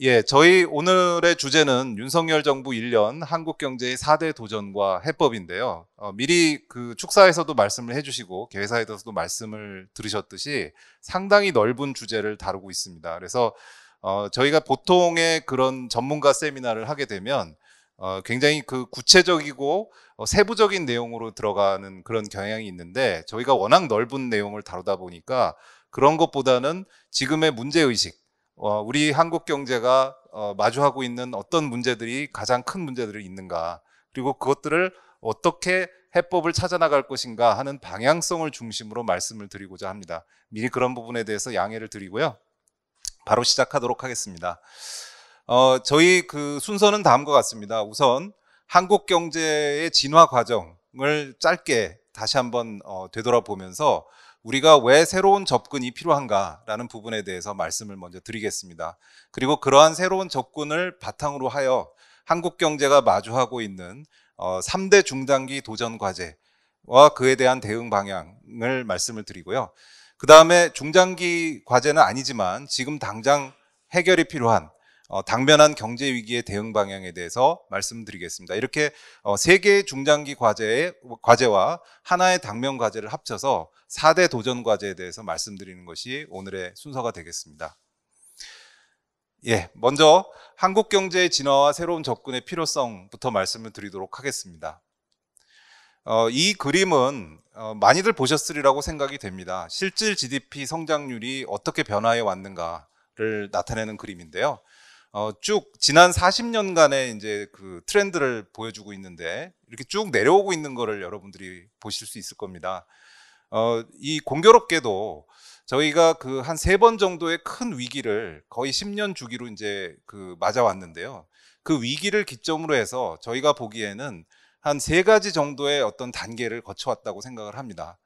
예, 저희 오늘의 주제는 윤석열 정부 1년 한국 경제의 4대 도전과 해법인데요. 어, 미리 그 축사에서도 말씀을 해주시고 개회사에서도 말씀을 들으셨듯이 상당히 넓은 주제를 다루고 있습니다. 그래서 어, 저희가 보통의 그런 전문가 세미나를 하게 되면 어, 굉장히 그 구체적이고 어, 세부적인 내용으로 들어가는 그런 경향이 있는데 저희가 워낙 넓은 내용을 다루다 보니까 그런 것보다는 지금의 문제의식 어, 우리 한국 경제가 어, 마주하고 있는 어떤 문제들이 가장 큰 문제들이 있는가 그리고 그것들을 어떻게 해법을 찾아나갈 것인가 하는 방향성을 중심으로 말씀을 드리고자 합니다. 미리 그런 부분에 대해서 양해를 드리고요. 바로 시작하도록 하겠습니다. 어, 저희 그 순서는 다음과 같습니다. 우선 한국 경제의 진화 과정을 짧게 다시 한번 어, 되돌아보면서 우리가 왜 새로운 접근이 필요한가라는 부분에 대해서 말씀을 먼저 드리겠습니다. 그리고 그러한 새로운 접근을 바탕으로 하여 한국 경제가 마주하고 있는 3대 어, 중장기 도전 과제와 그에 대한 대응 방향을 말씀을 드리고요. 그 다음에 중장기 과제는 아니지만 지금 당장 해결이 필요한 어, 당면한 경제 위기의 대응 방향에 대해서 말씀드리겠습니다. 이렇게 어, 세 개의 중장기 과제의 과제와 하나의 당면 과제를 합쳐서 4대 도전 과제에 대해서 말씀드리는 것이 오늘의 순서가 되겠습니다. 예, 먼저 한국 경제의 진화와 새로운 접근의 필요성부터 말씀을 드리도록 하겠습니다. 어, 이 그림은 어, 많이들 보셨으리라고 생각이 됩니다. 실질 GDP 성장률이 어떻게 변화해 왔는가를 나타내는 그림인데요. 어, 쭉 지난 40년간의 이제 그 트렌드를 보여주고 있는데 이렇게 쭉 내려오고 있는 거를 여러분들이 보실 수 있을 겁니다. 어, 이 공교롭게도 저희가 그 한 세 번 정도의 큰 위기를 거의 10년 주기로 이제 그 맞아왔는데요. 그 위기를 기점으로 해서 저희가 보기에는 한 세 가지 정도의 어떤 단계를 거쳐왔다고 생각을 합니다.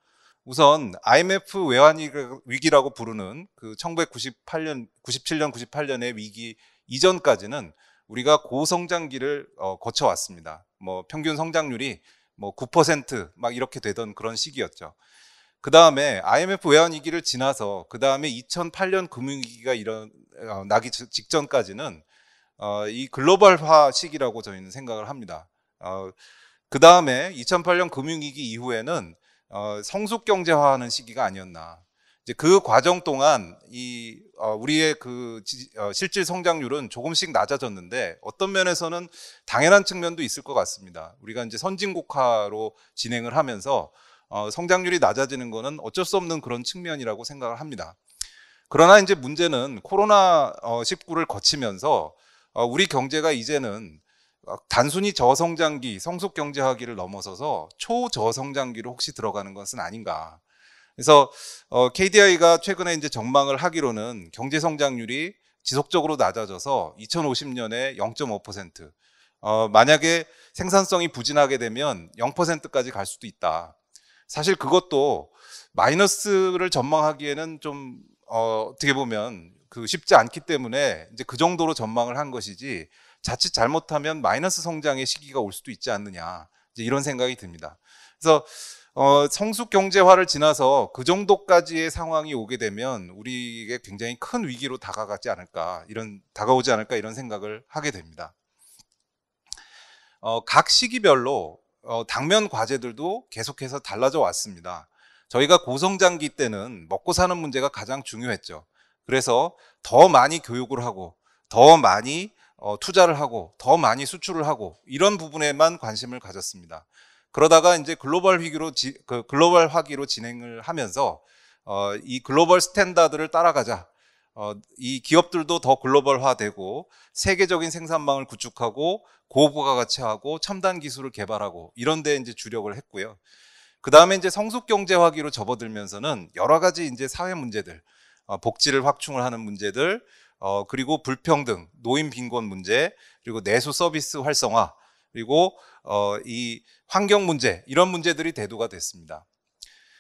우선 IMF 외환 위기라고 부르는 그 1998년, 97년, 98년의 위기 이전까지는 우리가 고성장기를 어, 거쳐왔습니다. 뭐 평균 성장률이 뭐 9%막 이렇게 되던 그런 시기였죠. 그 다음에 IMF 외환위기를 지나서 그 다음에 2008년 금융위기가 일어나기 어, 직전까지는 어, 이 글로벌화 시기라고 저희는 생각을 합니다. 어, 그 다음에 2008년 금융위기 이후에는 어, 성숙 경제화하는 시기가 아니었나. 이제 그 과정 동안 이 어, 우리의 그 지, 어, 실질 성장률은 조금씩 낮아졌는데 어떤 면에서는 당연한 측면도 있을 것 같습니다. 우리가 이제 선진국화로 진행을 하면서 어, 성장률이 낮아지는 것은 어쩔 수 없는 그런 측면이라고 생각을 합니다. 그러나 이제 문제는 코로나 어, 19를 거치면서 어, 우리 경제가 이제는 단순히 저성장기, 성숙 경제화기를 넘어서서 초저성장기로 혹시 들어가는 것은 아닌가. 그래서 어, KDI가 최근에 이제 전망을 하기로는 경제 성장률이 지속적으로 낮아져서 2050년에 0.5%, 어, 만약에 생산성이 부진하게 되면 0%까지 갈 수도 있다. 사실 그것도 마이너스를 전망하기에는 좀 어, 어떻게 보면 그 쉽지 않기 때문에 이제 그 정도로 전망을 한 것이지 자칫 잘못하면 마이너스 성장의 시기가 올 수도 있지 않느냐 이제 이런 생각이 듭니다. 그래서 어, 성숙 경제화를 지나서 그 정도까지의 상황이 오게 되면 우리에게 굉장히 큰 위기로 다가가지 않을까 이런 다가오지 않을까 이런 생각을 하게 됩니다. 어, 각 시기별로 어, 당면 과제들도 계속해서 달라져 왔습니다. 저희가 고성장기 때는 먹고 사는 문제가 가장 중요했죠. 그래서 더 많이 교육을 하고 더 많이 어, 투자를 하고 더 많이 수출을 하고 이런 부분에만 관심을 가졌습니다. 그러다가 이제 글로벌 위기로 지, 그 글로벌 화기로 진행을 하면서 어, 이 글로벌 스탠다드를 따라가자. 어, 이 기업들도 더 글로벌화되고 세계적인 생산망을 구축하고 고부가 가치하고 첨단 기술을 개발하고 이런 데 이제 주력을 했고요. 그 다음에 이제 성숙 경제 화기로 접어들면서는 여러 가지 이제 사회 문제들, 어, 복지를 확충을 하는 문제들, 어, 그리고 불평등, 노인 빈곤 문제, 그리고 내수 서비스 활성화, 그리고 어, 이 환경 문제 이런 문제들이 대두가 됐습니다.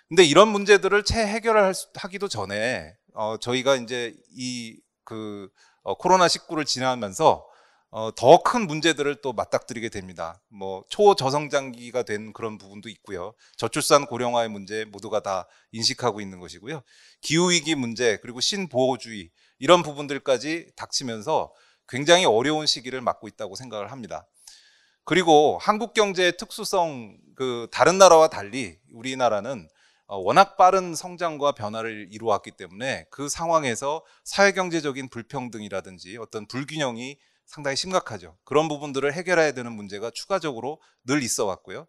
근데 이런 문제들을 채 해결하기도 전에 어, 저희가 이제 이그 어, 코로나 19를 지나면서 어, 더 큰 문제들을 또 맞닥뜨리게 됩니다. 뭐 초저성장기가 된 그런 부분도 있고요. 저출산 고령화의 문제 모두가 다 인식하고 있는 것이고요. 기후 위기 문제 그리고 신보호주의 이런 부분들까지 닥치면서 굉장히 어려운 시기를 맞고 있다고 생각을 합니다. 그리고 한국 경제의 특수성 그 다른 나라와 달리 우리나라는 어, 워낙 빠른 성장과 변화를 이루어왔기 때문에 그 상황에서 사회경제적인 불평등이라든지 어떤 불균형이 상당히 심각하죠. 그런 부분들을 해결해야 되는 문제가 추가적으로 늘 있어 왔고요.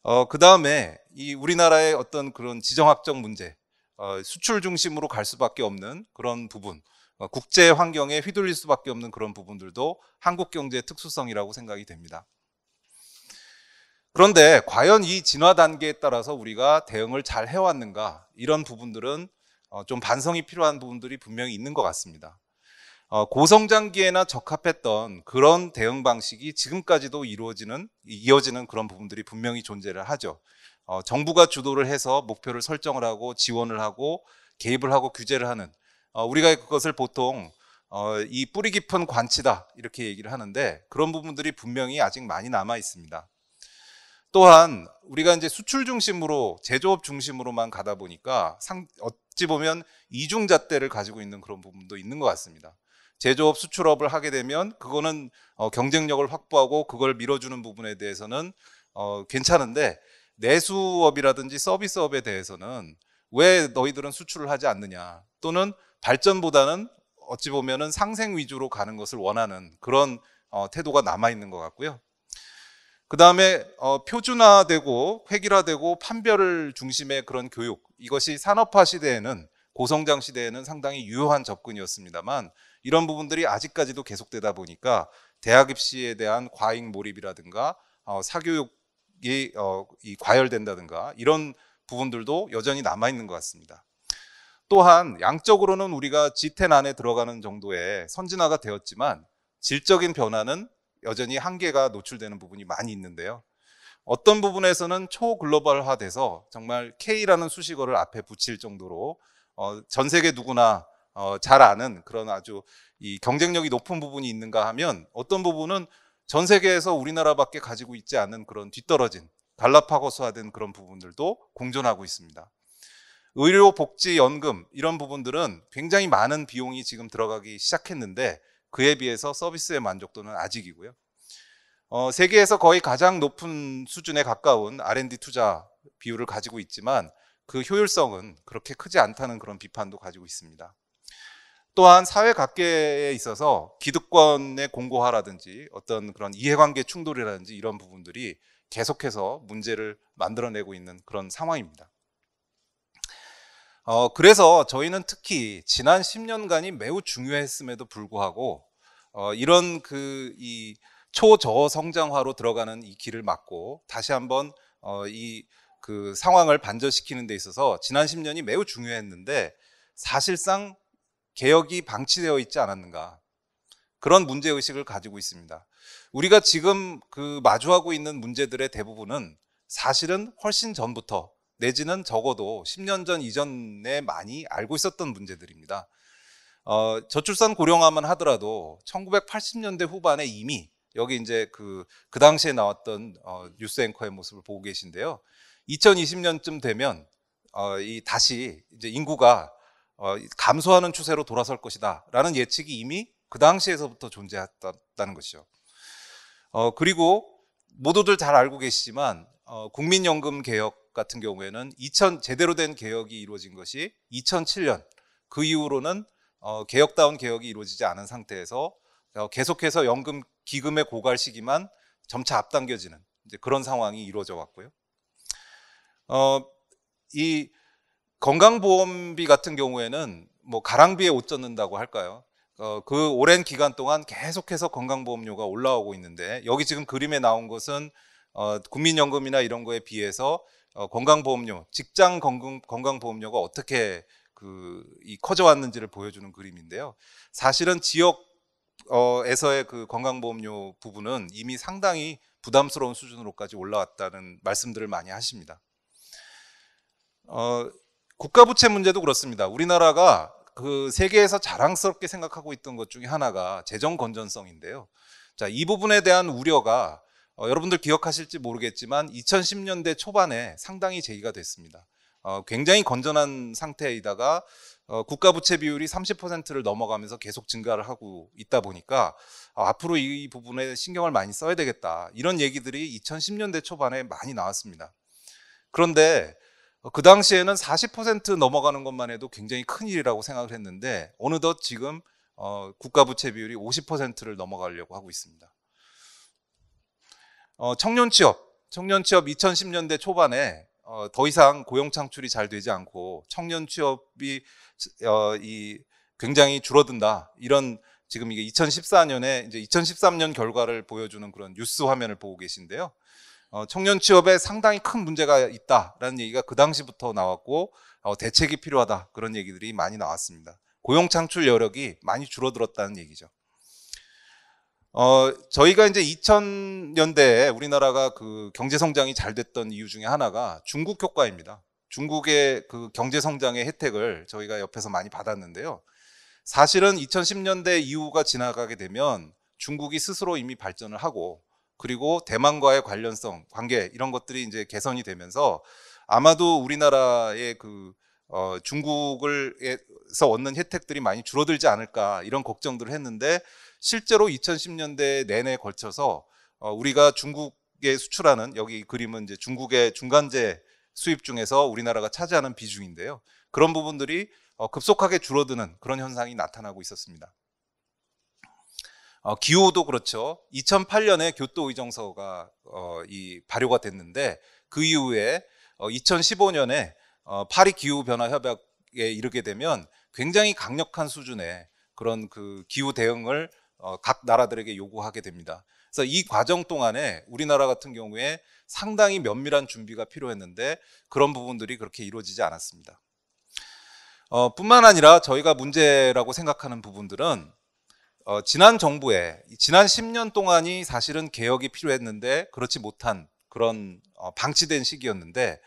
어, 그 다음에 이 우리나라의 어떤 그런 지정학적 문제, 어, 수출 중심으로 갈 수밖에 없는 그런 부분, 어, 국제 환경에 휘둘릴 수밖에 없는 그런 부분들도 한국 경제의 특수성이라고 생각이 됩니다. 그런데 과연 이 진화 단계에 따라서 우리가 대응을 잘 해왔는가 이런 부분들은 어, 좀 반성이 필요한 부분들이 분명히 있는 것 같습니다. 어, 고성장기에나 적합했던 그런 대응 방식이 지금까지도 이루어지는 이어지는 그런 부분들이 분명히 존재를 하죠. 정부가 주도를 해서 목표를 설정을 하고 지원을 하고 개입을 하고 규제를 하는 어, 우리가 그것을 보통 어, 이 뿌리 깊은 관치다 이렇게 얘기를 하는데 그런 부분들이 분명히 아직 많이 남아 있습니다. 또한 우리가 이제 수출 중심으로 제조업 중심으로만 가다 보니까 어찌 보면 이중 잣대를 가지고 있는 그런 부분도 있는 것 같습니다. 제조업 수출업을 하게 되면 그거는 어, 경쟁력을 확보하고 그걸 밀어주는 부분에 대해서는 괜찮은데 내수업이라든지 서비스업에 대해서는 왜 너희들은 수출을 하지 않느냐 또는 발전보다는 어찌 보면은 상생 위주로 가는 것을 원하는 그런 어, 태도가 남아 있는 것 같고요. 그 다음에 어, 표준화되고 획일화되고 판별을 중심의 그런 교육 이것이 산업화 시대에는 고성장 시대에는 상당히 유효한 접근이었습니다만 이런 부분들이 아직까지도 계속되다 보니까 대학 입시에 대한 과잉 몰입이라든가 어, 사교육이 어, 이 과열된다든가 이런 부분들도 여전히 남아 있는 것 같습니다. 또한 양적으로는 우리가 G10 안에 들어가는 정도의 선진화가 되었지만 질적인 변화는 여전히 한계가 노출되는 부분이 많이 있는데요. 어떤 부분에서는 초글로벌화돼서 정말 K라는 수식어를 앞에 붙일 정도로 어, 전 세계 누구나 어, 잘 아는 그런 아주 이 경쟁력이 높은 부분이 있는가 하면 어떤 부분은 전 세계에서 우리나라밖에 가지고 있지 않은 그런 뒤떨어진 갈라파고스화된 그런 부분들도 공존하고 있습니다. 의료복지연금 이런 부분들은 굉장히 많은 비용이 지금 들어가기 시작했는데 그에 비해서 서비스의 만족도는 아직이고요. 어, 세계에서 거의 가장 높은 수준에 가까운 R&D 투자 비율을 가지고 있지만 그 효율성은 그렇게 크지 않다는 그런 비판도 가지고 있습니다. 또한 사회 각계에 있어서 기득권의 공고화라든지 어떤 그런 이해관계 충돌이라든지 이런 부분들이 계속해서 문제를 만들어내고 있는 그런 상황입니다. 어, 그래서 저희는 특히 지난 10년간이 매우 중요했음에도 불구하고 어, 이런 그 이 초저 성장화로 들어가는 이 길을 막고 다시 한번 어, 이 그 상황을 반전시키는 데 있어서 지난 10년이 매우 중요했는데 사실상 개혁이 방치되어 있지 않았는가 그런 문제 의식을 가지고 있습니다. 우리가 지금 그 마주하고 있는 문제들의 대부분은 사실은 훨씬 전부터 내지는 적어도 10년 전 이전에 많이 알고 있었던 문제들입니다. 어, 저출산 고령화만 하더라도 1980년대 후반에 이미 여기 이제 그, 그 당시에 나왔던 어, 뉴스 앵커의 모습을 보고 계신데요. 2020년쯤 되면 어, 이 다시 이제 인구가 어, 감소하는 추세로 돌아설 것이다라는 예측이 이미 그 당시에서부터 존재했다는 것이죠. 어, 그리고 모두들 잘 알고 계시지만 어, 국민연금 개혁 같은 경우에는 2000 제대로 된 개혁이 이루어진 것이 2007년 그 이후로는 어, 개혁다운 개혁이 이루어지지 않은 상태에서 어, 계속해서 연금 기금의 고갈 시기만 점차 앞당겨지는 이제 그런 상황이 이루어져 왔고요. 어, 이 건강보험비 같은 경우에는 뭐 가랑비에 옷 젖는다고 할까요? 어, 그 오랜 기간 동안 계속해서 건강보험료가 올라오고 있는데 여기 지금 그림에 나온 것은 어, 국민연금이나 이런 거에 비해서 어, 건강보험료, 직장 건강, 보험료가 어떻게 그이 커져왔는지를 보여주는 그림인데요. 사실은 지역에서의 어, 그 건강보험료 부분은 이미 상당히 부담스러운 수준으로까지 올라왔다는 말씀들을 많이 하십니다. 어, 국가부채 문제도 그렇습니다. 우리나라가 그 세계에서 자랑스럽게 생각하고 있던 것 중에 하나가 재정 건전성인데요. 자, 이 부분에 대한 우려가 어, 여러분들 기억하실지 모르겠지만 2010년대 초반에 상당히 제기가 됐습니다. 어, 굉장히 건전한 상태이다가 어, 국가 부채 비율이 30%를 넘어가면서 계속 증가를 하고 있다 보니까 어, 앞으로 이 부분에 신경을 많이 써야 되겠다 이런 얘기들이 2010년대 초반에 많이 나왔습니다. 그런데 어, 그 당시에는 40% 넘어가는 것만 해도 굉장히 큰 일이라고 생각을 했는데 어느덧 지금 어, 국가 부채 비율이 50%를 넘어가려고 하고 있습니다. 어, 청년 취업, 청년 취업 2010년대 초반에 어, 더 이상 고용 창출이 잘 되지 않고 청년 취업이 어, 이 굉장히 줄어든다 이런 지금 이게 2014년에 이제 2013년 결과를 보여주는 그런 뉴스 화면을 보고 계신데요. 어, 청년 취업에 상당히 큰 문제가 있다라는 얘기가 그 당시부터 나왔고 어, 대책이 필요하다 그런 얘기들이 많이 나왔습니다. 고용 창출 여력이 많이 줄어들었다는 얘기죠. 어, 저희가 이제 2000년대에 우리나라가 그 경제 성장이 잘 됐던 이유 중에 하나가 중국 효과입니다. 중국의 그 경제 성장의 혜택을 저희가 옆에서 많이 받았는데요. 사실은 2010년대 이후가 지나가게 되면 중국이 스스로 이미 발전을 하고 그리고 대만과의 관련성, 관계 이런 것들이 이제 개선이 되면서 아마도 우리나라의 그 어, 중국을에서 얻는 혜택들이 많이 줄어들지 않을까 이런 걱정들을 했는데 실제로 2010년대 내내 걸쳐서 어, 우리가 중국에 수출하는 여기 그림은 이제 중국의 중간재 수입 중에서 우리나라가 차지하는 비중인데요. 그런 부분들이 어, 급속하게 줄어드는 그런 현상이 나타나고 있었습니다. 어, 기후도 그렇죠. 2008년에 교토의정서가 어, 이 발효가 됐는데 그 이후에 어, 2015년에 어, 파리 기후 변화 협약에 이르게 되면 굉장히 강력한 수준의 그런 그 기후 대응을 어, 각 나라들에게 요구하게 됩니다. 그래서 이 과정 동안에 우리나라 같은 경우에 상당히 면밀한 준비가 필요했는데 그런 부분들이 그렇게 이루어지지 않았습니다. 어, 뿐만 아니라 저희가 문제라고 생각하는 부분들은 어, 지난 정부에 지난 10년 동안이 사실은 개혁이 필요했는데 그렇지 못한 그런 어, 방치된 시기였는데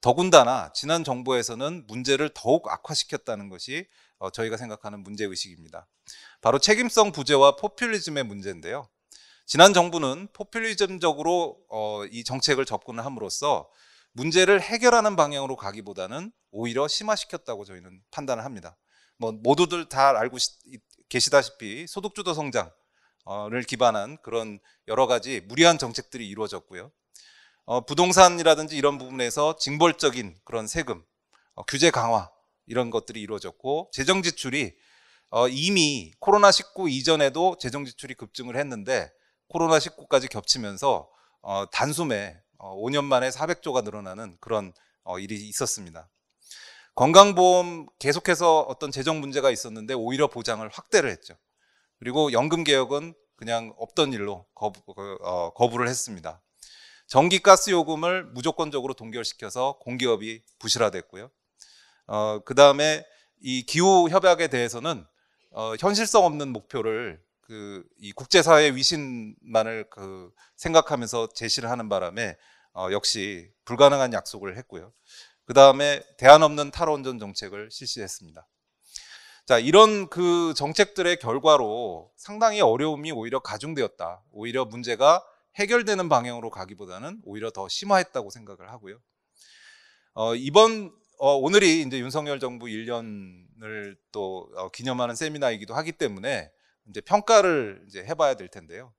더군다나 지난 정부에서는 문제를 더욱 악화시켰다는 것이 어, 저희가 생각하는 문제의식입니다. 바로 책임성 부재와 포퓰리즘의 문제인데요. 지난 정부는 포퓰리즘적으로 어, 이 정책을 접근을 함으로써 문제를 해결하는 방향으로 가기보다는 오히려 심화시켰다고 저희는 판단을 합니다. 뭐 모두들 다 알고 계시다시피 소득주도 성장을 기반한 그런 여러 가지 무리한 정책들이 이루어졌고요. 어, 부동산이라든지 이런 부분에서 징벌적인 그런 세금, 규제 강화 이런 것들이 이루어졌고 재정 지출이 어, 이미 코로나 19 이전에도 재정 지출이 급증을 했는데 코로나 19까지 겹치면서 어, 단숨에 어, 5년 만에 400조가 늘어나는 그런 어, 일이 있었습니다. 건강보험 계속해서 어떤 재정 문제가 있었는데 오히려 보장을 확대를 했죠. 그리고 연금 개혁은 그냥 없던 일로 거부, 그, 어, 거부를 했습니다. 전기 가스 요금을 무조건적으로 동결시켜서 공기업이 부실화됐고요. 어, 그 다음에 이 기후 협약에 대해서는 어, 현실성 없는 목표를 그이 국제사회 위신만을 그 생각하면서 제시를 하는 바람에 어, 역시 불가능한 약속을 했고요. 그 다음에 대안 없는 탈원전 정책을 실시했습니다. 자, 이런 그 정책들의 결과로 상당히 어려움이 오히려 가중되었다. 오히려 문제가 해결되는 방향으로 가기보다는 오히려 더 심화했다고 생각을 하고요. 어, 이번 어, 오늘이 이제 윤석열 정부 1년을 또 어, 기념하는 세미나이기도 하기 때문에 이제 평가를 이제 해봐야 될 텐데요.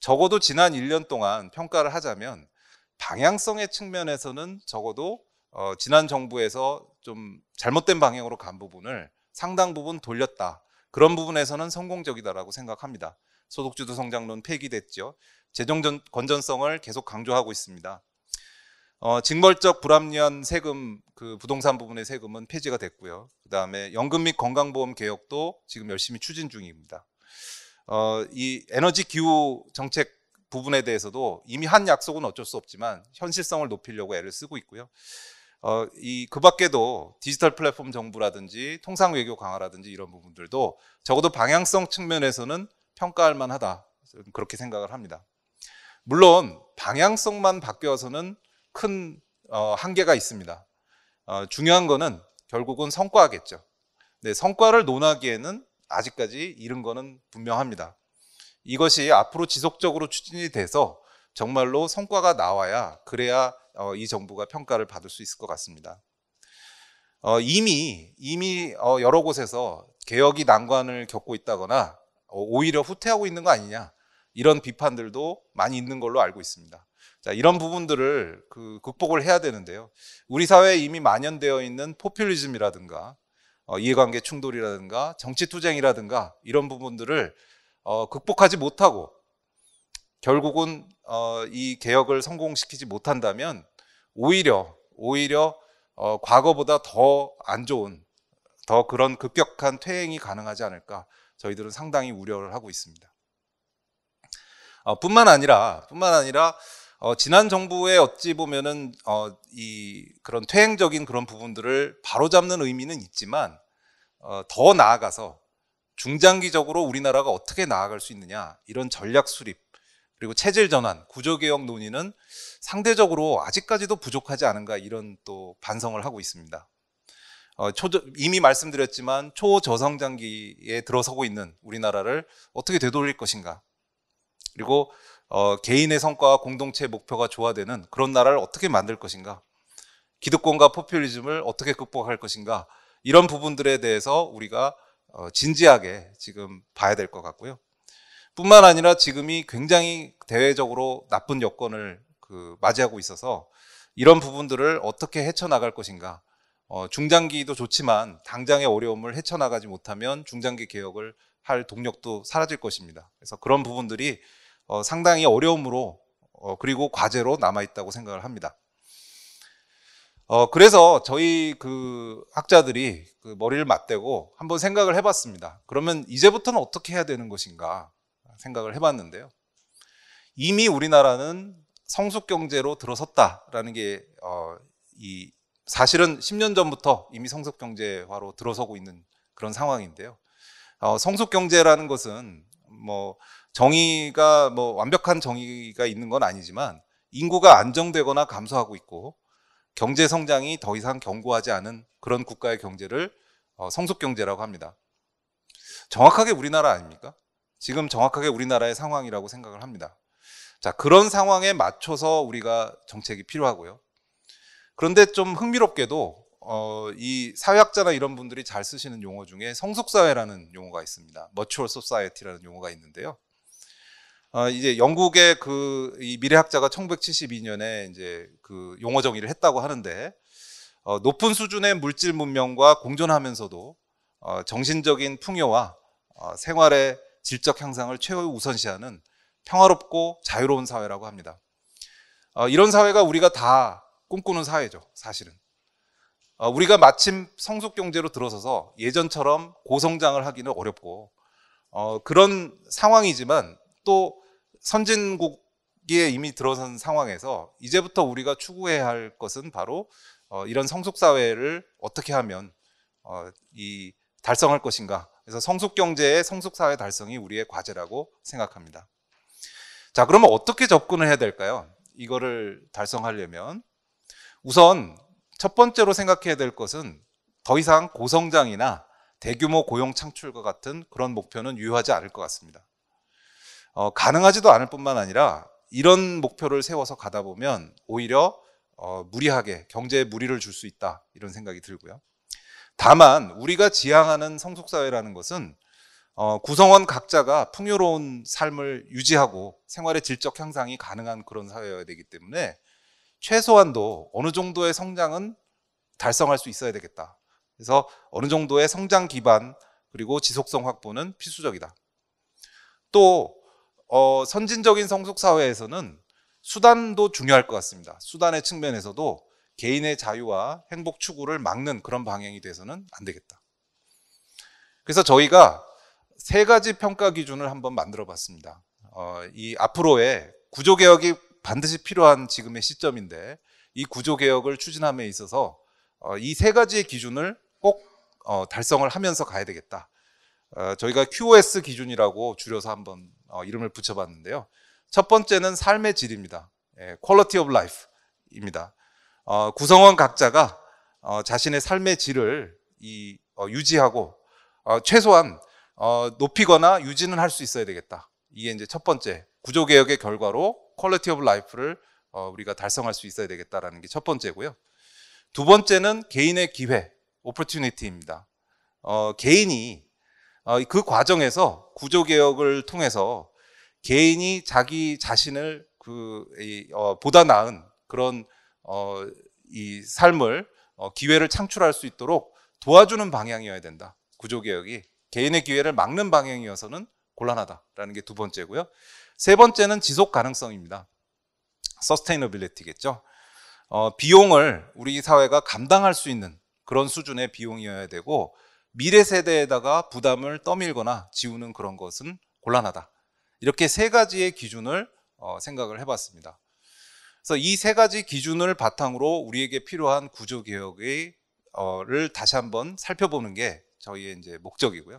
적어도 지난 1년 동안 평가를 하자면 방향성의 측면에서는 적어도 어, 지난 정부에서 좀 잘못된 방향으로 간 부분을 상당 부분 돌렸다. 그런 부분에서는 성공적이다라고 생각합니다. 소득주도 성장론 폐기됐죠. 재정 건전성을 계속 강조하고 있습니다. 어, 징벌적 불합리한 세금 그 부동산 부분의 세금은 폐지가 됐고요. 그 다음에 연금 및 건강보험 개혁도 지금 열심히 추진 중입니다. 어, 이 에너지 기후 정책 부분에 대해서도 이미 한 약속은 어쩔 수 없지만 현실성을 높이려고 애를 쓰고 있고요. 어, 이 그 밖에도 디지털 플랫폼 정부라든지 통상 외교 강화라든지 이런 부분들도 적어도 방향성 측면에서는 평가할 만하다 그렇게 생각을 합니다. 물론 방향성만 바뀌어서는 큰 어, 한계가 있습니다. 어, 중요한 거는 결국은 성과겠죠. 네, 성과를 논하기에는 아직까지 이른 거는 분명합니다. 이것이 앞으로 지속적으로 추진이 돼서 정말로 성과가 나와야 그래야 어, 이 정부가 평가를 받을 수 있을 것 같습니다. 어, 이미 이미 어, 여러 곳에서 개혁이 난관을 겪고 있다거나 어, 오히려 후퇴하고 있는 거 아니냐 이런 비판들도 많이 있는 걸로 알고 있습니다. 자, 이런 부분들을 그 극복을 해야 되는데요. 우리 사회에 이미 만연되어 있는 포퓰리즘이라든가 어, 이해관계 충돌이라든가 정치 투쟁이라든가 이런 부분들을 어, 극복하지 못하고 결국은 어, 이 개혁을 성공시키지 못한다면 오히려 오히려 어, 과거보다 더 안 좋은 더 그런 급격한 퇴행이 가능하지 않을까 저희들은 상당히 우려를 하고 있습니다. 어, 뿐만 아니라 뿐만 아니라 어, 지난 정부의 어찌 보면은 어, 이 그런 퇴행적인 그런 부분들을 바로잡는 의미는 있지만 어, 더 나아가서 중장기적으로 우리나라가 어떻게 나아갈 수 있느냐 이런 전략 수립 그리고 체질 전환 구조 개혁 논의는 상대적으로 아직까지도 부족하지 않은가 이런 또 반성을 하고 있습니다. 어, 초, 이미 말씀드렸지만 초저성장기에 들어서고 있는 우리나라를 어떻게 되돌릴 것인가 그리고 어, 개인의 성과와 공동체의 목표가 조화되는 그런 나라를 어떻게 만들 것인가? 기득권과 포퓰리즘을 어떻게 극복할 것인가? 이런 부분들에 대해서 우리가 어, 진지하게 지금 봐야 될 것 같고요. 뿐만 아니라 지금이 굉장히 대외적으로 나쁜 여건을 그 맞이하고 있어서 이런 부분들을 어떻게 헤쳐나갈 것인가. 어, 중장기도 좋지만 당장의 어려움을 헤쳐나가지 못하면 중장기 개혁을 할 동력도 사라질 것입니다. 그래서 그런 부분들이 어, 상당히 어려움으로 어, 그리고 과제로 남아 있다고 생각을 합니다. 어, 그래서 저희 그 학자들이 그 머리를 맞대고 한번 생각을 해봤습니다. 그러면 이제부터는 어떻게 해야 되는 것인가 생각을 해봤는데요. 이미 우리나라는 성숙 경제로 들어섰다라는 게 어, 이 사실은 10년 전부터 이미 성숙 경제화로 들어서고 있는 그런 상황인데요. 어, 성숙 경제라는 것은 뭐 정의가 뭐 완벽한 정의가 있는 건 아니지만 인구가 안정되거나 감소하고 있고 경제 성장이 더 이상 견고하지 않은 그런 국가의 경제를 어, 성숙 경제라고 합니다. 정확하게 우리나라 아닙니까? 지금 정확하게 우리나라의 상황이라고 생각을 합니다. 자, 그런 상황에 맞춰서 우리가 정책이 필요하고요. 그런데 좀 흥미롭게도 어, 이 사회학자나 이런 분들이 잘 쓰시는 용어 중에 성숙사회라는 용어가 있습니다. 머추얼 소사이어티라는 용어가 있는데요. 어, 이제 영국의 그이 미래학자가 1972년에 이제 그 용어 정의를 했다고 하는데 어, 높은 수준의 물질 문명과 공존하면서도 어, 정신적인 풍요와 어, 생활의 질적 향상을 최 우선시하는 평화롭고 자유로운 사회라고 합니다. 어, 이런 사회가 우리가 다 꿈꾸는 사회죠, 사실은. 어, 우리가 마침 성숙 경제로 들어서서 예전처럼 고성장을 하기는 어렵고 어, 그런 상황이지만 또 선진국에 이미 들어선 상황에서 이제부터 우리가 추구해야 할 것은 바로 어, 이런 성숙 사회를 어떻게 하면 어, 이 달성할 것인가. 그래서 성숙 경제의 성숙 사회 달성이 우리의 과제라고 생각합니다. 자, 그러면 어떻게 접근을 해야 될까요? 이거를 달성하려면 우선 첫 번째로 생각해야 될 것은 더 이상 고성장이나 대규모 고용 창출과 같은 그런 목표는 유효하지 않을 것 같습니다. 어, 가능하지도 않을 뿐만 아니라 이런 목표를 세워서 가다 보면 오히려 어, 무리하게 경제에 무리를 줄 수 있다 이런 생각이 들고요. 다만 우리가 지향하는 성숙사회라는 것은 어, 구성원 각자가 풍요로운 삶을 유지하고 생활의 질적 향상이 가능한 그런 사회여야 되기 때문에 최소한도 어느 정도의 성장은 달성할 수 있어야 되겠다. 그래서 어느 정도의 성장 기반 그리고 지속성 확보는 필수적이다. 또 어, 선진적인 성숙 사회에서는 수단도 중요할 것 같습니다. 수단의 측면에서도 개인의 자유와 행복 추구를 막는 그런 방향이 돼서는 안 되겠다. 그래서 저희가 세 가지 평가 기준을 한번 만들어 봤습니다. 어, 이 앞으로의 구조개혁이 반드시 필요한 지금의 시점인데 이 구조 개혁을 추진함에 있어서 어, 이세 가지의 기준을 꼭 어, 달성을 하면서 가야 되겠다. 어, 저희가 QOS 기준이라고 줄여서 한번 이름을 붙여봤는데요. 첫 번째는 삶의 질입니다. 예, quality of Life입니다. 구성원 각자가 자신의 삶의 질을 유지하고 최소한 높이거나 유지는 할 수 있어야 되겠다. 이게 이제 첫 번째 구조개혁의 결과로 퀄리티 오브 라이프를 우리가 달성할 수 있어야 되겠다라는 게 첫 번째고요. 두 번째는 개인의 기회, 오퍼튜니티입니다. 어, 개인이 어, 그 과정에서 구조 개혁을 통해서 개인이 자기 자신을 그 이, 어, 보다 나은 그런 어, 이 삶을 어, 기회를 창출할 수 있도록 도와주는 방향이어야 된다. 구조 개혁이 개인의 기회를 막는 방향이어서는 곤란하다라는 게 두 번째고요. 세 번째는 지속 가능성입니다. 서스테이너빌리티겠죠. 어, 비용을 우리 사회가 감당할 수 있는 그런 수준의 비용이어야 되고 미래 세대에다가 부담을 떠밀거나 지우는 그런 것은 곤란하다. 이렇게 세 가지의 기준을 어, 생각을 해봤습니다. 그래서 이 세 가지 기준을 바탕으로 우리에게 필요한 구조 개혁의 어를 다시 한번 살펴보는 게 저희의 이제 목적이고요.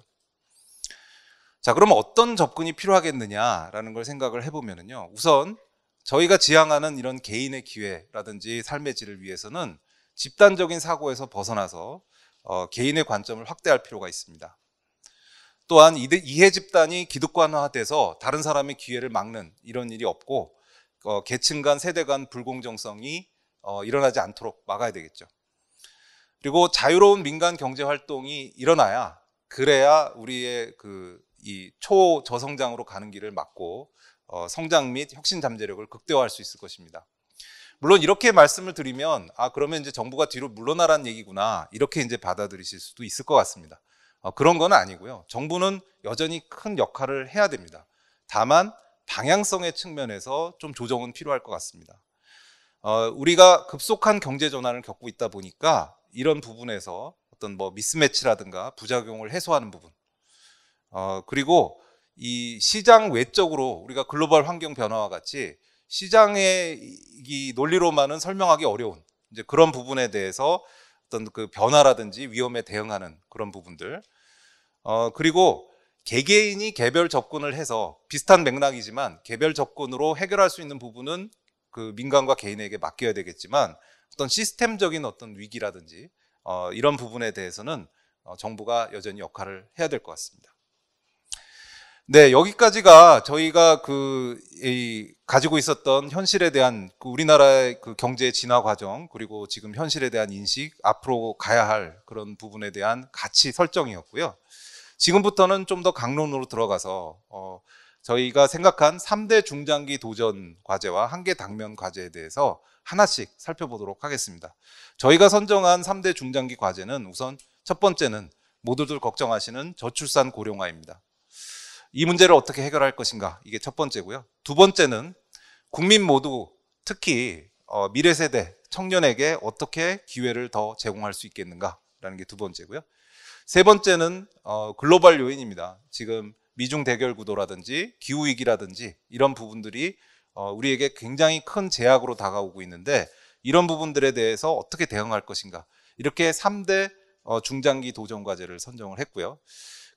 자, 그러면 어떤 접근이 필요하겠느냐라는 걸 생각을 해보면요. 우선 저희가 지향하는 이런 개인의 기회라든지 삶의 질을 위해서는 집단적인 사고에서 벗어나서 어, 개인의 관점을 확대할 필요가 있습니다. 또한 이해 집단이 기득권화돼서 다른 사람의 기회를 막는 이런 일이 없고 어, 계층 간 세대 간 불공정성이 어, 일어나지 않도록 막아야 되겠죠. 그리고 자유로운 민간 경제 활동이 일어나야 그래야 우리의 그이 초저성장으로 가는 길을 막고 어, 성장 및 혁신 잠재력을 극대화할 수 있을 것입니다. 물론 이렇게 말씀을 드리면 아 그러면 이제 정부가 뒤로 물러나라는 얘기구나 이렇게 이제 받아들이실 수도 있을 것 같습니다. 어, 그런 건 아니고요. 정부는 여전히 큰 역할을 해야 됩니다. 다만 방향성의 측면에서 좀 조정은 필요할 것 같습니다. 어, 우리가 급속한 경제 전환을 겪고 있다 보니까 이런 부분에서 어떤 뭐 미스매치라든가 부작용을 해소하는 부분 어, 그리고 이 시장 외적으로 우리가 글로벌 환경 변화와 같이 시장의 이 논리로만은 설명하기 어려운 이제 그런 부분에 대해서 어떤 그 변화라든지 위험에 대응하는 그런 부분들. 어, 그리고 개개인이 개별 접근을 해서 비슷한 맥락이지만 개별 접근으로 해결할 수 있는 부분은 그 민간과 개인에게 맡겨야 되겠지만 어떤 시스템적인 어떤 위기라든지 어, 이런 부분에 대해서는 어, 정부가 여전히 역할을 해야 될 것 같습니다. 네, 여기까지가 저희가 그, 이, 가지고 있었던 현실에 대한 그 우리나라의 그 경제 진화 과정, 그리고 지금 현실에 대한 인식, 앞으로 가야 할 그런 부분에 대한 가치 설정이었고요. 지금부터는 좀 더 강론으로 들어가서, 어, 저희가 생각한 3대 중장기 도전 과제와 한계 당면 과제에 대해서 하나씩 살펴보도록 하겠습니다. 저희가 선정한 3대 중장기 과제는 우선 첫 번째는 모두들 걱정하시는 저출산 고령화입니다. 이 문제를 어떻게 해결할 것인가 이게 첫 번째고요. 두 번째는 국민 모두 특히 어, 미래 세대 청년에게 어떻게 기회를 더 제공할 수 있겠는가라는 게 두 번째고요. 세 번째는 어, 글로벌 요인입니다. 지금 미중 대결 구도라든지 기후 위기라든지 이런 부분들이 어, 우리에게 굉장히 큰 제약으로 다가오고 있는데 이런 부분들에 대해서 어떻게 대응할 것인가 이렇게 3대 중장기 도전 과제를 선정을 했고요.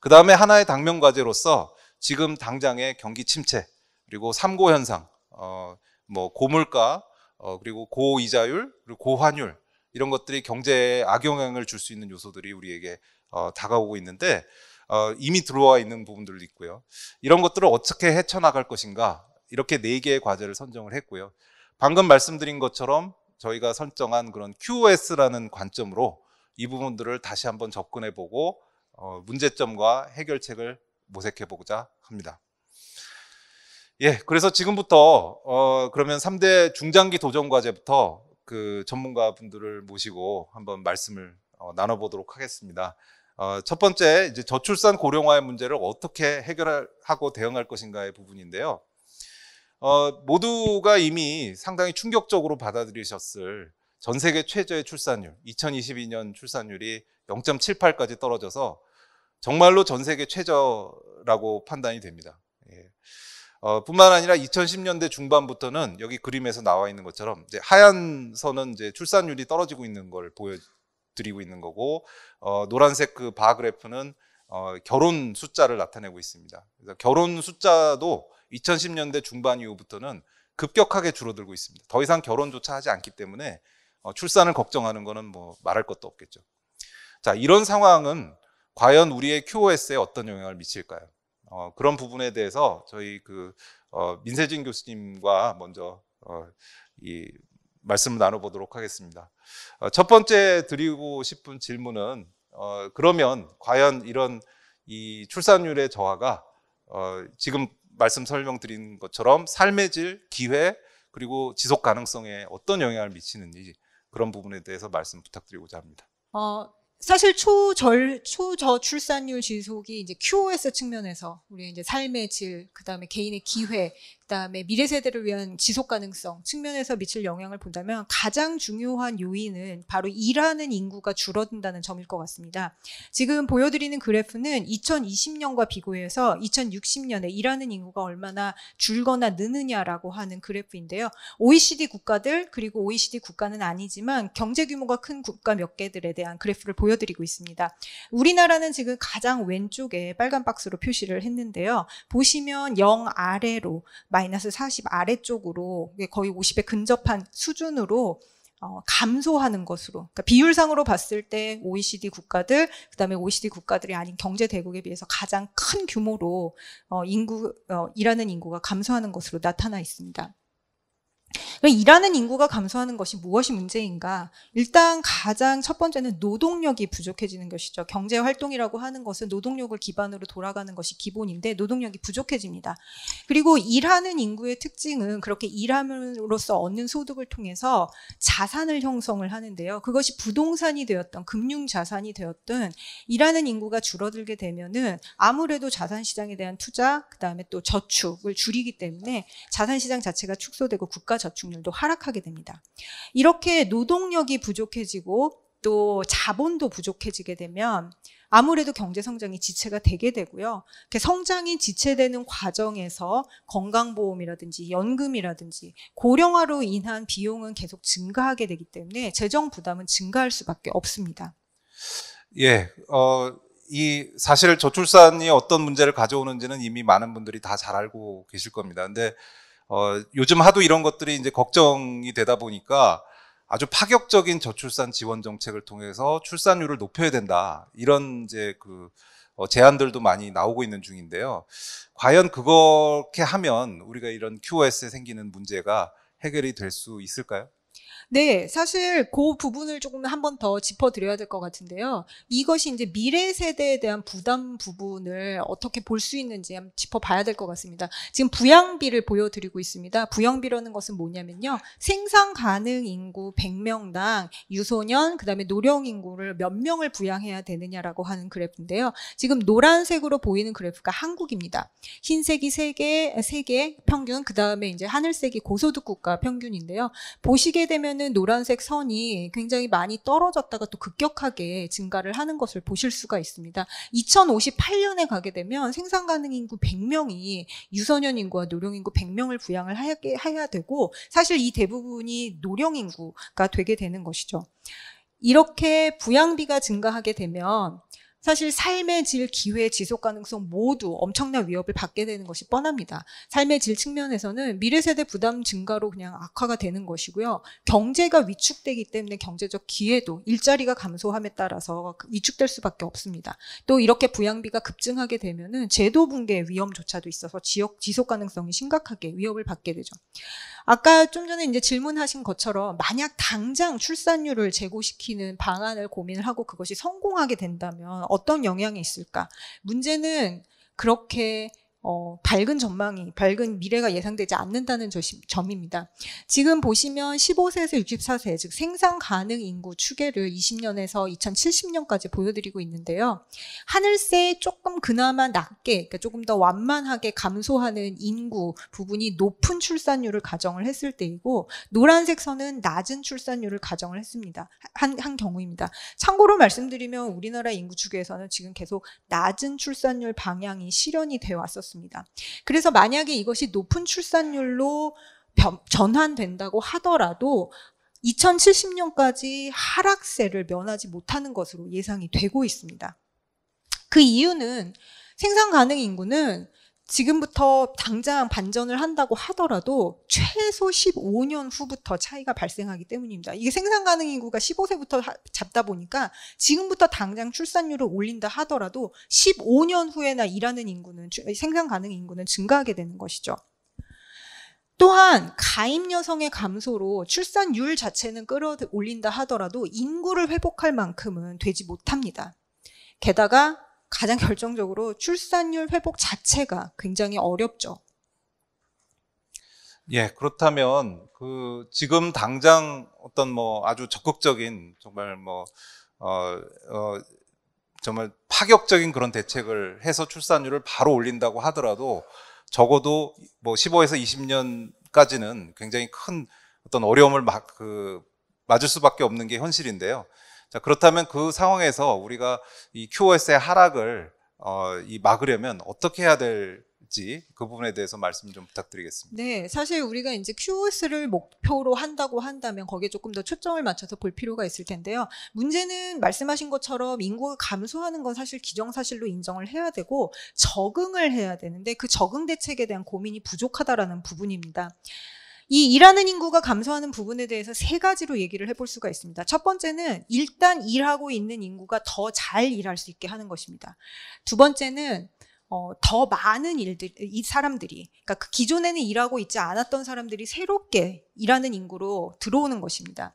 그 다음에 하나의 당면 과제로서 지금 당장의 경기 침체 그리고 삼고 현상, 어, 뭐 고물가, 어, 그리고 고이자율, 그리고 고환율 이런 것들이 경제에 악영향을 줄 수 있는 요소들이 우리에게 어, 다가오고 있는데 어, 이미 들어와 있는 부분들도 있고요. 이런 것들을 어떻게 헤쳐나갈 것인가 이렇게 네 개의 과제를 선정을 했고요. 방금 말씀드린 것처럼 저희가 설정한 그런 QOS라는 관점으로 이 부분들을 다시 한번 접근해보고 어, 문제점과 해결책을 모색해보고자 합니다. 예, 그래서 지금부터 어, 그러면 3대 중장기 도전 과제부터 그 전문가 분들을 모시고 한번 말씀을 어, 나눠보도록 하겠습니다. 어, 첫 번째 이제 저출산 고령화의 문제를 어떻게 해결하고 대응할 것인가의 부분인데요. 어, 모두가 이미 상당히 충격적으로 받아들이셨을 전 세계 최저의 출산율, 2022년 출산율이 0.78까지 떨어져서 정말로 전 세계 최저라고 판단이 됩니다. 예. 어, 뿐만 아니라 2010년대 중반부터는 여기 그림에서 나와 있는 것처럼 하얀 선은 이제 출산율이 떨어지고 있는 걸 보여드리고 있는 거고 어, 노란색 그 바 그래프는 어, 결혼 숫자를 나타내고 있습니다. 그래서 결혼 숫자도 2010년대 중반 이후부터는 급격하게 줄어들고 있습니다. 더 이상 결혼조차 하지 않기 때문에 어, 출산을 걱정하는 거는 뭐 말할 것도 없겠죠. 자, 이런 상황은 과연 우리의 QoS에 어떤 영향을 미칠까요? 어, 그런 부분에 대해서 저희 그 어, 민세진 교수님과 먼저 어, 이 말씀을 나눠보도록 하겠습니다. 어, 첫 번째 드리고 싶은 질문은 어, 그러면 과연 이런 이 출산율의 저하가 어, 지금 말씀 설명드린 것처럼 삶의 질, 기회 그리고 지속 가능성에 어떤 영향을 미치는지 그런 부분에 대해서 말씀 부탁드리고자 합니다. 어, 사실 초절 초저 출산율 지속이 이제 QOS 측면에서 우리 이제 삶의 질, 그다음에 개인의 기회 그다음에 미래 세대를 위한 지속 가능성 측면에서 미칠 영향을 본다면 가장 중요한 요인은 바로 일하는 인구가 줄어든다는 점일 것 같습니다. 지금 보여드리는 그래프는 2020년과 비교해서 2060년에 일하는 인구가 얼마나 줄거나 느느냐라고 하는 그래프인데요. OECD 국가들 그리고 OECD 국가는 아니지만 경제 규모가 큰 국가 몇 개들에 대한 그래프를 보여드리고 있습니다. 우리나라는 지금 가장 왼쪽에 빨간 박스로 표시를 했는데요. 보시면 0 아래로 마이너스 40 아래쪽으로 거의 50에 근접한 수준으로 어, 감소하는 것으로 그러니까 비율상으로 봤을 때 OECD 국가들 그다음에 OECD 국가들이 아닌 경제 대국에 비해서 가장 큰 규모로 어, 인구 어, 일하는 인구가 감소하는 것으로 나타나 있습니다. 일하는 인구가 감소하는 것이 무엇이 문제인가? 일단 가장 첫 번째는 노동력이 부족해지는 것이죠. 경제 활동이라고 하는 것은 노동력을 기반으로 돌아가는 것이 기본인데 노동력이 부족해집니다. 그리고 일하는 인구의 특징은 그렇게 일함으로써 얻는 소득을 통해서 자산을 형성을 하는데요. 그것이 부동산이 되었던 금융 자산이 되었던 일하는 인구가 줄어들게 되면은 아무래도 자산 시장에 대한 투자, 그다음에 또 저축을 줄이기 때문에 자산 시장 자체가 축소되고 국가 저축률도 하락하게 됩니다. 이렇게 노동력이 부족해지고 또 자본도 부족해지게 되면 아무래도 경제 성장이 지체가 되게 되고요. 그러니까 성장이 지체되는 과정에서 건강보험이라든지 연금이라든지 고령화로 인한 비용은 계속 증가하게 되기 때문에 재정 부담은 증가할 수밖에 없습니다. 예, 어, 이 사실 저출산이 어떤 문제를 가져오는지는 이미 많은 분들이 다 잘 알고 계실 겁니다. 근데 어, 요즘 하도 이런 것들이 이제 걱정이 되다 보니까 아주 파격적인 저출산 지원 정책을 통해서 출산율을 높여야 된다. 이런 이제 그 어, 제안들도 많이 나오고 있는 중인데요. 과연 그렇게 하면 우리가 이런 QOS에 생기는 문제가 해결이 될 수 있을까요? 네, 사실 그 부분을 조금 한 번 더 짚어드려야 될 것 같은데요. 이것이 이제 미래 세대에 대한 부담 부분을 어떻게 볼 수 있는지 한번 짚어봐야 될 것 같습니다. 지금 부양비를 보여드리고 있습니다. 부양비라는 것은 뭐냐면요. 생산 가능 인구 100명당 유소년, 그 다음에 노령 인구를 몇 명을 부양해야 되느냐라고 하는 그래프인데요. 지금 노란색으로 보이는 그래프가 한국입니다. 흰색이 3개, 3개 평균, 그 다음에 이제 하늘색이 고소득 국가 평균인데요. 보시게 되면 보면은 노란색 선이 굉장히 많이 떨어졌다가 또 급격하게 증가를 하는 것을 보실 수가 있습니다. 2058년에 가게 되면 생산 가능 인구 100명이 유소년 인구와 노령 인구 100명을 부양을 하게 해야 되고 사실 이 대부분이 노령 인구가 되게 되는 것이죠. 이렇게 부양비가 증가하게 되면 사실 삶의 질, 기회, 지속 가능성 모두 엄청난 위협을 받게 되는 것이 뻔합니다. 삶의 질 측면에서는 미래 세대 부담 증가로 그냥 악화가 되는 것이고요. 경제가 위축되기 때문에 경제적 기회도 일자리가 감소함에 따라서 위축될 수밖에 없습니다. 또 이렇게 부양비가 급증하게 되면은 제도 붕괴 위험조차도 있어서 지역 지속 가능성이 심각하게 위협을 받게 되죠. 아까 좀 전에 이제 질문하신 것처럼 만약 당장 출산율을 제고시키는 방안을 고민을 하고 그것이 성공하게 된다면 어떤 영향이 있을까? 문제는 그렇게 어, 밝은 전망이 밝은 미래가 예상되지 않는다는 점입니다. 지금 보시면 15세에서 64세 즉 생산 가능 인구 추계를 20년에서 2070년까지 보여드리고 있는데요. 하늘색 조금 그나마 낮게 그러니까 조금 더 완만하게 감소하는 인구 부분이 높은 출산율을 가정을 했을 때이고 노란색 선은 낮은 출산율을 가정을 했습니다. 한, 한 경우입니다. 참고로 말씀드리면 우리나라 인구 추계에서는 지금 계속 낮은 출산율 방향이 실현이 되어 왔었습니다. 않습니다. 그래서 만약에 이것이 높은 출산율로 변, 전환된다고 하더라도 2070년까지 하락세를 면하지 못하는 것으로 예상이 되고 있습니다. 그 이유는 생산 가능 인구는 지금부터 당장 반전을 한다고 하더라도 최소 15년 후부터 차이가 발생하기 때문입니다. 이게 생산 가능 인구가 15세부터 잡다 보니까 지금부터 당장 출산율을 올린다 하더라도 15년 후에나 일하는 인구는 생산 가능 인구는 증가하게 되는 것이죠. 또한 가임 여성의 감소로 출산율 자체는 끌어올린다 하더라도 인구를 회복할 만큼은 되지 못합니다. 게다가 가장 결정적으로 출산율 회복 자체가 굉장히 어렵죠. 예, 그렇다면 그 지금 당장 어떤 뭐 아주 적극적인 정말 뭐 어, 어, 정말 파격적인 그런 대책을 해서 출산율을 바로 올린다고 하더라도 적어도 뭐 15에서 20년까지는 굉장히 큰 어떤 어려움을 막 그 맞을 수밖에 없는 게 현실인데요. 자, 그렇다면 그 상황에서 우리가 이 QoS의 하락을 어, 이 막으려면 어떻게 해야 될지 그 부분에 대해서 말씀 좀 부탁드리겠습니다. 네, 사실 우리가 이제 QoS를 목표로 한다고 한다면 거기에 조금 더 초점을 맞춰서 볼 필요가 있을 텐데요. 문제는 말씀하신 것처럼 인구가 감소하는 건 사실 기정사실로 인정을 해야 되고 적응을 해야 되는데 그 적응 대책에 대한 고민이 부족하다라는 부분입니다. 이 일하는 인구가 감소하는 부분에 대해서 세 가지로 얘기를 해볼 수가 있습니다. 첫 번째는 일단 일하고 있는 인구가 더 잘 일할 수 있게 하는 것입니다. 두 번째는 어, 더 많은 일들, 이 사람들이, 그러니까 그 기존에는 일하고 있지 않았던 사람들이 새롭게 일하는 인구로 들어오는 것입니다.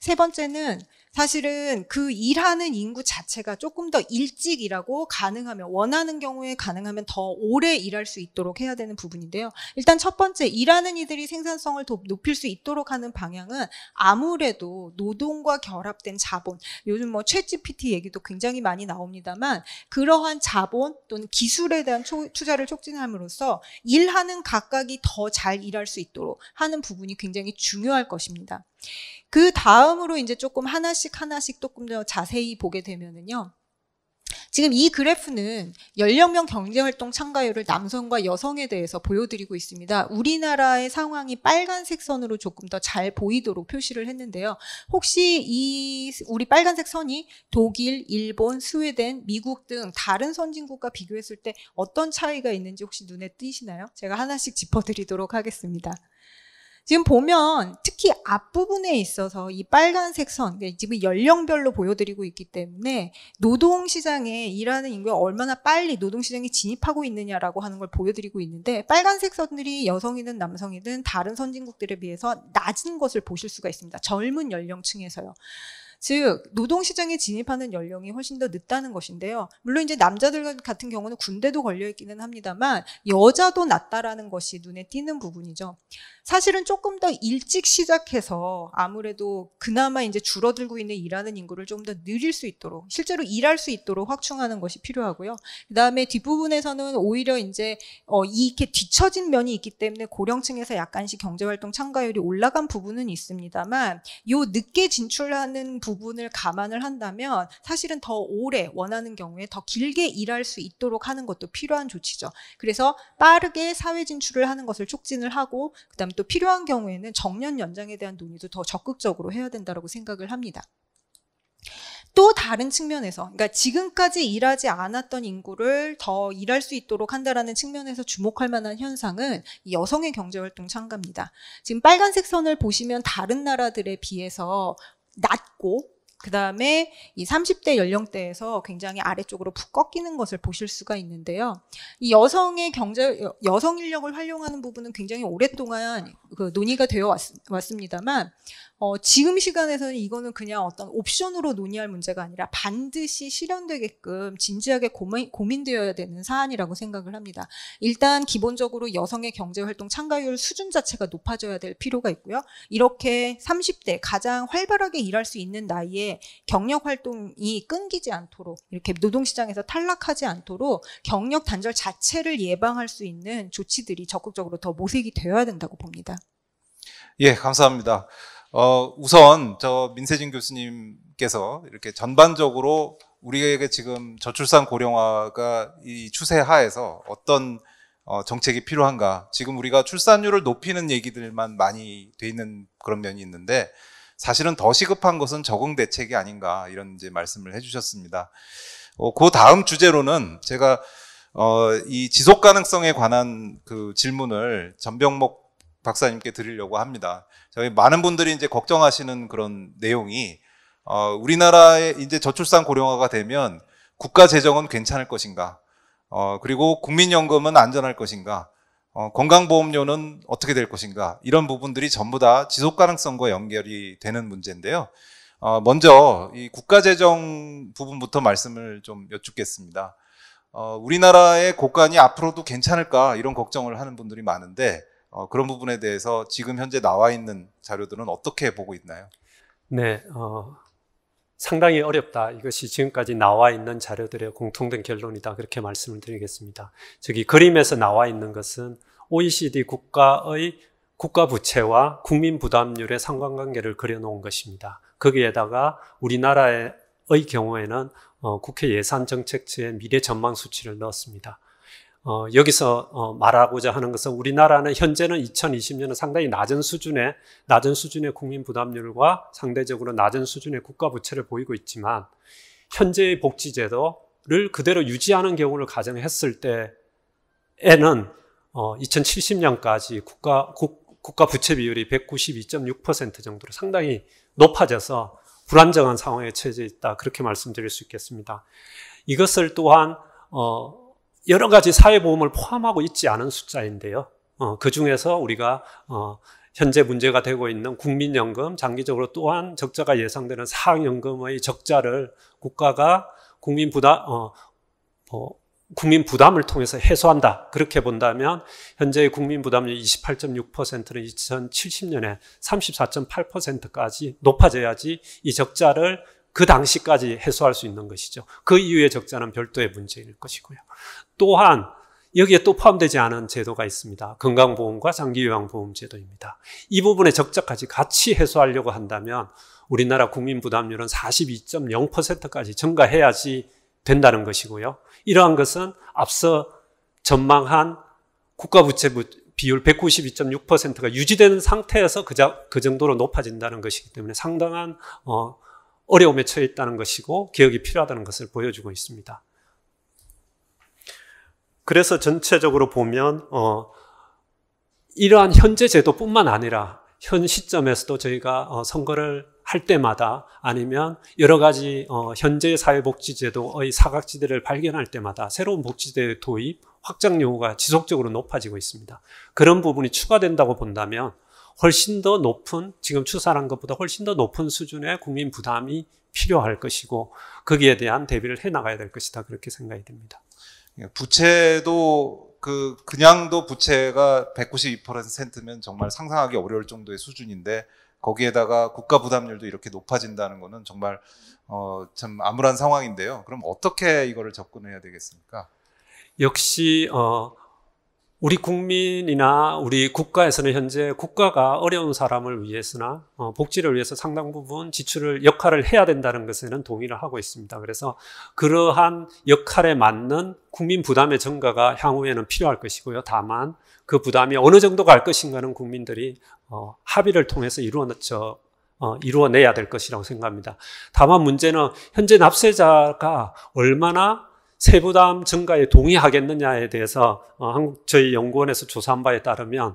세 번째는 사실은 그 일하는 인구 자체가 조금 더 일찍 일하고 가능하면 원하는 경우에 가능하면 더 오래 일할 수 있도록 해야 되는 부분인데요. 일단 첫 번째 일하는 이들이 생산성을 높일 수 있도록 하는 방향은 아무래도 노동과 결합된 자본 요즘 뭐최 g p t 얘기도 굉장히 많이 나옵니다만 그러한 자본 또는 기술에 대한 투자를 촉진함으로써 일하는 각각이 더 잘 일할 수 있도록 하는 부분이 굉장히 중요할 것입니다. 그 다음으로 이제 조금 하나씩 하나씩 조금 더 자세히 보게 되면은요. 지금 이 그래프는 연령명 경제활동 참가율을 남성과 여성에 대해서 보여드리고 있습니다. 우리나라의 상황이 빨간색 선으로 조금 더 잘 보이도록 표시를 했는데요. 혹시 이 우리 빨간색 선이 독일, 일본, 스웨덴, 미국 등 다른 선진국과 비교했을 때 어떤 차이가 있는지 혹시 눈에 띄시나요? 제가 하나씩 짚어드리도록 하겠습니다. 지금 보면 특히 앞부분에 있어서 이 빨간색 선, 그러니까 지금 연령별로 보여드리고 있기 때문에 노동시장에 일하는 인구가 얼마나 빨리 노동시장에 진입하고 있느냐라고 하는 걸 보여드리고 있는데 빨간색 선들이 여성이든 남성이든 다른 선진국들에 비해서 낮은 것을 보실 수가 있습니다. 젊은 연령층에서요. 즉 노동 시장에 진입하는 연령이 훨씬 더 늦다는 것인데요. 물론 이제 남자들 같은 경우는 군대도 걸려 있기는 합니다만 여자도 낮다라는 것이 눈에 띄는 부분이죠. 사실은 조금 더 일찍 시작해서 아무래도 그나마 이제 줄어들고 있는 일하는 인구를 좀 더 늘릴 수 있도록 실제로 일할 수 있도록 확충하는 것이 필요하고요. 그다음에 뒷부분에서는 오히려 이제 어 이렇게 뒤처진 면이 있기 때문에 고령층에서 약간씩 경제활동 참가율이 올라간 부분은 있습니다만 요 늦게 진출하는 부분 부분을 감안을 한다면 사실은 더 오래 원하는 경우에 더 길게 일할 수 있도록 하는 것도 필요한 조치죠. 그래서 빠르게 사회 진출을 하는 것을 촉진을 하고 그다음 또 필요한 경우에는 정년 연장에 대한 논의도 더 적극적으로 해야 된다고 생각을 합니다. 또 다른 측면에서, 그러니까 지금까지 일하지 않았던 인구를 더 일할 수 있도록 한다라는 측면에서 주목할 만한 현상은 여성의 경제활동 참가입니다. 지금 빨간색 선을 보시면 다른 나라들에 비해서 낮고 그다음에 이 30대 연령대에서 굉장히 아래쪽으로 푹 꺾이는 것을 보실 수가 있는데요. 이 여성의 경제 여성 인력을 활용하는 부분은 굉장히 오랫동안 그 논의가 되어 왔, 습니다만 어, 지금 시간에서는 이거는 그냥 어떤 옵션으로 논의할 문제가 아니라 반드시 실현되게끔 진지하게 고민, 고민되어야 되는 사안이라고 생각을 합니다. 일단 기본적으로 여성의 경제활동 참가율 수준 자체가 높아져야 될 필요가 있고요. 이렇게 30대 가장 활발하게 일할 수 있는 나이에 경력활동이 끊기지 않도록 이렇게 노동시장에서 탈락하지 않도록 경력 단절 자체를 예방할 수 있는 조치들이 적극적으로 더 모색이 되어야 된다고 봅니다. 예, 감사합니다. 어, 우선 저 민세진 교수님께서 이렇게 전반적으로 우리에게 지금 저출산 고령화가 이 추세 하에서 어떤 어, 정책이 필요한가. 지금 우리가 출산율을 높이는 얘기들만 많이 돼 있는 그런 면이 있는데 사실은 더 시급한 것은 적응 대책이 아닌가 이런 이제 말씀을 해주셨습니다. 어, 그 다음 주제로는 제가 어, 이 지속 가능성에 관한 그 질문을 전병목 박사님께 드리려고 합니다. 저희 많은 분들이 이제 걱정하시는 그런 내용이 어, 우리나라의 이제 저출산 고령화가 되면 국가 재정은 괜찮을 것인가? 어, 그리고 국민연금은 안전할 것인가? 어, 건강보험료는 어떻게 될 것인가? 이런 부분들이 전부 다 지속 가능성과 연결이 되는 문제인데요. 어, 먼저 이 국가 재정 부분부터 말씀을 좀 여쭙겠습니다. 어, 우리나라의 고관이 앞으로도 괜찮을까 이런 걱정을 하는 분들이 많은데 어, 그런 부분에 대해서 지금 현재 나와 있는 자료들은 어떻게 보고 있나요? 네, 어, 상당히 어렵다. 이것이 지금까지 나와 있는 자료들의 공통된 결론이다. 그렇게 말씀을 드리겠습니다. 저기 그림에서 나와 있는 것은 OECD 국가의 국가 부채와 국민 부담률의 상관관계를 그려놓은 것입니다. 거기에다가 우리나라의 경우에는 어, 국회 예산 정책지의 미래 전망 수치를 넣었습니다. 어, 여기서 어, 말하고자 하는 것은 우리나라는 현재는 2020년은 상당히 낮은 수준의 낮은 수준의 국민 부담률과 상대적으로 낮은 수준의 국가 부채를 보이고 있지만 현재의 복지제도를 그대로 유지하는 경우를 가정했을 때에는 어, 2070년까지 국가 국, 가 부채 비율이 192.6% 정도로 상당히 높아져서 불안정한 상황에 처해져 있다 그렇게 말씀드릴 수 있겠습니다. 이것을 또한 어, 여러 가지 사회보험을 포함하고 있지 않은 숫자인데요. 어, 그 중에서 우리가 어, 현재 문제가 되고 있는 국민연금 장기적으로 또한 적자가 예상되는 사학연금의 적자를 국가가 국민 부담 어, 뭐, 국민 부담을 통해서 해소한다. 그렇게 본다면 현재의 국민 부담률 28.6%는 2070년에 34.8%까지 높아져야지 이 적자를 그 당시까지 해소할 수 있는 것이죠. 그 이후의 적자는 별도의 문제일 것이고요. 또한 여기에 또 포함되지 않은 제도가 있습니다. 건강보험과 장기요양보험 제도입니다. 이 부분의 적자까지 같이 해소하려고 한다면 우리나라 국민 부담률은 42.0%까지 증가해야지 된다는 것이고요. 이러한 것은 앞서 전망한 국가부채 비율 192.6%가 유지되는 상태에서 그, 정도로 높아진다는 것이기 때문에 상당한 어, 어려움에 처해 있다는 것이고 개혁이 필요하다는 것을 보여주고 있습니다. 그래서 전체적으로 보면 어, 이러한 현재 제도뿐만 아니라 현 시점에서도 저희가 어, 선거를 할 때마다 아니면 여러 가지 어, 현재 사회복지제도의 사각지대를 발견할 때마다 새로운 복지제도의 도입, 확장 요구가 지속적으로 높아지고 있습니다. 그런 부분이 추가된다고 본다면 훨씬 더 높은 지금 추산한 것보다 훨씬 더 높은 수준의 국민 부담이 필요할 것이고 거기에 대한 대비를 해 나가야 될 것이다 그렇게 생각이 됩니다. 예, 부채도 그 그냥도 부채가 192%면 정말 상상하기 어려울 정도의 수준인데 거기에다가 국가 부담률도 이렇게 높아진다는 거는 정말 어, 참 암울한 상황인데요. 그럼 어떻게 이거를 접근해야 되겠습니까? 역시 어, 우리 국민이나 우리 국가에서는 현재 국가가 어려운 사람을 위해서나 어, 복지를 위해서 상당 부분 지출을 역할을 해야 된다는 것에는 동의를 하고 있습니다. 그래서 그러한 역할에 맞는 국민 부담의 증가가 향후에는 필요할 것이고요. 다만 그 부담이 어느 정도 갈 것인가는 국민들이 어, 합의를 통해서 이루어져 어, 이루어내야 될 것이라고 생각합니다. 다만 문제는 현재 납세자가 얼마나 세부담 증가에 동의하겠느냐에 대해서 어, 한국 저희 연구원에서 조사한 바에 따르면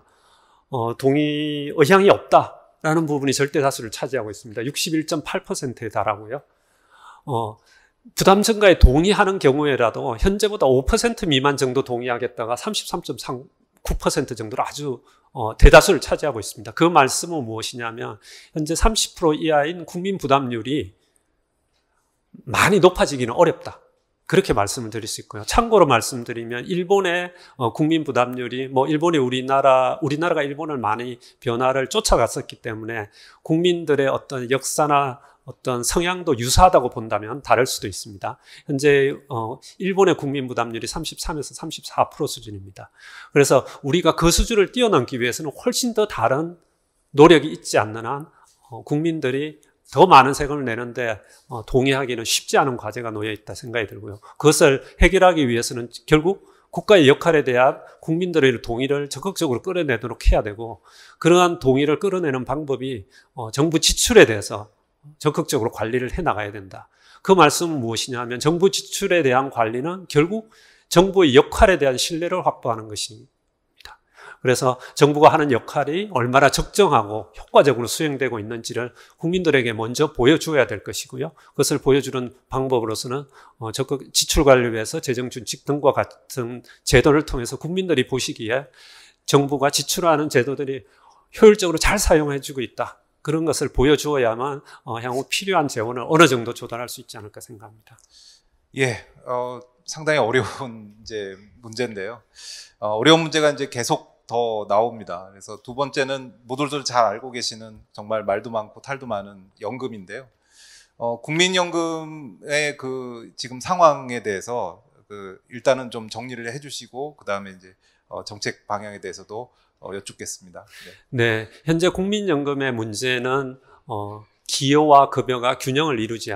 어, 동의 의향이 없다라는 부분이 절대 다수를 차지하고 있습니다. 61.8%에 달하고요. 어, 부담 증가에 동의하는 경우에라도 현재보다 5% 미만 정도 동의하겠다가 33.9% 정도로 아주 대다수를 차지하고 있습니다. 그 말씀은 무엇이냐면 현재 30% 이하인 국민 부담률이 많이 높아지기는 어렵다. 그렇게 말씀을 드릴 수 있고요. 참고로 말씀드리면 일본의 어, 국민 부담률이 뭐 일본이 우리나라 우리나라가 일본을 많이 변화를 쫓아갔었기 때문에 국민들의 어떤 역사나 어떤 성향도 유사하다고 본다면 다를 수도 있습니다. 현재 어, 일본의 국민 부담률이 33에서 34% 수준입니다. 그래서 우리가 그 수준을 뛰어넘기 위해서는 훨씬 더 다른 노력이 있지 않는 한 어, 국민들이 더 많은 세금을 내는데 어, 동의하기는 쉽지 않은 과제가 놓여 있다 생각이 들고요. 그것을 해결하기 위해서는 결국 국가의 역할에 대한 국민들의 동의를 적극적으로 끌어내도록 해야 되고 그러한 동의를 끌어내는 방법이 어, 정부 지출에 대해서 적극적으로 관리를 해 나가야 된다. 그 말씀은 무엇이냐 하면 정부 지출에 대한 관리는 결국 정부의 역할에 대한 신뢰를 확보하는 것입니다. 그래서 정부가 하는 역할이 얼마나 적정하고 효과적으로 수행되고 있는지를 국민들에게 먼저 보여줘야 될 것이고요. 그것을 보여주는 방법으로서는 어, 적극 지출 관리 위해서 재정 준칙 등과 같은 제도를 통해서 국민들이 보시기에 정부가 지출하는 제도들이 효율적으로 잘 사용해주고 있다. 그런 것을 보여주어야만 어, 향후 필요한 재원을 어느 정도 조달할 수 있지 않을까 생각합니다. 예, 어, 상당히 어려운 이제 문제인데요. 어, 어려운 문제가 이제 계속 더 나옵니다. 그래서 두 번째는 모두들 잘 알고 계시는 정말 말도 많고 탈도 많은 연금인데요. 어, 국민연금의 그 지금 상황에 대해서 그 일단은 좀 정리를 해주시고 그 다음에 이제 어, 정책 방향에 대해서도 어, 여쭙겠습니다. 네. 네. 현재 국민연금의 문제는 어, 기여와 급여가 균형을 이루지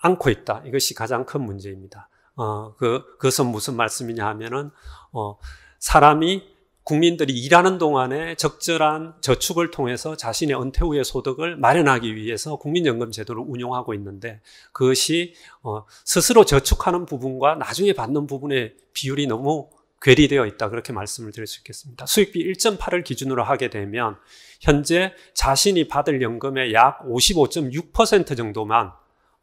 않고 있다. 이것이 가장 큰 문제입니다. 어, 그, 그것은 무슨 말씀이냐 하면은, 어, 사람이 국민들이 일하는 동안에 적절한 저축을 통해서 자신의 은퇴 후의 소득을 마련하기 위해서 국민연금 제도를 운용하고 있는데 그것이 어, 스스로 저축하는 부분과 나중에 받는 부분의 비율이 너무 괴리되어 있다 그렇게 말씀을 드릴 수 있겠습니다. 수익비 1.8을 기준으로 하게 되면 현재 자신이 받을 연금의 약 55.6% 정도만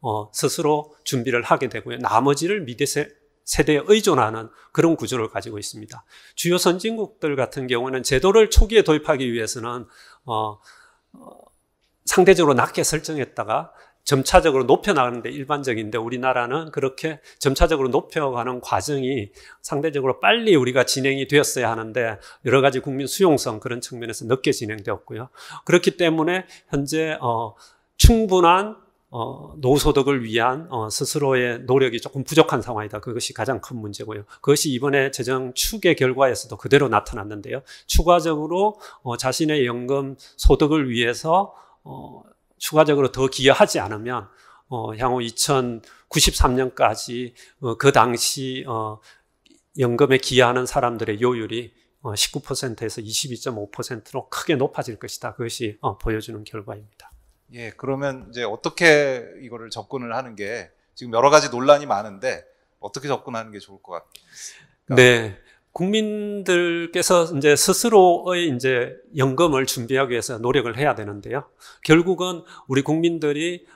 어, 스스로 준비를 하게 되고요. 나머지를 미대세 세대에 의존하는 그런 구조를 가지고 있습니다. 주요 선진국들 같은 경우는 제도를 초기에 도입하기 위해서는 어, 상대적으로 낮게 설정했다가 점차적으로 높여나가는 데 일반적인데 우리나라는 그렇게 점차적으로 높여가는 과정이 상대적으로 빨리 우리가 진행이 되었어야 하는데 여러 가지 국민 수용성 그런 측면에서 늦게 진행되었고요. 그렇기 때문에 현재 어, 충분한 어, 노소득을 위한 어, 스스로의 노력이 조금 부족한 상황이다. 그것이 가장 큰 문제고요. 그것이 이번에 재정 축의 결과에서도 그대로 나타났는데요. 추가적으로 어, 자신의 연금 소득을 위해서 어, 추가적으로 더 기여하지 않으면 어, 향후 2093년까지 어, 그 당시 어, 연금에 기여하는 사람들의 요율이 19%에서 어, 22.5%로 크게 높아질 것이다. 그것이 어, 보여주는 결과입니다. 예, 그러면 이제 어떻게 이거를 접근을 하는 게 지금 여러 가지 논란이 많은데 어떻게 접근하는 게 좋을 것 같아요? 니까 그러니까 네. 국민들께서 이제 스스로의 이제 연금을 준비하기 위해서 노력을 해야 되는데요. 결국은 우리 국민들이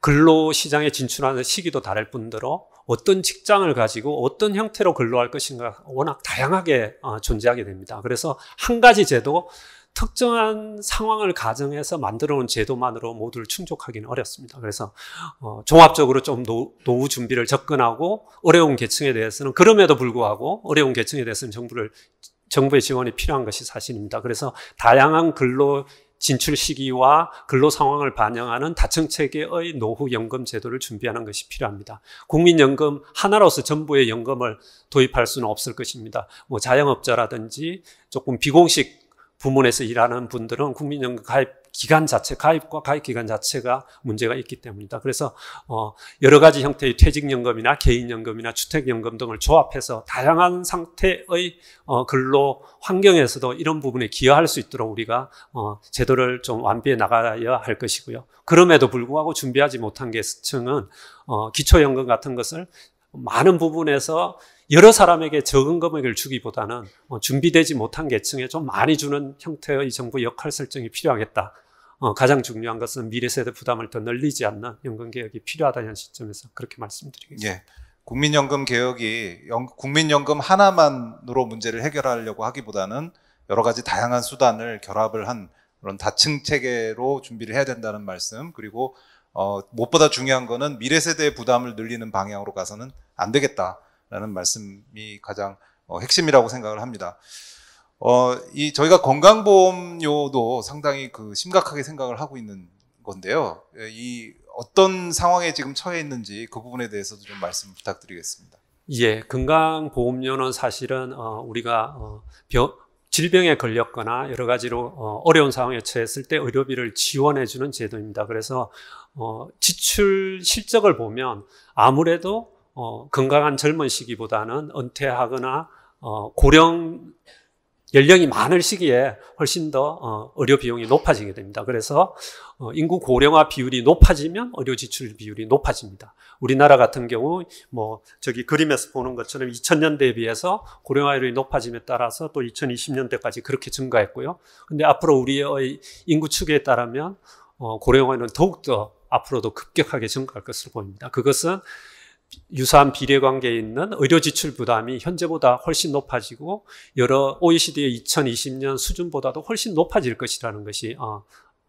근로시장에 진출하는 시기도 다를 뿐더러 어떤 직장을 가지고 어떤 형태로 근로할 것인가 워낙 다양하게 어, 존재하게 됩니다. 그래서 한 가지 제도, 특정한 상황을 가정해서 만들어 놓은 제도만으로 모두를 충족하기는 어렵습니다. 그래서 어, 종합적으로 좀 노, 노후 준비를 접근하고 어려운 계층에 대해서는 그럼에도 불구하고 어려운 계층에 대해서는 정부를 정부의 지원이 필요한 것이 사실입니다. 그래서 다양한 근로 진출 시기와 근로 상황을 반영하는 다층 체계의 노후 연금 제도를 준비하는 것이 필요합니다. 국민연금 하나로서 전부의 연금을 도입할 수는 없을 것입니다. 뭐 자영업자라든지 조금 비공식 부문에서 일하는 분들은 국민연금 가입 기간 자체, 가입과 가입 기간 자체가 문제가 있기 때문이다. 그래서 어, 여러 가지 형태의 퇴직연금이나 개인연금이나 주택연금 등을 조합해서 다양한 상태의 어, 근로 환경에서도 이런 부분에 기여할 수 있도록 우리가 어, 제도를 좀 완비해 나가야 할 것이고요. 그럼에도 불구하고 준비하지 못한 계층은 어, 기초연금 같은 것을 많은 부분에서 여러 사람에게 적은 금액을 주기보다는 어, 준비되지 못한 계층에 좀 많이 주는 형태의 정부 역할 설정이 필요하겠다. 어, 가장 중요한 것은 미래 세대 부담을 더 늘리지 않는 연금 개혁이 필요하다는 시점에서 그렇게 말씀드리겠습니다. 예. 국민연금 개혁이 연, 국민연금 하나만으로 문제를 해결하려고 하기보다는 여러 가지 다양한 수단을 결합을 한 그런 다층 체계로 준비를 해야 된다는 말씀 그리고 어, 무엇보다 중요한 거는 미래 세대의 부담을 늘리는 방향으로 가서는 안 되겠다. 라는 말씀이 가장 어, 핵심이라고 생각을 합니다. 어, 이 저희가 건강보험료도 상당히 그 심각하게 생각을 하고 있는 건데요. 예, 이 어떤 상황에 지금 처해 있는지 그 부분에 대해서도 좀 말씀 부탁드리겠습니다. 예, 건강보험료는 사실은 어, 우리가 어, 병, 질병에 걸렸거나 여러 가지로 어, 어려운 상황에 처했을 때 의료비를 지원해주는 제도입니다. 그래서 어, 지출 실적을 보면 아무래도 어, 건강한 젊은 시기보다는 은퇴하거나 어, 고령 연령이 많을 시기에 훨씬 더 어, 의료 비용이 높아지게 됩니다. 그래서 어, 인구 고령화 비율이 높아지면 의료 지출 비율이 높아집니다. 우리나라 같은 경우 뭐 저기 그림에서 보는 것처럼 2000년대에 비해서 고령화율이 높아짐에 따라서 또 2020년대까지 그렇게 증가했고요. 근데 앞으로 우리의 인구 추계에 따르면 어, 고령화는 더욱더 앞으로도 급격하게 증가할 것으로 보입니다. 그것은 유사한 비례 관계에 있는 의료 지출 부담이 현재보다 훨씬 높아지고 여러 OECD의 2020년 수준보다도 훨씬 높아질 것이라는 것이 어,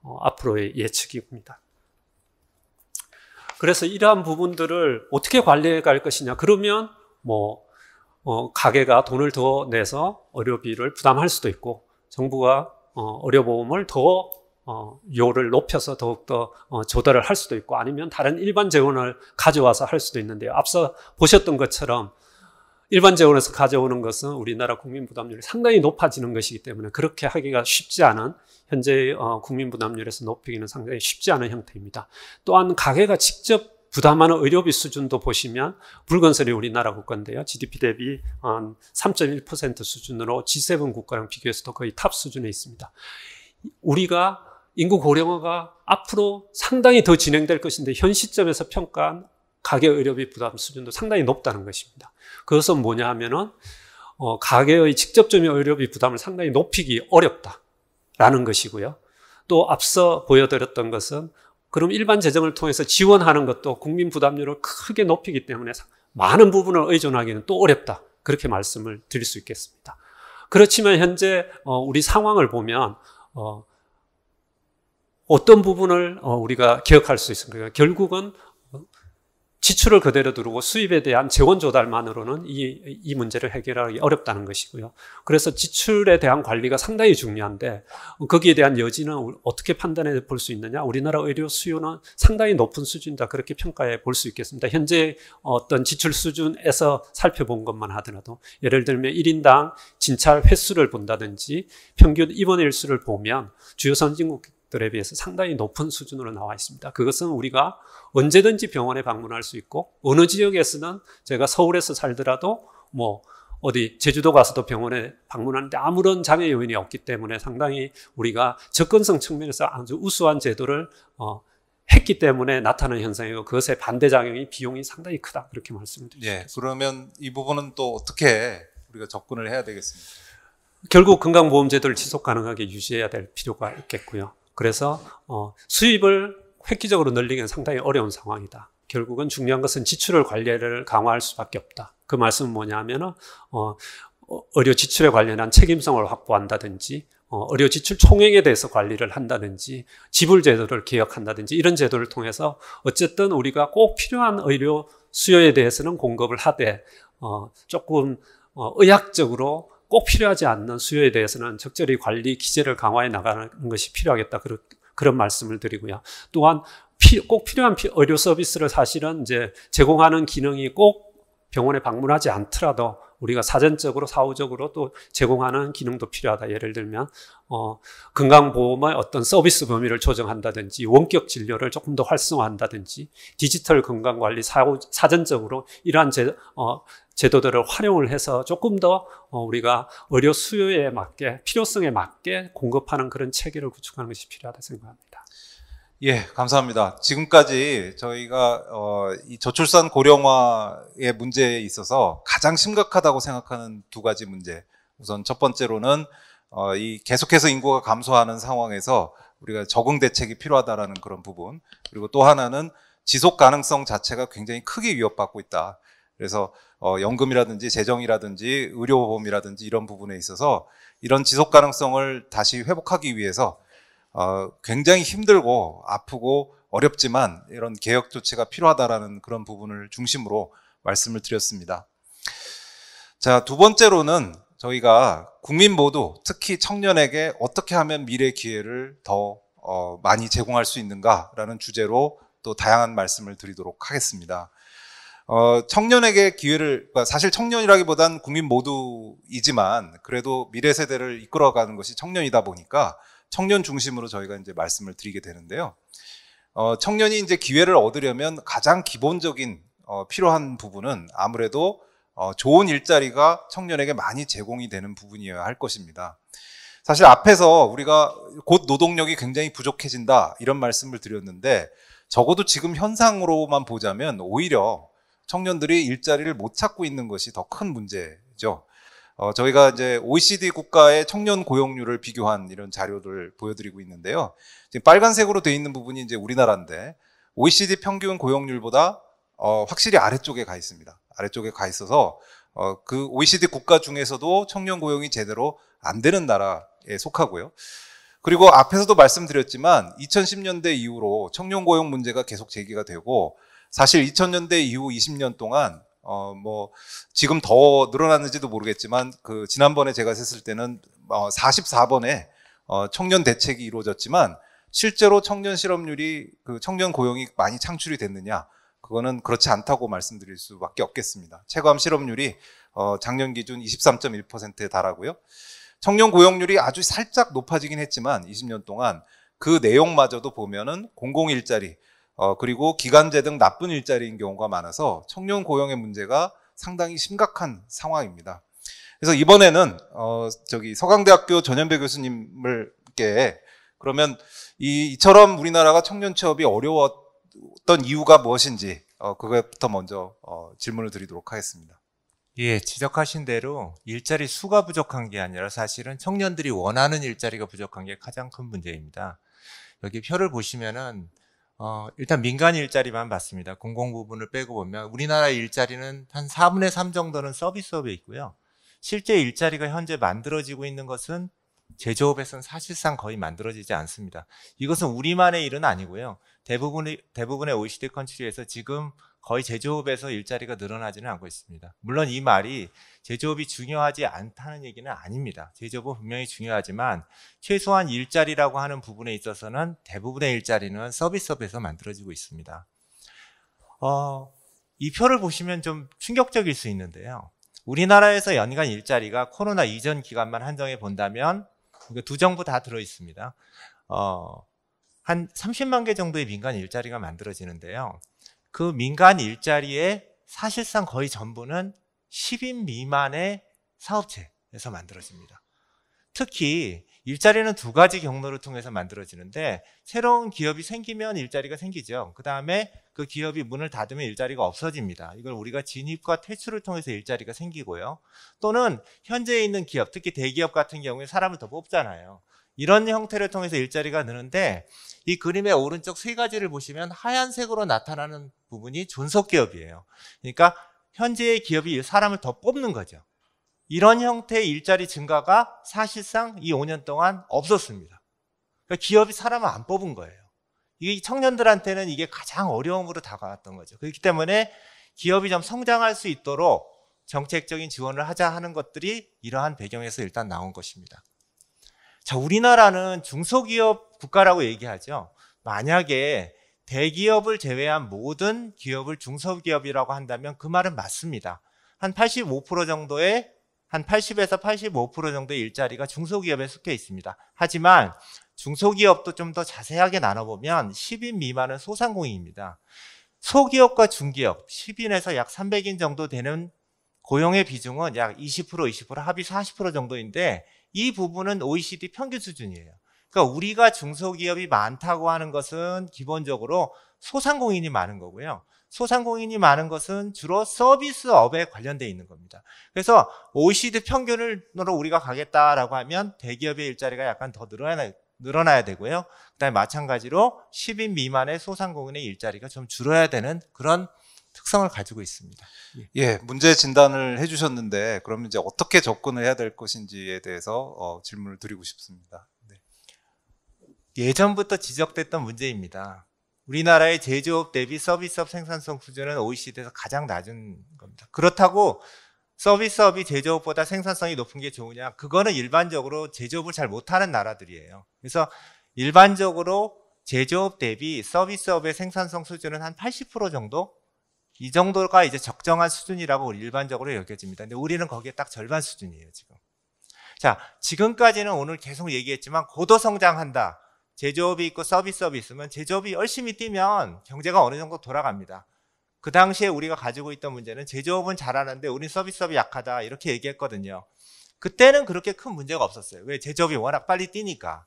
어, 앞으로의 예측입니다. 그래서 이러한 부분들을 어떻게 관리해 갈 것이냐. 그러면 뭐 어, 가게가 돈을 더 내서 의료비를 부담할 수도 있고 정부가 어, 의료보험을 더 어, 요를 높여서 더욱더 어, 조달을 할 수도 있고 아니면 다른 일반 재원을 가져와서 할 수도 있는데요. 앞서 보셨던 것처럼 일반 재원에서 가져오는 것은 우리나라 국민 부담률이 상당히 높아지는 것이기 때문에 그렇게 하기가 쉽지 않은 현재의 어, 국민 부담률에서 높이기는 상당히 쉽지 않은 형태입니다. 또한 가게가 직접 부담하는 의료비 수준도 보시면 불건설이 우리나라 국가인데요. GDP 대비 한3.1% 수준으로 G7 국가랑 비교해서도 거의 탑 수준에 있습니다. 우리가 인구 고령화가 앞으로 상당히 더 진행될 것인데 현 시점에서 평가한 가계 의료비 부담 수준도 상당히 높다는 것입니다. 그것은 뭐냐 하면은 어, 가계의 직접적인 의료비 부담을 상당히 높이기 어렵다라는 것이고요. 또 앞서 보여드렸던 것은 그럼 일반 재정을 통해서 지원하는 것도 국민 부담률을 크게 높이기 때문에 많은 부분을 의존하기는 또 어렵다. 그렇게 말씀을 드릴 수 있겠습니다. 그렇지만 현재 어, 우리 상황을 보면 어, 어떤 부분을 어, 우리가 기억할 수 있습니까? 그러니까 결국은 지출을 그대로 두고 르 수입에 대한 재원 조달만으로는 이, 이 문제를 해결하기 어렵다는 것이고요. 그래서 지출에 대한 관리가 상당히 중요한데 거기에 대한 여지는 어떻게 판단해 볼 수 있느냐? 우리나라 의료 수요는 상당히 높은 수준이다. 그렇게 평가해 볼 수 있겠습니다. 현재 어떤 지출 수준에서 살펴본 것만 하더라도 예를 들면 1인당 진찰 횟수를 본다든지 평균 입원 일수를 보면 주요 선진국 들에 비해서 상당히 높은 수준으로 나와 있습니다. 그것은 우리가 언제든지 병원에 방문할 수 있고 어느 지역에서는 제가 서울에서 살더라도 뭐 어디 제주도 가서도 병원에 방문하는데 아무런 장애 요인이 없기 때문에 상당히 우리가 접근성 측면에서 아주 우수한 제도를 어, 했기 때문에 나타나는 현상이고 그것의 반대 작용이 비용이 상당히 크다 그렇게 말씀드리습니다 예, 그러면 이 부분은 또 어떻게 우리가 접근을 해야 되겠습니까? 결국 건강보험제도를 지속 가능하게 유지해야 될 필요가 있겠고요. 그래서 어, 수입을 획기적으로 늘리기는 상당히 어려운 상황이다. 결국은 중요한 것은 지출을 관리를 강화할 수밖에 없다. 그 말씀은 뭐냐면은 어, 어, 의료 지출에 관련한 책임성을 확보한다든지 어, 의료 지출 총액에 대해서 관리를 한다든지 지불 제도를 개혁한다든지 이런 제도를 통해서 어쨌든 우리가 꼭 필요한 의료 수요에 대해서는 공급을 하되 어, 조금 어, 의학적으로 꼭 필요하지 않는 수요에 대해서는 적절히 관리 기재를 강화해 나가는 것이 필요하겠다. 그런 그런 말씀을 드리고요. 또한 꼭 필요한 의료 서비스를 사실은 이제 제공하는 기능이 꼭 병원에 방문하지 않더라도 우리가 사전적으로 사후적으로 또 제공하는 기능도 필요하다. 예를 들면 어, 건강보험의 어떤 서비스 범위를 조정한다든지 원격 진료를 조금 더 활성화한다든지 디지털 건강관리 사후, 사전적으로 이러한 제, 어, 제도들을 활용을 해서 조금 더 어, 우리가 의료 수요에 맞게 필요성에 맞게 공급하는 그런 체계를 구축하는 것이 필요하다 생각합니다. 예, 감사합니다. 지금까지 저희가 어, 이 저출산 고령화의 문제에 있어서 가장 심각하다고 생각하는 두 가지 문제. 우선 첫 번째로는 어, 이 계속해서 인구가 감소하는 상황에서 우리가 적응 대책이 필요하다라는 그런 부분. 그리고 또 하나는 지속 가능성 자체가 굉장히 크게 위협받고 있다. 그래서 어, 연금이라든지 재정이라든지 의료보험이라든지 이런 부분에 있어서 이런 지속 가능성을 다시 회복하기 위해서 어, 굉장히 힘들고 아프고 어렵지만 이런 개혁 조치가 필요하다라는 그런 부분을 중심으로 말씀을 드렸습니다. 자, 두 번째로는 저희가 국민 모두 특히 청년에게 어떻게 하면 미래 기회를 더 어, 많이 제공할 수 있는가라는 주제로 또 다양한 말씀을 드리도록 하겠습니다. 어, 청년에게 기회를, 그러니까 사실 청년이라기보단 국민 모두이지만 그래도 미래 세대를 이끌어가는 것이 청년이다 보니까 청년 중심으로 저희가 이제 말씀을 드리게 되는데요. 어, 청년이 이제 기회를 얻으려면 가장 기본적인 어, 필요한 부분은 아무래도 어, 좋은 일자리가 청년에게 많이 제공이 되는 부분이어야 할 것입니다. 사실 앞에서 우리가 곧 노동력이 굉장히 부족해진다 이런 말씀을 드렸는데 적어도 지금 현상으로만 보자면 오히려 청년들이 일자리를 못 찾고 있는 것이 더 큰 문제죠. 어, 저희가 이제 OECD 국가의 청년 고용률을 비교한 이런 자료를 보여드리고 있는데요. 지금 빨간색으로 되어 있는 부분이 이제 우리나라인데 OECD 평균 고용률보다 어, 확실히 아래쪽에 가 있습니다. 아래쪽에 가 있어서 어, 그 OECD 국가 중에서도 청년 고용이 제대로 안 되는 나라에 속하고요. 그리고 앞에서도 말씀드렸지만 2010년대 이후로 청년 고용 문제가 계속 제기가 되고 사실 2000년대 이후 20년 동안 어, 뭐, 지금 더 늘어났는지도 모르겠지만, 그, 지난번에 제가 셌을 때는 어, 44번에 어, 청년 대책이 이루어졌지만, 실제로 청년 실업률이 그 청년 고용이 많이 창출이 됐느냐, 그거는 그렇지 않다고 말씀드릴 수밖에 없겠습니다. 체감 실업률이 어, 작년 기준 23.1%에 달하고요. 청년 고용률이 아주 살짝 높아지긴 했지만 20년 동안 그 내용마저도 보면은 공공 일자리 어, 그리고 기간제 등 나쁜 일자리인 경우가 많아서 청년 고용의 문제가 상당히 심각한 상황입니다. 그래서 이번에는 어, 저기 서강대학교 전현배 교수님을 이 그러면 이, 이처럼 우리나라가 청년 취업이 어려웠던 이유가 무엇인지 어, 그것부터 먼저 어, 질문을 드리도록 하겠습니다. 예, 지적하신 대로 일자리 수가 부족한 게 아니라 사실은 청년들이 원하는 일자리가 부족한 게 가장 큰 문제입니다. 여기 표를 보시면은 어, 일단 민간 일자리만 봤습니다. 공공 부분을 빼고 보면 우리나라 일자리는 한 4분의 3 정도는 서비스업에 있고요. 실제 일자리가 현재 만들어지고 있는 것은 제조업에서는 사실상 거의 만들어지지 않습니다. 이것은 우리만의 일은 아니고요. 대부분의, 대부분의 OECD 컨트리에서 지금 거의 제조업에서 일자리가 늘어나지는 않고 있습니다. 물론 이 말이 제조업이 중요하지 않다는 얘기는 아닙니다. 제조업은 분명히 중요하지만 최소한 일자리라고 하는 부분에 있어서는 대부분의 일자리는 서비스업에서 만들어지고 있습니다. 어, 이 표를 보시면 좀 충격적일 수 있는데요. 우리나라에서 연간 일자리가 코로나 이전 기간만 한정해 본다면 두 정부 다 들어 있습니다. 어, 한 30만 개 정도의 민간 일자리가 만들어지는데요. 그 민간 일자리의 사실상 거의 전부는 10인 미만의 사업체에서 만들어집니다. 특히 일자리는 두 가지 경로를 통해서 만들어지는데 새로운 기업이 생기면 일자리가 생기죠. 그 다음에 그 기업이 문을 닫으면 일자리가 없어집니다. 이걸 우리가 진입과 퇴출을 통해서 일자리가 생기고요. 또는 현재 있는 기업, 특히 대기업 같은 경우에 사람을 더 뽑잖아요. 이런 형태를 통해서 일자리가 느는데 이 그림의 오른쪽 세 가지를 보시면 하얀색으로 나타나는 부분이 존속 기업이에요. 그러니까 현재의 기업이 사람을 더 뽑는 거죠. 이런 형태의 일자리 증가가 사실상 이 5년 동안 없었습니다. 그러니까 기업이 사람을 안 뽑은 거예요. 이게 청년들한테는 이게 가장 어려움으로 다가왔던 거죠. 그렇기 때문에 기업이 좀 성장할 수 있도록 정책적인 지원을 하자 하는 것들이 이러한 배경에서 일단 나온 것입니다. 자, 우리나라는 중소기업 국가라고 얘기하죠. 만약에 대기업을 제외한 모든 기업을 중소기업이라고 한다면 그 말은 맞습니다. 한 85% 정도의 한 80에서 85% 정도의 일자리가 중소기업에 속해 있습니다. 하지만 중소기업도 좀 더 자세하게 나눠보면 10인 미만은 소상공인입니다. 소기업과 중기업 10인에서 약 300인 정도 되는 고용의 비중은 약20% 20% 합이 40% 정도인데 이 부분은 OECD 평균 수준이에요. 그러니까 우리가 중소기업이 많다고 하는 것은 기본적으로 소상공인이 많은 거고요. 소상공인이 많은 것은 주로 서비스업에 관련돼 있는 겁니다. 그래서 OECD 평균으로 우리가 가겠다라고 하면 대기업의 일자리가 약간 더 늘어나, 늘어나야 되고요. 그다음에 마찬가지로 10인 미만의 소상공인의 일자리가 좀 줄어야 되는 그런 특성을 가지고 있습니다. 예, 예 문제 진단을 해주셨는데 그러면 이제 어떻게 접근을 해야 될 것인지에 대해서 어, 질문을 드리고 싶습니다. 예전부터 지적됐던 문제입니다. 우리나라의 제조업 대비 서비스업 생산성 수준은 OECD에서 가장 낮은 겁니다. 그렇다고 서비스업이 제조업보다 생산성이 높은 게 좋으냐? 그거는 일반적으로 제조업을 잘 못하는 나라들이에요. 그래서 일반적으로 제조업 대비 서비스업의 생산성 수준은 한 80% 정도? 이 정도가 이제 적정한 수준이라고 일반적으로 여겨집니다. 근데 우리는 거기에 딱 절반 수준이에요, 지금. 자, 지금까지는 오늘 계속 얘기했지만 고도성장한다. 제조업이 있고 서비스업이 있으면 제조업이 열심히 뛰면 경제가 어느 정도 돌아갑니다. 그 당시에 우리가 가지고 있던 문제는 제조업은 잘하는데 우린 서비스업이 약하다 이렇게 얘기했거든요. 그때는 그렇게 큰 문제가 없었어요. 왜? 제조업이 워낙 빨리 뛰니까.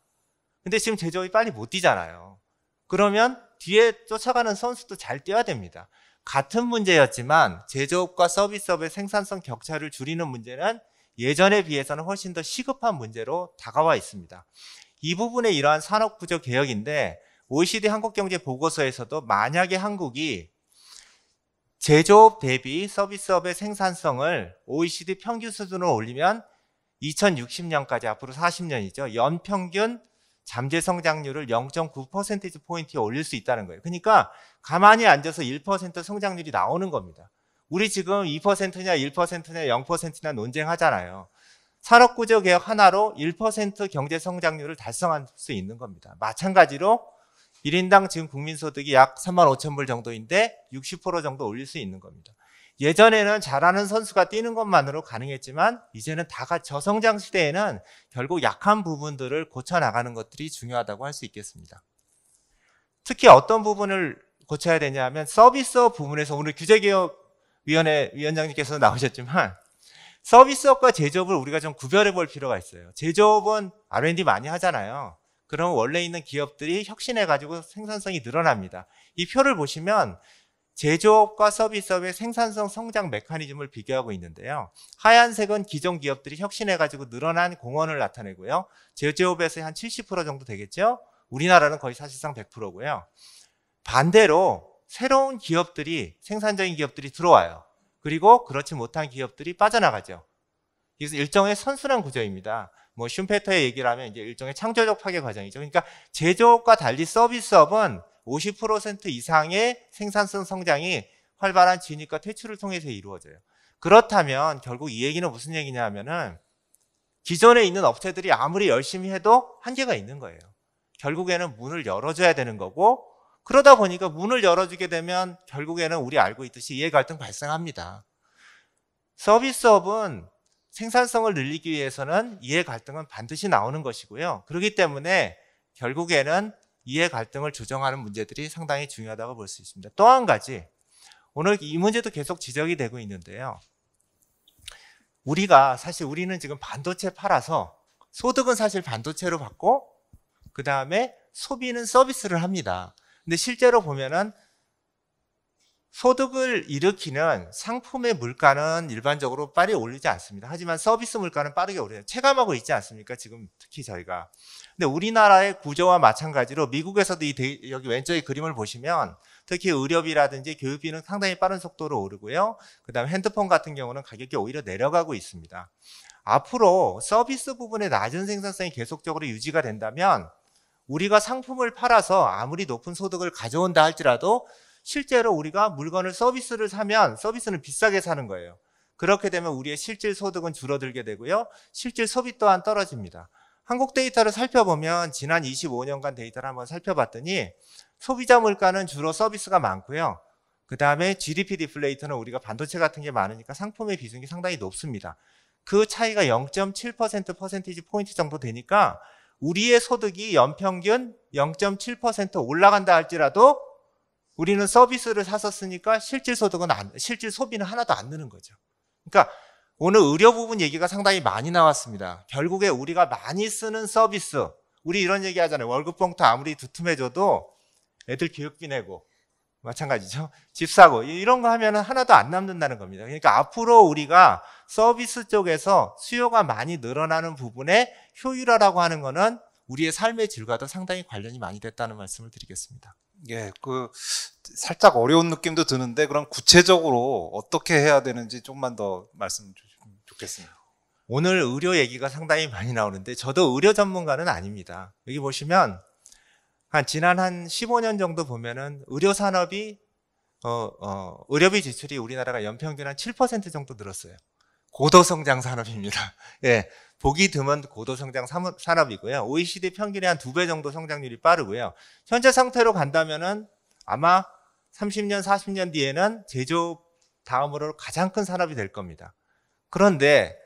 근데 지금 제조업이 빨리 못 뛰잖아요. 그러면 뒤에 쫓아가는 선수도 잘 뛰어야 됩니다. 같은 문제였지만 제조업과 서비스업의 생산성 격차를 줄이는 문제는 예전에 비해서는 훨씬 더 시급한 문제로 다가와 있습니다. 이 부분에 이러한 산업구조 개혁인데 OECD 한국경제 보고서에서도 만약에 한국이 제조업 대비 서비스업의 생산성을 OECD 평균 수준으로 올리면 2060년까지 앞으로 40년이죠. 연평균 잠재 성장률을 0.9%포인트 퍼센트 올릴 수 있다는 거예요. 그러니까 가만히 앉아서 1% 성장률이 나오는 겁니다. 우리 지금 2%냐 1%냐 0%냐 논쟁하잖아요. 산업구조 개혁 하나로 1% 경제 성장률을 달성할 수 있는 겁니다. 마찬가지로 1인당 지금 국민소득이 약 3만 5천 불 정도인데 60% 정도 올릴 수 있는 겁니다. 예전에는 잘하는 선수가 뛰는 것만으로 가능했지만 이제는 다가 저성장 시대에는 결국 약한 부분들을 고쳐나가는 것들이 중요하다고 할 수 있겠습니다. 특히 어떤 부분을 고쳐야 되냐면 하 서비스업 부분에서 오늘 규제개혁위원회 위원장님께서 나오셨지만 서비스업과 제조업을 우리가 좀 구별해 볼 필요가 있어요. 제조업은 R&D 많이 하잖아요. 그럼 원래 있는 기업들이 혁신해 가지고 생산성이 늘어납니다. 이 표를 보시면 제조업과 서비스업의 생산성 성장 메커니즘을 비교하고 있는데요. 하얀색은 기존 기업들이 혁신해 가지고 늘어난 공헌을 나타내고요. 제조업에서 한 70% 정도 되겠죠. 우리나라는 거의 사실상 100%고요. 반대로 새로운 기업들이 생산적인 기업들이 들어와요. 그리고 그렇지 못한 기업들이 빠져나가죠. 그래서 일종의 선순환 구조입니다. 뭐 슘페터의 얘기를 하면 이제 일종의 창조적 파괴 과정이죠. 그러니까 제조업과 달리 서비스업은 50% 이상의 생산성 성장이 활발한 진입과 퇴출을 통해서 이루어져요. 그렇다면 결국 이 얘기는 무슨 얘기냐 하면은 기존에 있는 업체들이 아무리 열심히 해도 한계가 있는 거예요. 결국에는 문을 열어줘야 되는 거고 그러다 보니까 문을 열어주게 되면 결국에는 우리 알고 있듯이 이해갈등 발생합니다. 서비스업은 생산성을 늘리기 위해서는 이해갈등은 반드시 나오는 것이고요. 그렇기 때문에 결국에는 이해갈등을 조정하는 문제들이 상당히 중요하다고 볼 수 있습니다. 또 한 가지, 오늘 이 문제도 계속 지적이 되고 있는데요. 우리가 사실 우리는 지금 반도체 팔아서 소득은 사실 반도체로 받고 그 다음에 소비는 서비스를 합니다. 근데 실제로 보면은 소득을 일으키는 상품의 물가는 일반적으로 빨리 올리지 않습니다. 하지만 서비스 물가는 빠르게 오려요 체감하고 있지 않습니까? 지금 특히 저희가. 근데 우리나라의 구조와 마찬가지로 미국에서도 이 대, 여기 왼쪽에 그림을 보시면 특히 의료비라든지 교육비는 상당히 빠른 속도로 오르고요. 그다음에 핸드폰 같은 경우는 가격이 오히려 내려가고 있습니다. 앞으로 서비스 부분의 낮은 생산성이 계속적으로 유지가 된다면 우리가 상품을 팔아서 아무리 높은 소득을 가져온다 할지라도 실제로 우리가 물건을 서비스를 사면 서비스는 비싸게 사는 거예요. 그렇게 되면 우리의 실질 소득은 줄어들게 되고요. 실질 소비 또한 떨어집니다. 한국 데이터를 살펴보면 지난 25년간 데이터를 한번 살펴봤더니 소비자 물가는 주로 서비스가 많고요. 그 다음에 GDP 디플레이터는 우리가 반도체 같은 게 많으니까 상품의 비중이 상당히 높습니다. 그 차이가 0.7% 퍼센티지 포인트 정도 되니까 우리의 소득이 연평균 0.7% 올라간다 할지라도 우리는 서비스를 샀었으니까 실질 소득은 안, 실질 소비는 하나도 안 느는 거죠. 그러니까 오늘 의료 부분 얘기가 상당히 많이 나왔습니다. 결국에 우리가 많이 쓰는 서비스, 우리 이런 얘기 하잖아요. 월급 봉투 아무리 두툼해져도 애들 교육비 내고 마찬가지죠. 집 사고 이런 거 하면 하나도 안 남는다는 겁니다. 그러니까 앞으로 우리가 서비스 쪽에서 수요가 많이 늘어나는 부분에 효율화라고 하는 거는 우리의 삶의 질과도 상당히 관련이 많이 됐다는 말씀을 드리겠습니다. 예, 그 살짝 어려운 느낌도 드는데 그럼 구체적으로 어떻게 해야 되는지 조금만 더 말씀 주시면 좋겠습니다. 오늘 의료 얘기가 상당히 많이 나오는데 저도 의료 전문가는 아닙니다. 여기 보시면 한 지난 한 15년 정도 보면은 의료 산업이 어, 어, 의료비 지출이 우리나라가 연평균 한 7% 정도 늘었어요. 고도성장 산업입니다. 예. 보기 드문 고도성장 산업이고요. OECD 평균에한 두 배 정도 성장률이 빠르고요. 현재 상태로 간다면은 아마 30년, 40년 뒤에는 제조 다음으로 가장 큰 산업이 될 겁니다. 그런데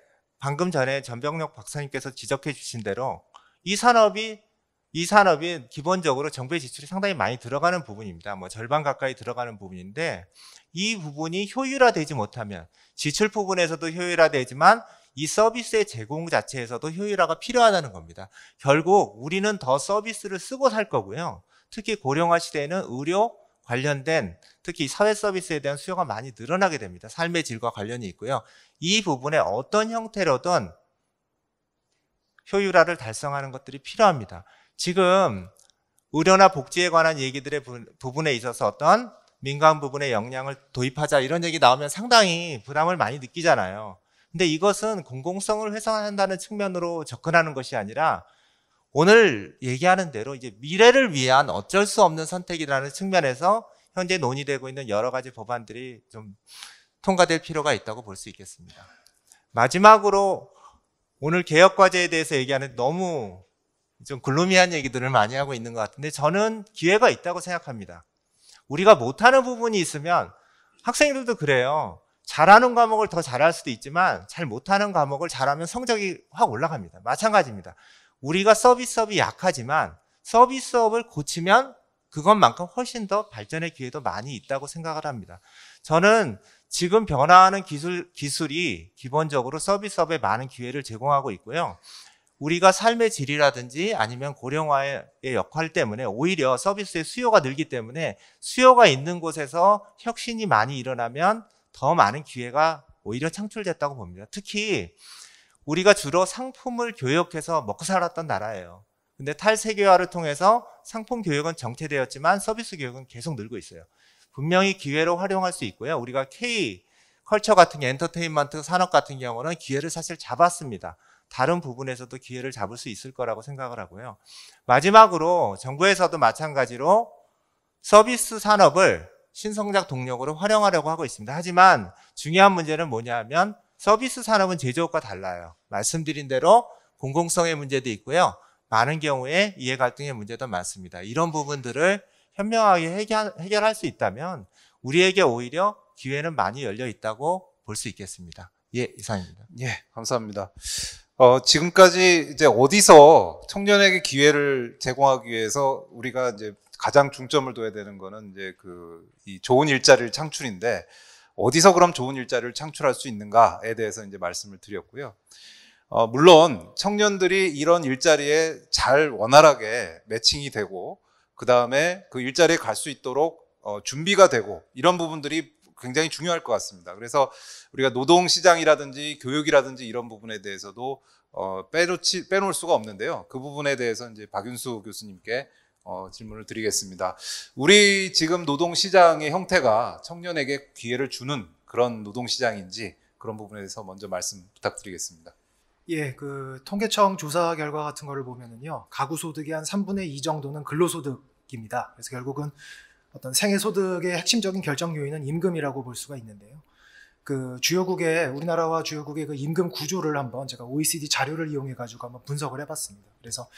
방금 전에 전병력 박사님께서 지적해 주신 대로 이 산업이 이 산업이 기본적으로 정부의 지출이 상당히 많이 들어가는 부분입니다. 뭐 절반 가까이 들어가는 부분인데 이 부분이 효율화되지 못하면 지출 부분에서도 효율화되지만 이 서비스의 제공 자체에서도 효율화가 필요하다는 겁니다. 결국 우리는 더 서비스를 쓰고 살 거고요. 특히 고령화 시대에는 의료 관련된 특히 사회 서비스에 대한 수요가 많이 늘어나게 됩니다. 삶의 질과 관련이 있고요. 이 부분에 어떤 형태로든 효율화를 달성하는 것들이 필요합니다. 지금 의료나 복지에 관한 얘기들의 부분에 있어서 어떤 민간 부분의 역량을 도입하자 이런 얘기 나오면 상당히 부담을 많이 느끼잖아요. 근데 이것은 공공성을 훼손한다는 측면으로 접근하는 것이 아니라 오늘 얘기하는 대로 이제 미래를 위한 어쩔 수 없는 선택이라는 측면에서 현재 논의되고 있는 여러 가지 법안들이 좀 통과될 필요가 있다고 볼 수 있겠습니다. 마지막으로 오늘 개혁과제에 대해서 얘기하는 너무 좀 글로미한 얘기들을 많이 하고 있는 것 같은데 저는 기회가 있다고 생각합니다. 우리가 못하는 부분이 있으면 학생들도 그래요. 잘하는 과목을 더 잘할 수도 있지만 잘 못하는 과목을 잘하면 성적이 확 올라갑니다. 마찬가지입니다. 우리가 서비스업이 약하지만 서비스업을 고치면 그것만큼 훨씬 더 발전의 기회도 많이 있다고 생각을 합니다. 저는 지금 변화하는 기술, 기술이 기본적으로 서비스업에 많은 기회를 제공하고 있고요. 우리가 삶의 질이라든지 아니면 고령화의 역할 때문에 오히려 서비스의 수요가 늘기 때문에 수요가 있는 곳에서 혁신이 많이 일어나면 더 많은 기회가 오히려 창출됐다고 봅니다. 특히 우리가 주로 상품을 교역해서 먹고 살았던 나라예요. 근데 탈세계화를 통해서 상품 교역은 정체되었지만 서비스 교역은 계속 늘고 있어요. 분명히 기회로 활용할 수 있고요. 우리가 K 컬처 같은 게 엔터테인먼트 산업 같은 경우는 기회를 사실 잡았습니다. 다른 부분에서도 기회를 잡을 수 있을 거라고 생각을 하고요. 마지막으로 정부에서도 마찬가지로 서비스 산업을 신성장 동력으로 활용하려고 하고 있습니다. 하지만 중요한 문제는 뭐냐면 서비스 산업은 제조업과 달라요. 말씀드린 대로 공공성의 문제도 있고요. 많은 경우에 이해 갈등의 문제도 많습니다. 이런 부분들을 현명하게 해결, 할수 있다면 우리에게 오히려 기회는 많이 열려 있다고 볼 수 있겠습니다. 예, 이상입니다. 예, 감사합니다. 어, 지금까지 이제 어디서 청년에게 기회를 제공하기 위해서 우리가 이제 가장 중점을 둬야 되는 거는 이제 그 이 좋은 일자리를 창출인데 어디서 그럼 좋은 일자리를 창출할 수 있는가에 대해서 이제 말씀을 드렸고요. 어, 물론 청년들이 이런 일자리에 잘 원활하게 매칭이 되고 그 다음에 그 일자리에 갈 수 있도록 어, 준비가 되고 이런 부분들이 굉장히 중요할 것 같습니다. 그래서 우리가 노동 시장이라든지 교육이라든지 이런 부분에 대해서도 어, 빼놓지, 빼놓을 수가 없는데요. 그 부분에 대해서 이제 박윤수 교수님께 어, 질문을 드리겠습니다. 우리 지금 노동 시장의 형태가 청년에게 기회를 주는 그런 노동 시장인지 그런 부분에 대해서 먼저 말씀 부탁드리겠습니다. 예, 그 통계청 조사 결과 같은 거를 보면은요. 가구 소득의 한 3분의 2 정도는 근로 소득입니다. 그래서 결국은 어떤 생애 소득의 핵심적인 결정 요인은 임금이라고 볼 수가 있는데요. 그 주요국의 우리나라와 주요국의 그 임금 구조를 한번 제가 OECD 자료를 이용해 가지고 한번 분석을 해봤습니다. 그래서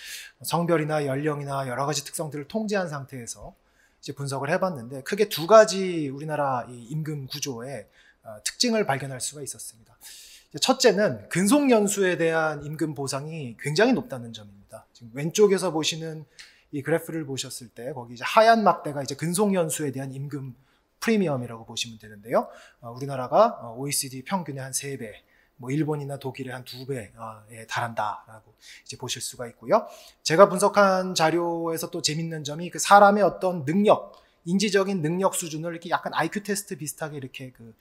성별이나 연령이나 여러 가지 특성들을 통제한 상태에서 이제 분석을 해봤는데 크게 두 가지 우리나라 임금 구조의 어, 특징을 발견할 수가 있었습니다. 첫째는 근속연수에 대한 임금 보상이 굉장히 높다는 점입니다. 지금 왼쪽에서 보시는 이 그래프를 보셨을 때 거기 이제 하얀 막대가 이제 근속연수에 대한 임금 프리미엄이라고 보시면 되는데요. 어, 우리나라가 어, OECD 평균의 한 3배, 뭐 일본이나 독일의 한 2배에 달한다라고 이제 보실 수가 있고요. 제가 분석한 자료에서 또 재밌는 점이 그 사람의 어떤 능력, 인지적인 능력 수준을 이렇게 약간 IQ 테스트 비슷하게 이렇게 그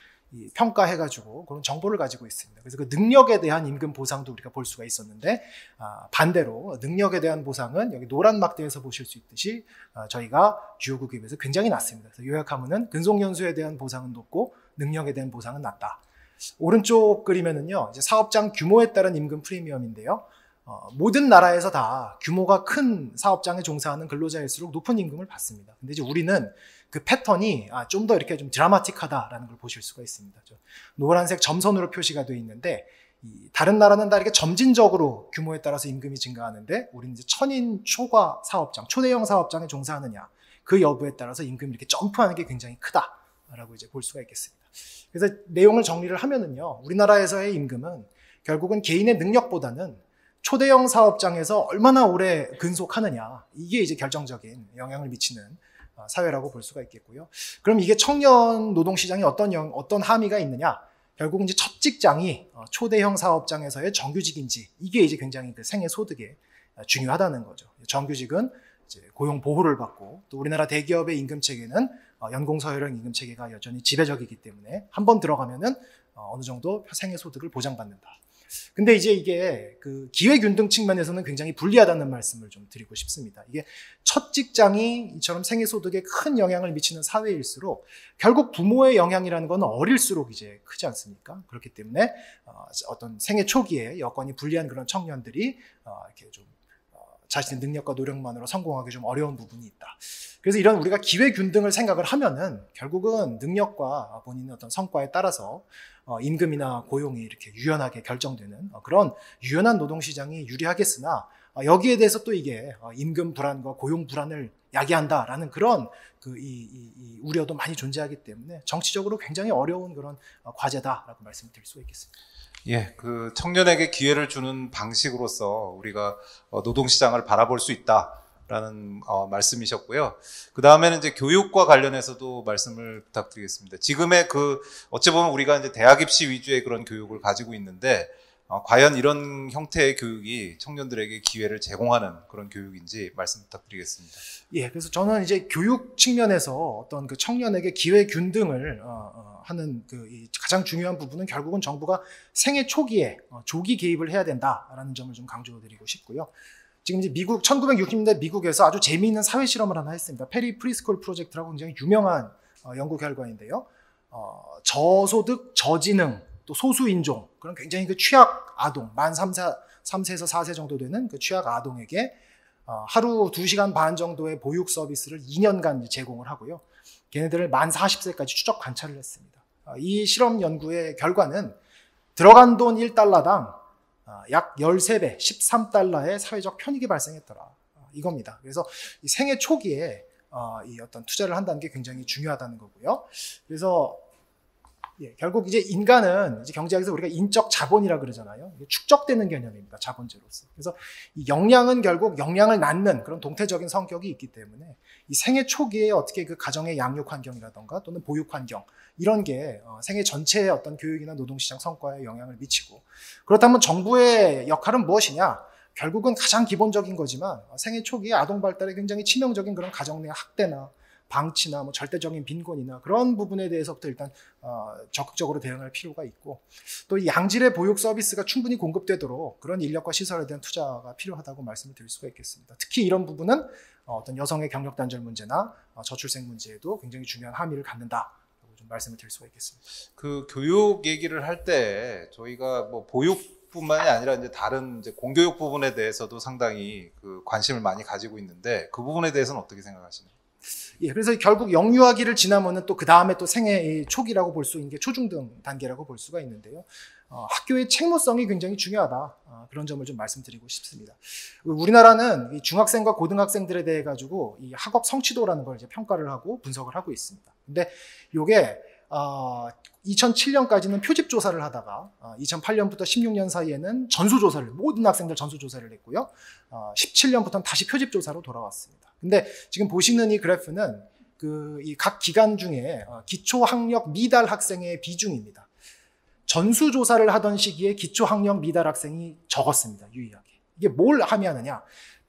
평가해가지고 그런 정보를 가지고 있습니다. 그래서 그 능력에 대한 임금 보상도 우리가 볼 수가 있었는데 아, 반대로 능력에 대한 보상은 여기 노란 막대에서 보실 수 있듯이 아, 저희가 주요국에 비해서 굉장히 낮습니다. 그래서 요약하면은 근속연수에 대한 보상은 높고 능력에 대한 보상은 낮다. 오른쪽 그림에는요 이제 사업장 규모에 따른 임금 프리미엄인데요. 어, 모든 나라에서 다 규모가 큰 사업장에 종사하는 근로자일수록 높은 임금을 받습니다. 근데 이제 우리는 그 패턴이 아, 좀 더 이렇게 좀 드라마틱하다라는 걸 보실 수가 있습니다. 노란색 점선으로 표시가 되어 있는데 다른 나라는 다 이렇게 점진적으로 규모에 따라서 임금이 증가하는데 우리는 이제 천인 초과 사업장, 초대형 사업장에 종사하느냐 그 여부에 따라서 임금이 이렇게 점프하는 게 굉장히 크다라고 이제 볼 수가 있겠습니다. 그래서 내용을 정리를 하면은요, 우리나라에서의 임금은 결국은 개인의 능력보다는 초대형 사업장에서 얼마나 오래 근속하느냐 이게 이제 결정적인 영향을 미치는 어, 사회라고 볼 수가 있겠고요. 그럼 이게 청년 노동 시장에 어떤 영, 어떤 함의가 있느냐? 결국 이제 첫 직장이 어, 초대형 사업장에서의 정규직인지 이게 이제 굉장히 그 생애 소득에 어, 중요하다는 거죠. 정규직은 고용 보호를 받고 또 우리나라 대기업의 임금 체계는 연공 서열형 임금 체계가 여전히 지배적이기 때문에 한 번 들어가면은 어느 정도 생애 소득을 보장받는다. 근데 이제 이게 그 기회균등 측면에서는 굉장히 불리하다는 말씀을 좀 드리고 싶습니다. 이게 첫 직장이 이처럼 생애소득에 큰 영향을 미치는 사회일수록 결국 부모의 영향이라는 건 어릴수록 이제 크지 않습니까? 그렇기 때문에 어, 어떤 생애 초기에 여건이 불리한 그런 청년들이 어, 이렇게 좀 어, 자신의 능력과 노력만으로 성공하기 좀 어려운 부분이 있다. 그래서 이런 우리가 기회 균등을 생각을 하면은 결국은 능력과 본인의 어떤 성과에 따라서 어, 임금이나 고용이 이렇게 유연하게 결정되는 어, 그런 유연한 노동시장이 유리하겠으나 어, 여기에 대해서 또 이게 임금 불안과 고용 불안을 야기한다라는 그런 그 이, 이, 이 우려도 많이 존재하기 때문에 정치적으로 굉장히 어려운 그런 과제다라고 말씀드릴 수 있겠습니다. 예, 그 청년에게 기회를 주는 방식으로서 우리가 노동시장을 바라볼 수 있다. 라는 어, 말씀이셨고요. 그 다음에는 이제 교육과 관련해서도 말씀을 부탁드리겠습니다. 지금의 그 어찌 보면 우리가 이제 대학 입시 위주의 그런 교육을 가지고 있는데 어, 과연 이런 형태의 교육이 청년들에게 기회를 제공하는 그런 교육인지 말씀 부탁드리겠습니다. 예, 그래서 저는 이제 교육 측면에서 어떤 그 청년에게 기회 균등을 어, 어, 하는 그이 가장 중요한 부분은 결국은 정부가 생애 초기에 어, 조기 개입을 해야 된다라는 점을 좀 강조드리고 싶고요. 지금 이제 미국 1960년대 미국에서 아주 재미있는 사회 실험을 하나 했습니다. 페리 프리스콜 프로젝트라고 굉장히 유명한 어, 연구 결과인데요. 어, 저소득, 저지능, 또 소수인종 그런 굉장히 그 취약 아동 만 3세, 3세에서 4세 정도 되는 그 취약 아동에게 어, 하루 2시간 반 정도의 보육 서비스를 2년간 제공을 하고요. 걔네들을 만 40세까지 추적 관찰을 했습니다. 어, 이 실험 연구의 결과는 들어간 돈 1달러당 아, 약 13배, 13달러의 사회적 편익이 발생했더라. 아, 이겁니다. 그래서 생애 초기에 어, 이 어떤 투자를 한다는 게 굉장히 중요하다는 거고요. 그래서 예, 결국 이제 인간은 이제 경제학에서 우리가 인적 자본이라 그러잖아요. 축적되는 개념입니다. 자본재로서. 그래서 이 역량은 결국 역량을 낳는 그런 동태적인 성격이 있기 때문에 이 생애 초기에 어떻게 그 가정의 양육 환경이라던가 또는 보육 환경 이런 게 어, 생애 전체의 어떤 교육이나 노동시장 성과에 영향을 미치고 그렇다면 정부의 역할은 무엇이냐? 결국은 가장 기본적인 거지만 어, 생애 초기에 아동 발달에 굉장히 치명적인 그런 가정 내 학대나 방치나 뭐 절대적인 빈곤이나 그런 부분에 대해서부터 일단 어, 적극적으로 대응할 필요가 있고 또 양질의 보육 서비스가 충분히 공급되도록 그런 인력과 시설에 대한 투자가 필요하다고 말씀을 드릴 수가 있겠습니다. 특히 이런 부분은 어, 어떤 여성의 경력 단절 문제나 어, 저출생 문제에도 굉장히 중요한 함의를 갖는다. 좀 말씀을 드릴 수가 있겠습니다. 그 교육 얘기를 할 때 저희가 뭐 보육뿐만이 아니라 이제 다른 이제 공교육 부분에 대해서도 상당히 그 관심을 많이 가지고 있는데 그 부분에 대해서는 어떻게 생각하시나요? 예, 그래서 결국 영유아기를 지나면은 또 그 다음에 또 생애 초기라고 볼 수 있는 게 초중등 단계라고 볼 수가 있는데요. 어, 학교의 책무성이 굉장히 중요하다. 어, 그런 점을 좀 말씀드리고 싶습니다. 우리나라는 중학생과 고등학생들에 대해 가지고 이 학업 성취도라는 걸 이제 평가를 하고 분석을 하고 있습니다. 근데 이게 어, 2007년까지는 표집 조사를 하다가 어, 2008년부터 16년 사이에는 전수 조사를 모든 학생들 전수 조사를 했고요. 어, 17년부터는 다시 표집 조사로 돌아왔습니다. 근데 지금 보시는 이 그래프는 그각 기간 중에 어, 기초 학력 미달 학생의 비중입니다. 전수조사를 하던 시기에 기초학력 미달 학생이 적었습니다. 유의하게. 이게 뭘 함의하느냐.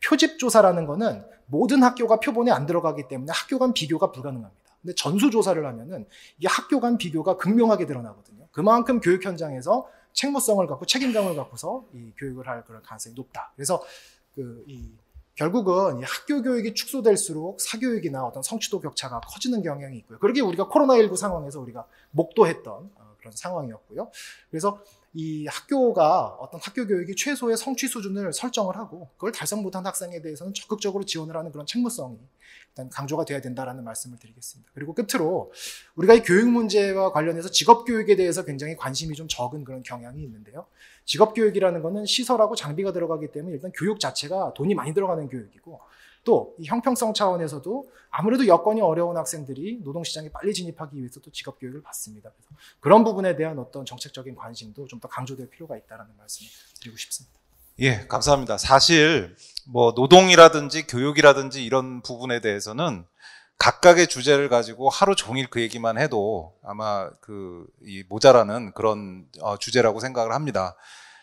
표집조사라는 거는 모든 학교가 표본에 안 들어가기 때문에 학교 간 비교가 불가능합니다. 근데 전수조사를 하면은 이 학교 간 비교가 극명하게 드러나거든요. 그만큼 교육 현장에서 책무성을 갖고 책임감을 갖고서 이 교육을 할 그런 가능성이 높다. 그래서 그 이 결국은 이 학교 교육이 축소될수록 사교육이나 어떤 성취도 격차가 커지는 경향이 있고요. 그러게 우리가 코로나19 상황에서 우리가 목도했던 그런 상황이었고요. 그래서 이 학교가 어떤 학교 교육이 최소의 성취 수준을 설정을 하고 그걸 달성 못한 학생에 대해서는 적극적으로 지원을 하는 그런 책무성이 일단 강조가 돼야 된다라는 말씀을 드리겠습니다. 그리고 끝으로 우리가 이 교육 문제와 관련해서 직업 교육에 대해서 굉장히 관심이 좀 적은 그런 경향이 있는데요. 직업 교육이라는 것은 시설하고 장비가 들어가기 때문에 일단 교육 자체가 돈이 많이 들어가는 교육이고 또 형평성 차원에서도 아무래도 여건이 어려운 학생들이 노동시장에 빨리 진입하기 위해서 또 직업교육을 받습니다. 그래서 그런 부분에 대한 어떤 정책적인 관심도 좀 더 강조될 필요가 있다는 말씀을 드리고 싶습니다. 예, 감사합니다. 사실 뭐 노동이라든지 교육이라든지 이런 부분에 대해서는 각각의 주제를 가지고 하루 종일 그 얘기만 해도 아마 그이 모자라는 그런 어, 주제라고 생각을 합니다.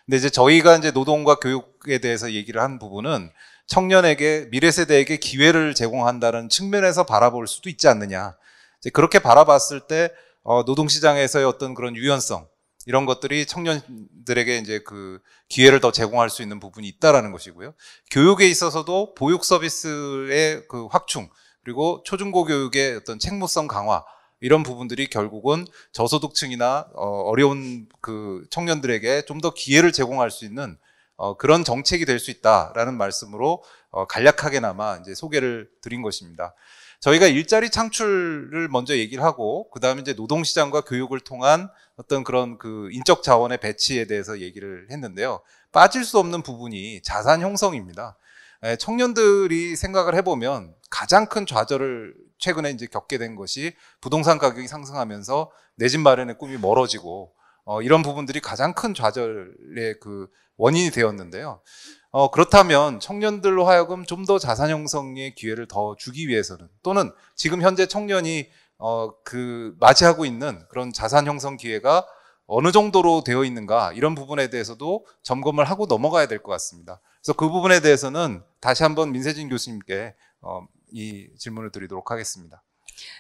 근데 이제 저희가 이제 노동과 교육에 대해서 얘기를 한 부분은 청년에게 미래 세대에게 기회를 제공한다는 측면에서 바라볼 수도 있지 않느냐. 이제 그렇게 바라봤을 때 어, 노동 시장에서의 어떤 그런 유연성 이런 것들이 청년들에게 이제 그 기회를 더 제공할 수 있는 부분이 있다라는 것이고요. 교육에 있어서도 보육 서비스의 그 확충 그리고 초중고 교육의 어떤 책무성 강화 이런 부분들이 결국은 저소득층이나 어, 어려운 그 청년들에게 좀 더 기회를 제공할 수 있는 어, 그런 정책이 될 수 있다라는 말씀으로 어, 간략하게나마 이제 소개를 드린 것입니다. 저희가 일자리 창출을 먼저 얘기를 하고 그다음에 이제 노동시장과 교육을 통한 어떤 그런 그 인적 자원의 배치에 대해서 얘기를 했는데요. 빠질 수 없는 부분이 자산 형성입니다. 예, 청년들이 생각을 해보면 가장 큰 좌절을 최근에 이제 겪게 된 것이 부동산 가격이 상승하면서 내 집 마련의 꿈이 멀어지고 어, 이런 부분들이 가장 큰 좌절의 그 원인이 되었는데요. 어, 그렇다면 청년들로 하여금 좀 더 자산 형성의 기회를 더 주기 위해서는 또는 지금 현재 청년이 어, 그 맞이하고 있는 그런 자산 형성 기회가 어느 정도로 되어 있는가 이런 부분에 대해서도 점검을 하고 넘어가야 될 것 같습니다. 그래서 그 부분에 대해서는 다시 한번 민세진 교수님께 어, 이 질문을 드리도록 하겠습니다.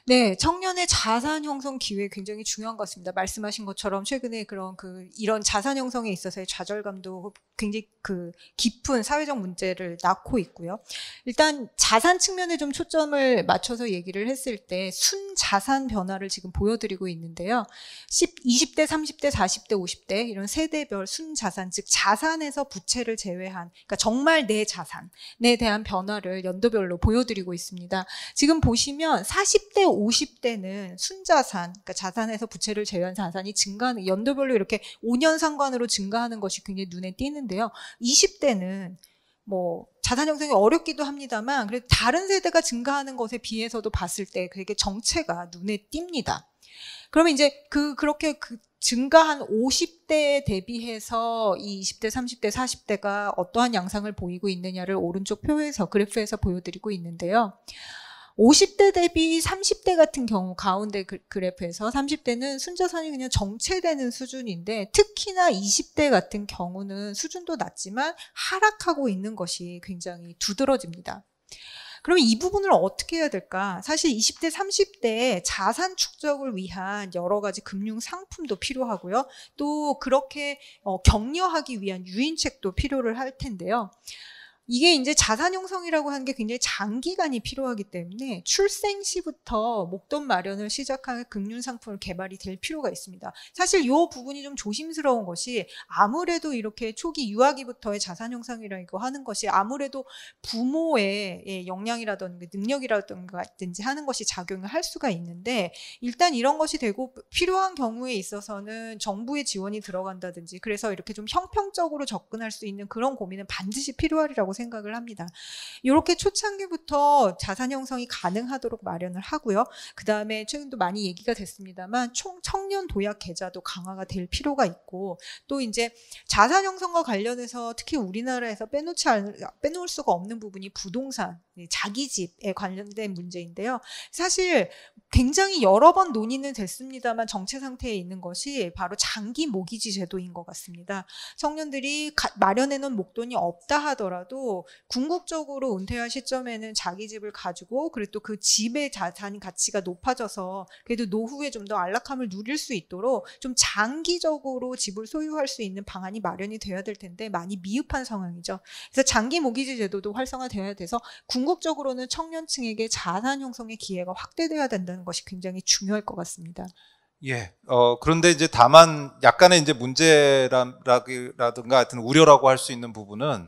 네, 청년의 자산 형성 기회 굉장히 중요한 것 같습니다. 말씀하신 것처럼 최근에 그런 그 이런 자산 형성에 있어서의 좌절감도 굉장히 그 깊은 사회적 문제를 낳고 있고요. 일단 자산 측면에 좀 초점을 맞춰서 얘기를 했을 때 순자산 변화를 지금 보여드리고 있는데요. 10, 20대, 30대, 40대, 50대 이런 세대별 순자산 즉 자산에서 부채를 제외한 그러니까 정말 내 자산에 대한 변화를 연도별로 보여드리고 있습니다. 지금 보시면 40 40대, 50대는 순자산, 그러니까 자산에서 부채를 제외한 자산이 증가하는 연도별로 이렇게 5년 상관으로 증가하는 것이 굉장히 눈에 띄는데요. 20대는 뭐 자산 형성이 어렵기도 합니다만 그래도 다른 세대가 증가하는 것에 비해서도 봤을 때 그게 정체가 눈에 띕니다. 그러면 이제 그 그렇게 그 증가한 50대에 대비해서 이 20대, 30대, 40대가 어떠한 양상을 보이고 있느냐를 오른쪽 표에서 그래프에서 보여드리고 있는데요. 50대 대비 30대 같은 경우 가운데 그, 그래프에서 30대는 순자산이 그냥 정체되는 수준인데 특히나 20대 같은 경우는 수준도 낮지만 하락하고 있는 것이 굉장히 두드러집니다. 그럼 이 부분을 어떻게 해야 될까? 사실 20대, 30대에 자산 축적을 위한 여러 가지 금융 상품도 필요하고요. 또 그렇게 어, 격려하기 위한 유인책도 필요를 할 텐데요. 이게 이제 자산 형성이라고 하는 게 굉장히 장기간이 필요하기 때문에 출생 시부터 목돈 마련을 시작한 금융 상품을 개발이 될 필요가 있습니다. 사실 이 부분이 좀 조심스러운 것이 아무래도 이렇게 초기 유아기부터의 자산 형성이라고 하는 것이 아무래도 부모의 예, 역량이라든지 능력이라든지 하는 것이 작용을 할 수가 있는데 일단 이런 것이 되고 필요한 경우에 있어서는 정부의 지원이 들어간다든지 그래서 이렇게 좀 형평적으로 접근할 수 있는 그런 고민은 반드시 필요하리라고 생각을 합니다. 이렇게 초창기부터 자산 형성이 가능하도록 마련을 하고요. 그 다음에 최근도 많이 얘기가 됐습니다만 총 청년 도약 계좌도 강화가 될 필요가 있고 또 이제 자산 형성과 관련해서 특히 우리나라에서 빼놓지 않, 빼놓을 수가 없는 부분이 부동산 자기 집에 관련된 문제인데요. 사실 굉장히 여러 번 논의는 됐습니다만 정체 상태에 있는 것이 바로 장기 모기지 제도인 것 같습니다. 청년들이 마련해 놓은 목돈이 없다 하더라도 궁극적으로 은퇴할 시점에는 자기 집을 가지고 그래도 그 집의 자산 가치가 높아져서 그래도 노후에 좀 더 안락함을 누릴 수 있도록 좀 장기적으로 집을 소유할 수 있는 방안이 마련이 돼야 될 텐데 많이 미흡한 상황이죠. 그래서 장기 모기지 제도도 활성화되어야 돼서 궁 궁극적으로는 청년층에게 자산 형성의 기회가 확대돼야 된다는 것이 굉장히 중요할 것 같습니다. 예. 어, 그런데 이제 다만 약간의 이제 문제라든가 하여튼 우려라고 할 수 있는 부분은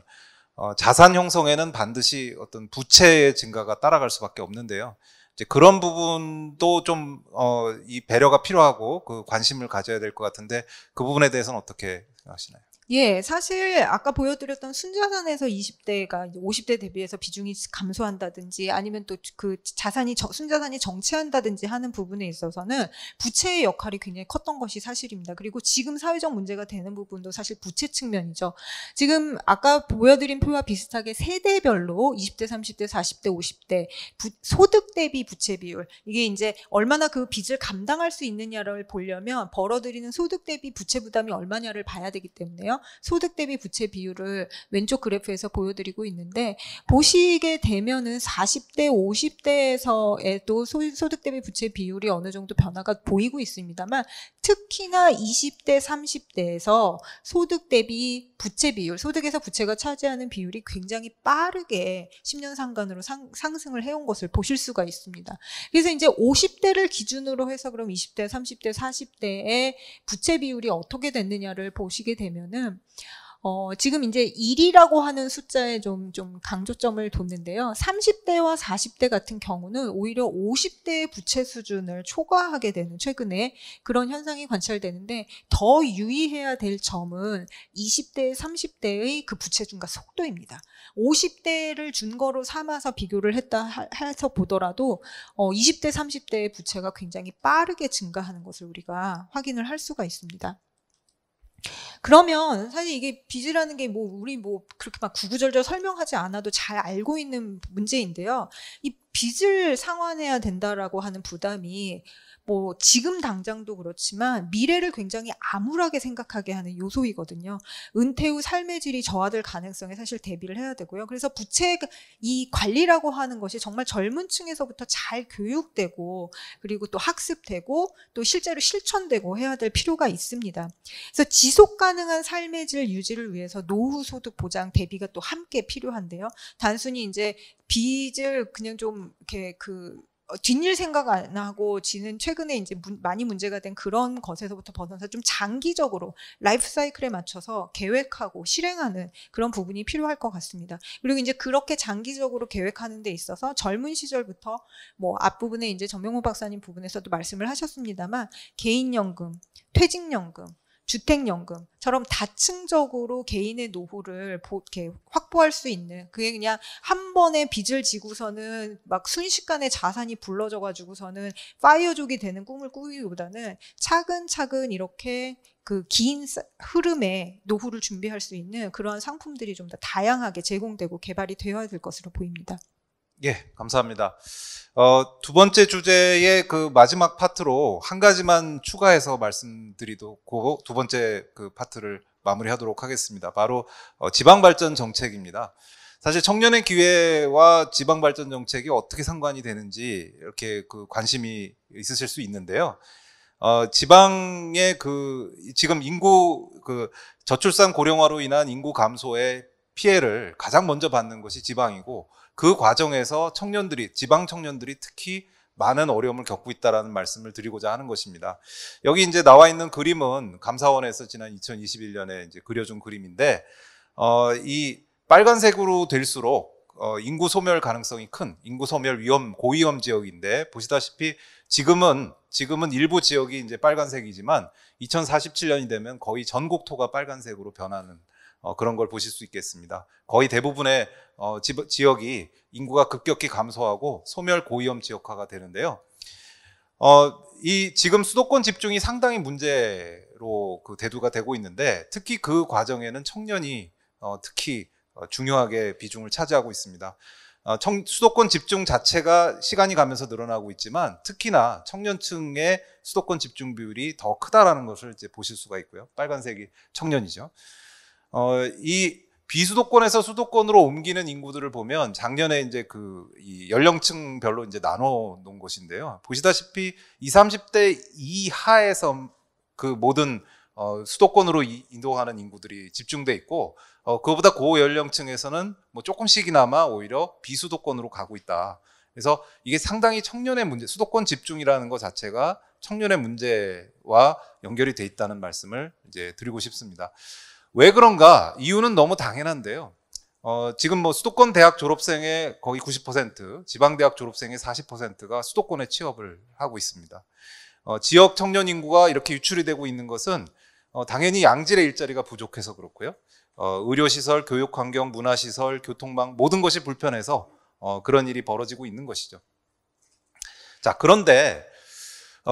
어, 자산 형성에는 반드시 어떤 부채의 증가가 따라갈 수밖에 없는데요. 이제 그런 부분도 좀, 어, 이 배려가 필요하고 그 관심을 가져야 될 것 같은데 그 부분에 대해서는 어떻게 생각하시나요? 예, 사실 아까 보여드렸던 순자산에서 20대가 50대 대비해서 비중이 감소한다든지 아니면 또 그 자산이 순자산이 정체한다든지 하는 부분에 있어서는 부채의 역할이 굉장히 컸던 것이 사실입니다. 그리고 지금 사회적 문제가 되는 부분도 사실 부채 측면이죠. 지금 아까 보여드린 표와 비슷하게 세대별로 20대, 30대, 40대, 50대 부, 소득 대비 부채 비율 이게 이제 얼마나 그 빚을 감당할 수 있느냐를 보려면 벌어들이는 소득 대비 부채 부담이 얼마냐를 봐야 되기 때문에요. 소득 대비 부채 비율을 왼쪽 그래프에서 보여드리고 있는데 보시게 되면은 40대, 50대에서에도 소득 대비 부채 비율이 어느 정도 변화가 보이고 있습니다만 특히나 20대, 30대에서 소득 대비 부채 비율, 소득에서 부채가 차지하는 비율이 굉장히 빠르게 10년 상간으로 상, 승을 해온 것을 보실 수가 있습니다. 그래서 이제 50대를 기준으로 해서 그럼 20대, 30대, 40대의 부채 비율이 어떻게 됐느냐를 보시게 되면은 어, 지금 이제 1이라고 하는 숫자에 좀, 좀 강조점을 뒀는데요. 30대와 40대 같은 경우는 오히려 50대의 부채 수준을 초과하게 되는 최근에 그런 현상이 관찰되는데 더 유의해야 될 점은 20대, 30대의 그 부채 증가 속도입니다. 50대를 준거로 삼아서 비교를 했다 해서 보더라도 어, 20대, 30대의 부채가 굉장히 빠르게 증가하는 것을 우리가 확인을 할 수가 있습니다. 그러면 사실 이게 빚이라는 게 뭐 우리 뭐 그렇게 막 구구절절 설명하지 않아도 잘 알고 있는 문제인데요. 이 빚을 상환해야 된다라고 하는 부담이 뭐 지금 당장도 그렇지만 미래를 굉장히 암울하게 생각하게 하는 요소이거든요. 은퇴 후 삶의 질이 저하될 가능성에 사실 대비를 해야 되고요. 그래서 부채 이 관리라고 하는 것이 정말 젊은 층에서부터 잘 교육되고 그리고 또 학습되고 또 실제로 실천되고 해야 될 필요가 있습니다. 그래서 지속 가능한 삶의 질 유지를 위해서 노후 소득 보장 대비가 또 함께 필요한데요. 단순히 이제 빚을 그냥 좀 이렇게 그 어, 뒷일 생각 안 하고 지는 최근에 이제 문, 많이 문제가 된 그런 것에서부터 벗어나서 좀 장기적으로 라이프 사이클에 맞춰서 계획하고 실행하는 그런 부분이 필요할 것 같습니다. 그리고 이제 그렇게 장기적으로 계획하는 데 있어서 젊은 시절부터 뭐 앞부분에 이제 정명호 박사님 부분에서도 말씀을 하셨습니다만 개인연금, 퇴직연금, 주택연금처럼 다층적으로 개인의 노후를 이렇게 확보할 수 있는 그게 그냥 한 번에 빚을 지고서는 막 순식간에 자산이 불러져 가지고서는 파이어족이 되는 꿈을 꾸기보다는 차근차근 이렇게 그 긴 흐름의 노후를 준비할 수 있는 그러한 상품들이 좀 더 다양하게 제공되고 개발이 되어야 될 것으로 보입니다. 예, 감사합니다. 어, 두 번째 주제의 그 마지막 파트로 한 가지만 추가해서 말씀드리고 도두 번째 그 파트를 마무리하도록 하겠습니다. 바로 어, 지방발전 정책입니다. 사실 청년의 기회와 지방발전 정책이 어떻게 상관이 되는지 이렇게 그 관심이 있으실 수 있는데요. 어, 지방의 그 지금 인구 그 저출산 고령화로 인한 인구 감소의 피해를 가장 먼저 받는 것이 지방이고 그 과정에서 청년들이 지방 청년들이 특히 많은 어려움을 겪고 있다라는 말씀을 드리고자 하는 것입니다. 여기 이제 나와 있는 그림은 감사원에서 지난 2021년에 이제 그려준 그림인데 어, 이 빨간색으로 될수록 어, 인구 소멸 가능성이 큰 인구 소멸 위험 고위험 지역인데 보시다시피 지금은 지금은 일부 지역이 이제 빨간색이지만 2047년이 되면 거의 전국토가 빨간색으로 변하는 어, 그런 걸 보실 수 있겠습니다. 거의 대부분의 어, 지, 지역이 인구가 급격히 감소하고 소멸 고위험 지역화가 되는데요. 어, 이 지금 수도권 집중이 상당히 문제로 그 대두가 되고 있는데 특히 그 과정에는 청년이 어, 특히 어, 중요하게 비중을 차지하고 있습니다. 어, 청, 수도권 집중 자체가 시간이 가면서 늘어나고 있지만 특히나 청년층의 수도권 집중 비율이 더 크다라는 것을 이제 보실 수가 있고요. 빨간색이 청년이죠. 어, 이 비수도권에서 수도권으로 옮기는 인구들을 보면 작년에 이제 그 연령층별로 이제 나눠 놓은 것인데요. 보시다시피 20, 30대 이하에서 그 모든 어, 수도권으로 이, 이동하는 인구들이 집중돼 있고 어, 그보다 고연령층에서는 뭐 조금씩이나마 오히려 비수도권으로 가고 있다. 그래서 이게 상당히 청년의 문제, 수도권 집중이라는 것 자체가 청년의 문제와 연결이 돼 있다는 말씀을 이제 드리고 싶습니다. 왜 그런가? 이유는 너무 당연한데요. 어, 지금 뭐 수도권 대학 졸업생의 거의 90%, 지방 대학 졸업생의 40%가 수도권에 취업을 하고 있습니다. 어, 지역 청년 인구가 이렇게 유출이 되고 있는 것은 어, 당연히 양질의 일자리가 부족해서 그렇고요. 어, 의료시설, 교육환경, 문화시설, 교통망 모든 것이 불편해서 어, 그런 일이 벌어지고 있는 것이죠. 자, 그런데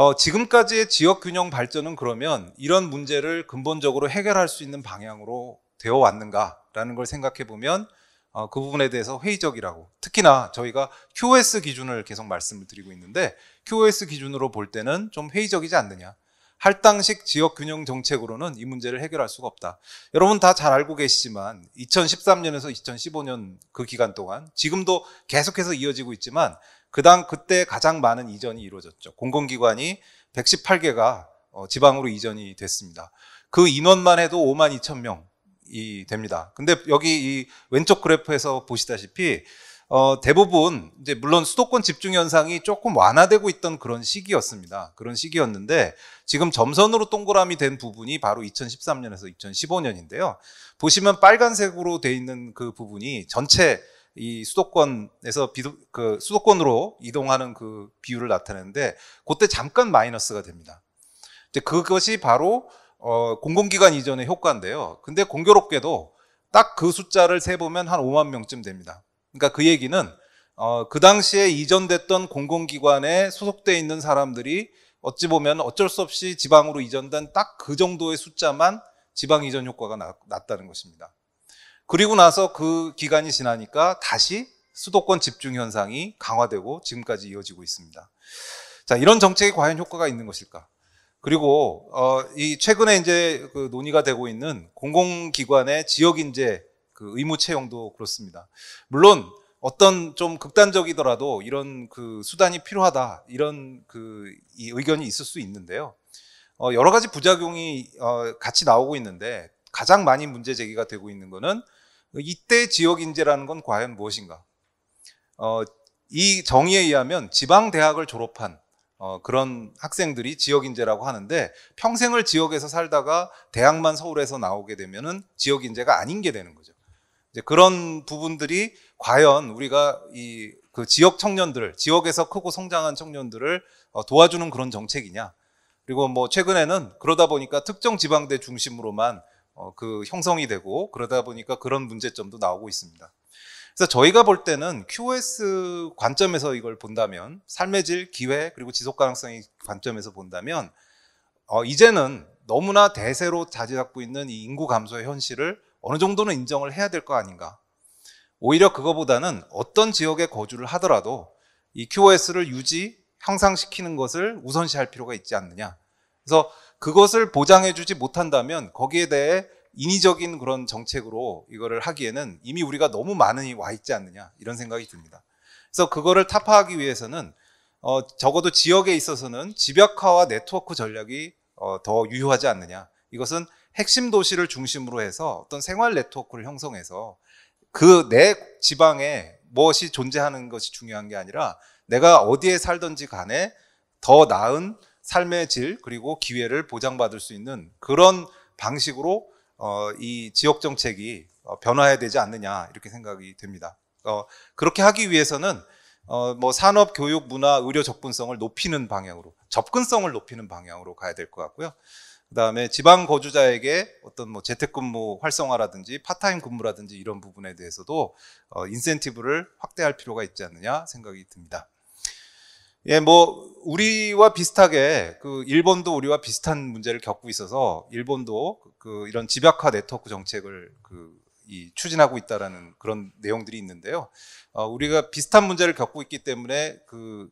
어, 지금까지의 지역 균형 발전은 그러면 이런 문제를 근본적으로 해결할 수 있는 방향으로 되어 왔는가라는 걸 생각해 보면 어, 그 부분에 대해서 회의적이라고 특히나 저희가 QoS 기준을 계속 말씀을 드리고 있는데 QoS 기준으로 볼 때는 좀 회의적이지 않느냐 할당식 지역 균형 정책으로는 이 문제를 해결할 수가 없다. 여러분 다 잘 알고 계시지만 2013년에서 2015년 그 기간 동안 지금도 계속해서 이어지고 있지만 그당 그때 가장 많은 이전이 이루어졌죠. 공공기관이 118개가 어, 지방으로 이전이 됐습니다. 그 인원만 해도 5만 2천 명이 됩니다. 근데 여기 이 왼쪽 그래프에서 보시다시피 어, 대부분 이제 물론 수도권 집중 현상이 조금 완화되고 있던 그런 시기였습니다. 그런 시기였는데 지금 점선으로 동그라미 된 부분이 바로 2013년에서 2015년인데요. 보시면 빨간색으로 돼 있는 그 부분이 전체 이 수도권에서 비도, 그 수도권으로 이동하는 그 비율을 나타내는데 그때 잠깐 마이너스가 됩니다. 이제 그것이 바로 어, 공공기관 이전의 효과인데요. 근데 공교롭게도 딱 그 숫자를 세보면 한 5만 명쯤 됩니다. 그러니까 그 얘기는 어, 그 당시에 이전됐던 공공기관에 소속돼 있는 사람들이 어찌 보면 어쩔 수 없이 지방으로 이전된 딱 그 정도의 숫자만 지방 이전 효과가 났, 다는 것입니다. 그리고 나서 그 기간이 지나니까 다시 수도권 집중 현상이 강화되고 지금까지 이어지고 있습니다. 자, 이런 정책이 과연 효과가 있는 것일까? 그리고 어, 이 최근에 이제 그 논의가 되고 있는 공공기관의 지역 인재 그 의무 채용도 그렇습니다. 물론 어떤 좀 극단적이더라도 이런 그 수단이 필요하다 이런 그 이 의견이 있을 수 있는데요. 어, 여러 가지 부작용이 어, 같이 나오고 있는데 가장 많이 문제 제기가 되고 있는 것은 이때 지역 인재라는 건 과연 무엇인가? 어, 이 정의에 의하면 지방 대학을 졸업한 어, 그런 학생들이 지역 인재라고 하는데 평생을 지역에서 살다가 대학만 서울에서 나오게 되면은 지역 인재가 아닌 게 되는 거죠. 이제 그런 부분들이 과연 우리가 이 그 지역 청년들, 지역에서 크고 성장한 청년들을 어, 도와주는 그런 정책이냐? 그리고 뭐 최근에는 그러다 보니까 특정 지방대 중심으로만 어, 그 형성이 되고 그러다 보니까 그런 문제점도 나오고 있습니다. 그래서 저희가 볼 때는 QoS 관점에서 이걸 본다면 삶의 질, 기회 그리고 지속 가능성의 관점에서 본다면 어, 이제는 너무나 대세로 자리 잡고 있는 이 인구 감소의 현실을 어느 정도는 인정을 해야 될 거 아닌가. 오히려 그거보다는 어떤 지역에 거주를 하더라도 이 QoS를 유지 향상시키는 것을 우선시할 필요가 있지 않느냐. 그래서 그것을 보장해주지 못한다면 거기에 대해 인위적인 그런 정책으로 이거를 하기에는 이미 우리가 너무 많이 와 있지 않느냐 이런 생각이 듭니다. 그래서 그거를 타파하기 위해서는 어, 적어도 지역에 있어서는 집약화와 네트워크 전략이 어, 더 유효하지 않느냐. 이것은 핵심 도시를 중심으로 해서 어떤 생활 네트워크를 형성해서 그 내 지방에 무엇이 존재하는 것이 중요한 게 아니라 내가 어디에 살든지 간에 더 나은 삶의 질 그리고 기회를 보장받을 수 있는 그런 방식으로 어, 이 지역 정책이 어, 변화해야 되지 않느냐 이렇게 생각이 됩니다. 어, 그렇게 하기 위해서는 어, 뭐 산업, 교육, 문화, 의료 접근성을 높이는 방향으로 접근성을 높이는 방향으로 가야 될 것 같고요. 그다음에 지방 거주자에게 어떤 뭐 재택근무 활성화라든지 파타임 근무라든지 이런 부분에 대해서도 어, 인센티브를 확대할 필요가 있지 않느냐 생각이 듭니다. 예, 뭐 우리와 비슷하게 그 일본도 우리와 비슷한 문제를 겪고 있어서 일본도 그, 그 이런 집약화 네트워크 정책을 그 이 추진하고 있다라는 그런 내용들이 있는데요. 어, 우리가 비슷한 문제를 겪고 있기 때문에 그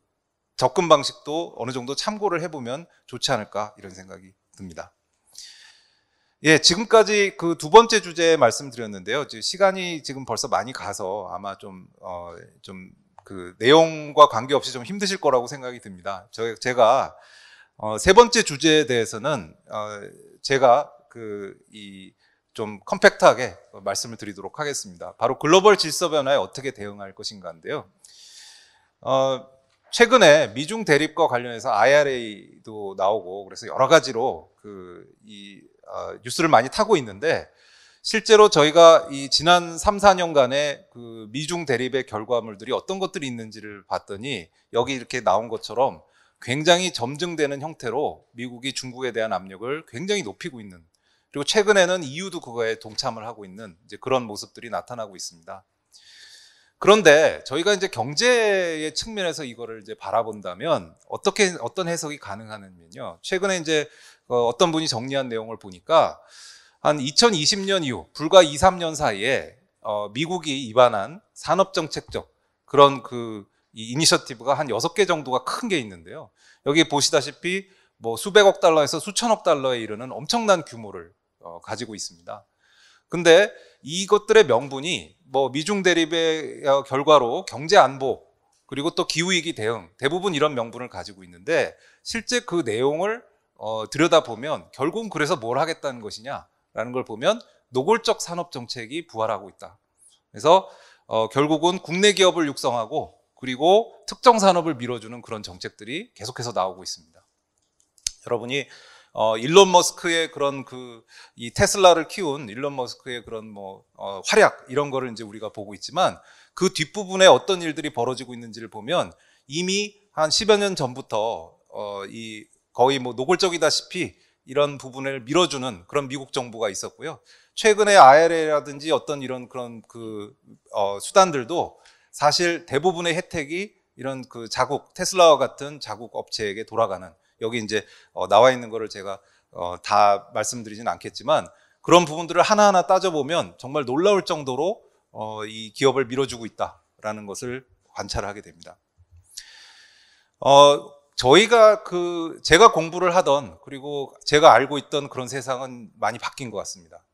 접근 방식도 어느 정도 참고를 해보면 좋지 않을까 이런 생각이 듭니다. 예, 지금까지 그 두 번째 주제 말씀드렸는데요. 시간이 지금 벌써 많이 가서 아마 좀, 어, 좀그 내용과 관계없이 좀 힘드실 거라고 생각이 듭니다. 저, 제가 어, 세 번째 주제에 대해서는 어, 제가 그이좀 컴팩트하게 말씀을 드리도록 하겠습니다. 바로 글로벌 질서 변화에 어떻게 대응할 것인가인데요. 어, 최근에 미중 대립과 관련해서 IRA도 나오고 그래서 여러 가지로 그이 어, 뉴스를 많이 타고 있는데 실제로 저희가 이 지난 3, 4년간의 그 미중 대립의 결과물들이 어떤 것들이 있는지를 봤더니 여기 이렇게 나온 것처럼 굉장히 점증되는 형태로 미국이 중국에 대한 압력을 굉장히 높이고 있는 그리고 최근에는 EU도 그거에 동참을 하고 있는 이제 그런 모습들이 나타나고 있습니다. 그런데 저희가 이제 경제의 측면에서 이거를 이제 바라본다면 어떻게 어떤 해석이 가능하냐면요. 최근에 이제 어, 어떤 분이 정리한 내용을 보니까 한 2020년 이후 불과 2, 3년 사이에 어, 미국이 입안한 산업정책적 그런 그 이니셔티브가 한 6개 정도가 큰 게 있는데요. 여기 보시다시피 뭐 수백억 달러에서 수천억 달러에 이르는 엄청난 규모를 어, 가지고 있습니다. 근데 이것들의 명분이 뭐 미중 대립의 결과로 경제 안보 그리고 또 기후위기 대응 대부분 이런 명분을 가지고 있는데 실제 그 내용을 어, 들여다보면 결국은 그래서 뭘 하겠다는 것이냐 라는 걸 보면 노골적 산업 정책이 부활하고 있다. 그래서 어, 결국은 국내 기업을 육성하고 그리고 특정 산업을 밀어주는 그런 정책들이 계속해서 나오고 있습니다. 여러분이 어, 일론 머스크의 그런 그 이 테슬라를 키운 일론 머스크의 그런 뭐 어, 활약 이런 거를 이제 우리가 보고 있지만 그 뒷부분에 어떤 일들이 벌어지고 있는지를 보면 이미 한 10여 년 전부터 어, 이 거의 뭐 노골적이다시피 이런 부분을 밀어주는 그런 미국 정부가 있었고요. 최근에 IRA라든지 어떤 이런 그런 그 어, 수단들도 사실 대부분의 혜택이 이런 그 자국 테슬라와 같은 자국 업체에게 돌아가는 여기 이제 어, 나와 있는 거를 제가 어, 다 말씀드리진 않겠지만 그런 부분들을 하나하나 따져보면 정말 놀라울 정도로 어, 이 기업을 밀어주고 있다라는 것을 관찰하게 됩니다. 어, 저희가 그 제가 공부를 하던 그리고 제가 알고 있던 그런 세상은 많이 바뀐 것 같습니다.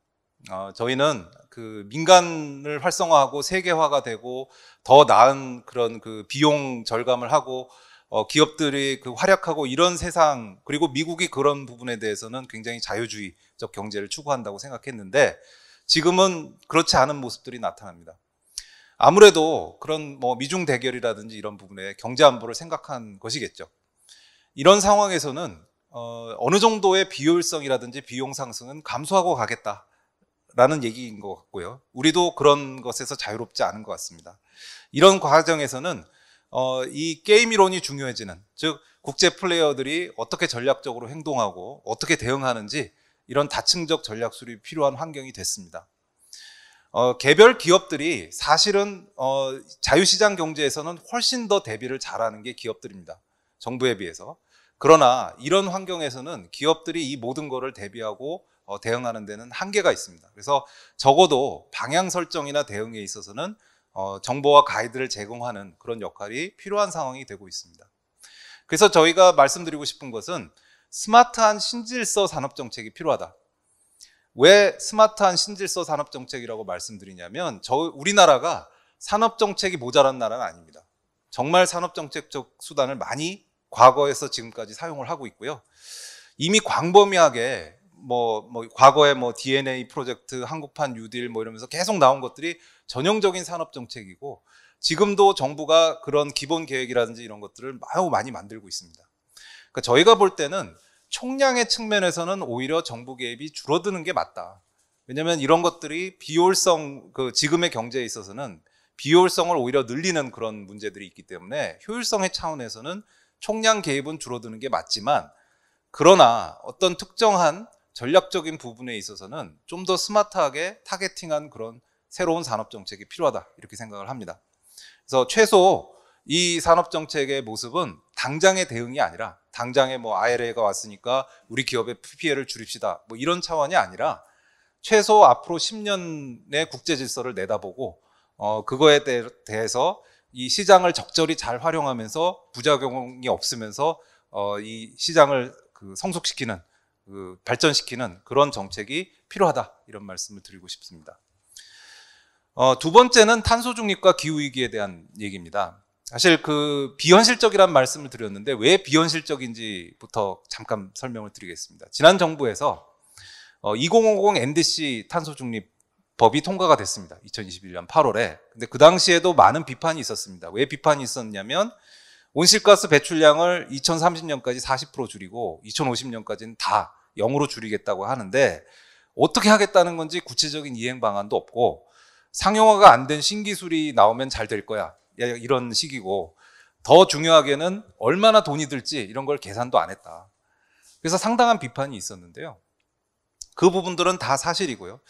어, 저희는 그 민간을 활성화하고 세계화가 되고 더 나은 그런 그 비용 절감을 하고 어, 기업들이 그 활약하고 이런 세상 그리고 미국이 그런 부분에 대해서는 굉장히 자유주의적 경제를 추구한다고 생각했는데 지금은 그렇지 않은 모습들이 나타납니다. 아무래도 그런 뭐 미중 대결이라든지 이런 부분에 경제 안보를 생각한 것이겠죠. 이런 상황에서는 어, 느 정도의 비효율성이라든지 비용 상승은 감소하고 가겠다라는 얘기인 것 같고요. 우리도 그런 것에서 자유롭지 않은 것 같습니다. 이런 과정에서는 어, 이 게임 이론이 중요해지는 즉 국제 플레이어들이 어떻게 전략적으로 행동하고 어떻게 대응하는지 이런 다층적 전략 수립이 필요한 환경이 됐습니다. 어, 개별 기업들이 사실은 어, 자유시장 경제에서는 훨씬 더 대비를 잘하는 게 기업들입니다. 정부에 비해서. 그러나 이런 환경에서는 기업들이 이 모든 거를 대비하고 어, 대응하는 데는 한계가 있습니다. 그래서 적어도 방향 설정이나 대응에 있어서는 어, 정보와 가이드를 제공하는 그런 역할이 필요한 상황이 되고 있습니다. 그래서 저희가 말씀드리고 싶은 것은 스마트한 신질서 산업 정책이 필요하다. 왜 스마트한 신질서 산업 정책이라고 말씀드리냐면 저 우리나라가 산업 정책이 모자란 나라는 아닙니다. 정말 산업 정책적 수단을 많이 과거에서 지금까지 사용을 하고 있고요. 이미 광범위하게 뭐, 뭐 과거에 뭐 DNA 프로젝트, 한국판 뉴딜 뭐 이러면서 계속 나온 것들이 전형적인 산업 정책이고 지금도 정부가 그런 기본 계획이라든지 이런 것들을 매우 많이 만들고 있습니다. 그러니까 저희가 볼 때는 총량의 측면에서는 오히려 정부 개입이 줄어드는 게 맞다. 왜냐하면 이런 것들이 비효율성 그 지금의 경제에 있어서는 비효율성을 오히려 늘리는 그런 문제들이 있기 때문에 효율성의 차원에서는 총량 개입은 줄어드는 게 맞지만 그러나 어떤 특정한 전략적인 부분에 있어서는 좀 더 스마트하게 타겟팅한 그런 새로운 산업 정책이 필요하다 이렇게 생각을 합니다. 그래서 최소 이 산업 정책의 모습은 당장의 대응이 아니라 당장에 뭐 ILA가 왔으니까 우리 기업의 p p 해를 줄입시다 뭐 이런 차원이 아니라 최소 앞으로 10년의 국제 질서를 내다보고 어 그거에 대해서 이 시장을 적절히 잘 활용하면서 부작용이 없으면서 어, 이 시장을 그 성숙시키는 그 발전시키는 그런 정책이 필요하다 이런 말씀을 드리고 싶습니다. 어, 두 번째는 탄소 중립과 기후 위기에 대한 얘기입니다. 사실 그 비현실적이란 말씀을 드렸는데 왜 비현실적인지부터 잠깐 설명을 드리겠습니다. 지난 정부에서 2050 NDC 탄소 중립 법이 통과가 됐습니다. 2021년 8월에. 근데 그 당시에도 많은 비판이 있었습니다. 왜 비판이 있었냐면 온실가스 배출량을 2030년까지 40% 줄이고 2050년까지는 다 0으로 줄이겠다고 하는데 어떻게 하겠다는 건지 구체적인 이행 방안도 없고 상용화가 안 된 신기술이 나오면 잘 될 거야. 이런 식이고 더 중요하게는 얼마나 돈이 들지 이런 걸 계산도 안 했다. 그래서 상당한 비판이 있었는데요. 그 부분들은 다 사실이고요.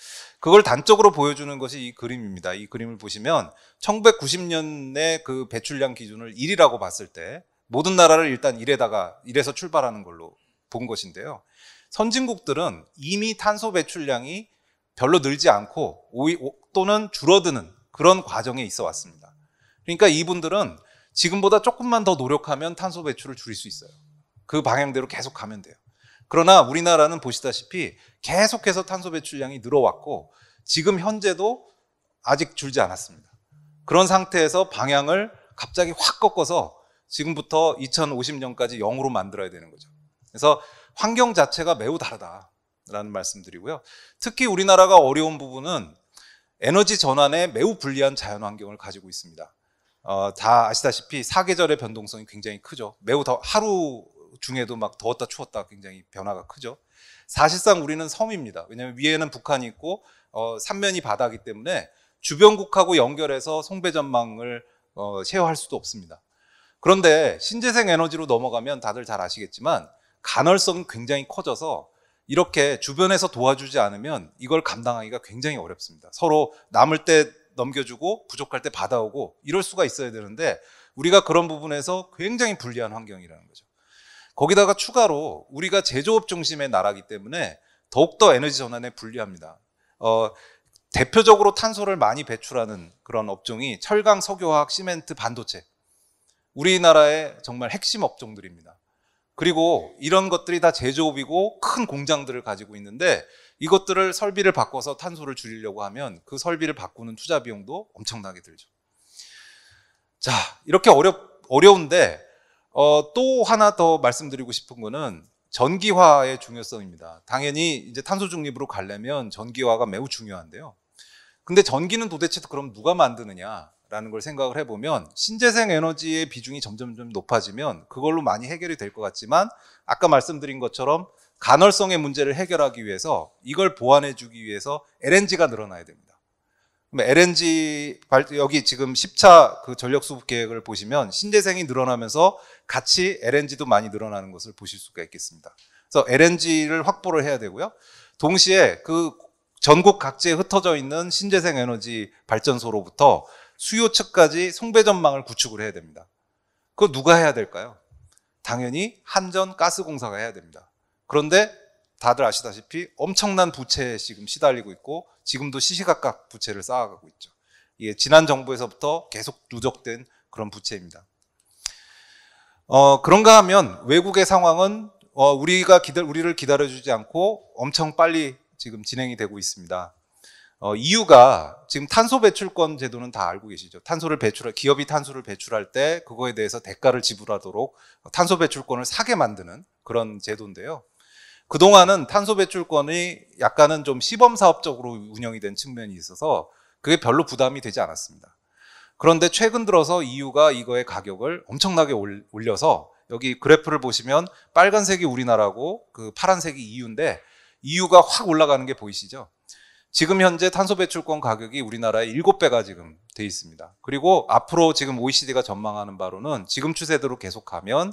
그걸 단적으로 보여주는 것이 이 그림입니다. 이 그림을 보시면 1990년에 그 배출량 기준을 1이라고 봤을 때 모든 나라를 일단 1에다가 1에서 출발하는 걸로 본 것인데요. 선진국들은 이미 탄소 배출량이 별로 늘지 않고 오이, 또는 줄어드는 그런 과정에 있어 왔습니다. 그러니까 이분들은 지금보다 조금만 더 노력하면 탄소 배출을 줄일 수 있어요. 그 방향대로 계속 가면 돼요. 그러나 우리나라는 보시다시피 계속해서 탄소 배출량이 늘어왔고 지금 현재도 아직 줄지 않았습니다. 그런 상태에서 방향을 갑자기 확 꺾어서 지금부터 2050년까지 0으로 만들어야 되는 거죠. 그래서 환경 자체가 매우 다르다라는 말씀드리고요. 특히 우리나라가 어려운 부분은 에너지 전환에 매우 불리한 자연 환경을 가지고 있습니다. 어, 다 아시다시피 사계절의 변동성이 굉장히 크죠. 매우 더 하루 중에도 막 더웠다 추웠다 굉장히 변화가 크죠. 사실상 우리는 섬입니다. 왜냐하면 위에는 북한이 있고 어, 삼면이 바다기 때문에 주변국하고 연결해서 송배전망을 어, 쉐어할 수도 없습니다. 그런데 신재생 에너지로 넘어가면 다들 잘 아시겠지만 간헐성은 굉장히 커져서 이렇게 주변에서 도와주지 않으면 이걸 감당하기가 굉장히 어렵습니다. 서로 남을 때 넘겨주고 부족할 때 받아오고 이럴 수가 있어야 되는데 우리가 그런 부분에서 굉장히 불리한 환경이라는 거죠. 거기다가 추가로 우리가 제조업 중심의 나라기 때문에 더욱더 에너지 전환에 불리합니다. 어, 대표적으로 탄소를 많이 배출하는 그런 업종이 철강, 석유화학, 시멘트, 반도체. 우리나라의 정말 핵심 업종들입니다. 그리고 이런 것들이 다 제조업이고 큰 공장들을 가지고 있는데 이것들을 설비를 바꿔서 탄소를 줄이려고 하면 그 설비를 바꾸는 투자 비용도 엄청나게 들죠. 자, 이렇게 어렵, 어려운데 어, 또 하나 더 말씀드리고 싶은 거는 전기화의 중요성입니다. 당연히 이제 탄소 중립으로 가려면 전기화가 매우 중요한데요. 근데 전기는 도대체 그럼 누가 만드느냐라는 걸 생각을 해보면 신재생 에너지의 비중이 점점점 높아지면 그걸로 많이 해결이 될 것 같지만 아까 말씀드린 것처럼 간헐성의 문제를 해결하기 위해서 이걸 보완해주기 위해서 LNG가 늘어나야 됩니다. LNG 여기 지금 10차 그 전력 수급 계획을 보시면 신재생이 늘어나면서 같이 LNG도 많이 늘어나는 것을 보실 수가 있겠습니다. 그래서 LNG를 확보를 해야 되고요. 동시에 그 전국 각지에 흩어져 있는 신재생 에너지 발전소로부터 수요 측까지 송배전망을 구축을 해야 됩니다. 그거 누가 해야 될까요? 당연히 한전가스공사가 해야 됩니다. 그런데 다들 아시다시피 엄청난 부채에 지금 시달리고 있고 지금도 시시각각 부채를 쌓아가고 있죠. 이게 지난 정부에서부터 계속 누적된 그런 부채입니다. 어, 그런가 하면 외국의 상황은 어, 우리가 기다, 우리를 기다려주지 않고 엄청 빨리 지금 진행이 되고 있습니다. 어, EU가 지금 탄소 배출권 제도는 다 알고 계시죠. 탄소를 배출할 기업이 탄소를 배출할 때 그거에 대해서 대가를 지불하도록 탄소 배출권을 사게 만드는 그런 제도인데요. 그동안은 탄소 배출권이 약간은 좀 시범 사업적으로 운영이 된 측면이 있어서 그게 별로 부담이 되지 않았습니다. 그런데 최근 들어서 EU가 이거의 가격을 엄청나게 올려서 여기 그래프를 보시면 빨간색이 우리나라고 그 파란색이 EU인데 EU가 확 올라가는 게 보이시죠? 지금 현재 탄소 배출권 가격이 우리나라의 7배가 지금 돼 있습니다. 그리고 앞으로 지금 OECD가 전망하는 바로는 지금 추세대로 계속하면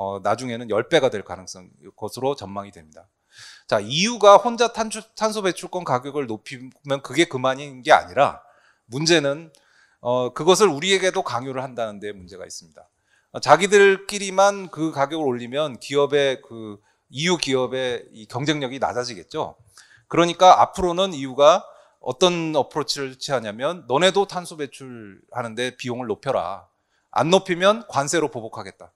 어, 나중에는 10배가 될 가능성 것으로 전망이 됩니다. 자, EU가 혼자 탄소, 탄소 배출권 가격을 높이면 그게 그만인 게 아니라 문제는 어, 그것을 우리에게도 강요를 한다는 데 문제가 있습니다. 어, 자기들끼리만 그 가격을 올리면 기업의 그 EU 기업의 이 경쟁력이 낮아지겠죠. 그러니까 앞으로는 EU가 어떤 어프로치를 취하냐면 너네도 탄소 배출하는데 비용을 높여라. 안 높이면 관세로 보복하겠다.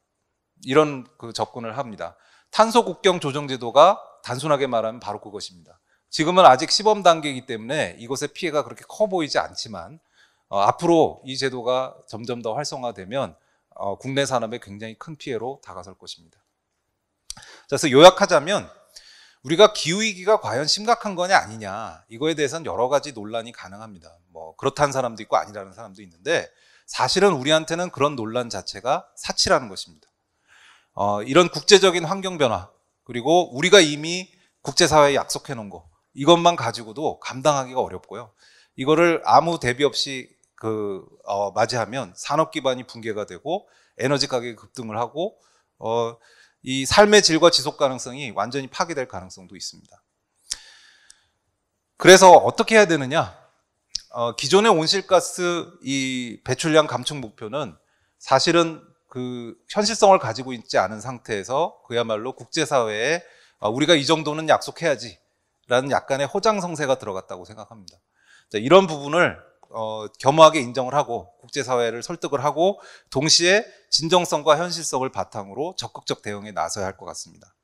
이런 그 접근을 합니다. 탄소 국경 조정 제도가 단순하게 말하면 바로 그것입니다. 지금은 아직 시범 단계이기 때문에 이것의 피해가 그렇게 커 보이지 않지만 어, 앞으로 이 제도가 점점 더 활성화되면 어, 국내 산업에 굉장히 큰 피해로 다가설 것입니다. 그래서 요약하자면 우리가 기후위기가 과연 심각한 거냐 아니냐 이거에 대해서는 여러 가지 논란이 가능합니다. 뭐 그렇다는 사람도 있고 아니라는 사람도 있는데 사실은 우리한테는 그런 논란 자체가 사치라는 것입니다. 어, 이런 국제적인 환경 변화 그리고 우리가 이미 국제사회에 약속해 놓은 거 이것만 가지고도 감당하기가 어렵고요. 이거를 아무 대비 없이 그 어, 맞이하면 산업 기반이 붕괴가 되고 에너지 가격이 급등을 하고 어, 이 삶의 질과 지속 가능성이 완전히 파괴될 가능성도 있습니다. 그래서 어떻게 해야 되느냐? 어, 기존의 온실가스 이 배출량 감축 목표는 사실은 그 현실성을 가지고 있지 않은 상태에서 그야말로 국제사회에 아, 우리가 이 정도는 약속해야지 라는 약간의 호장성세가 들어갔다고 생각합니다. 이런 부분을 어, 겸허하게 인정을 하고 국제사회를 설득을 하고 동시에 진정성과 현실성을 바탕으로 적극적 대응에 나서야 할 것 같습니다.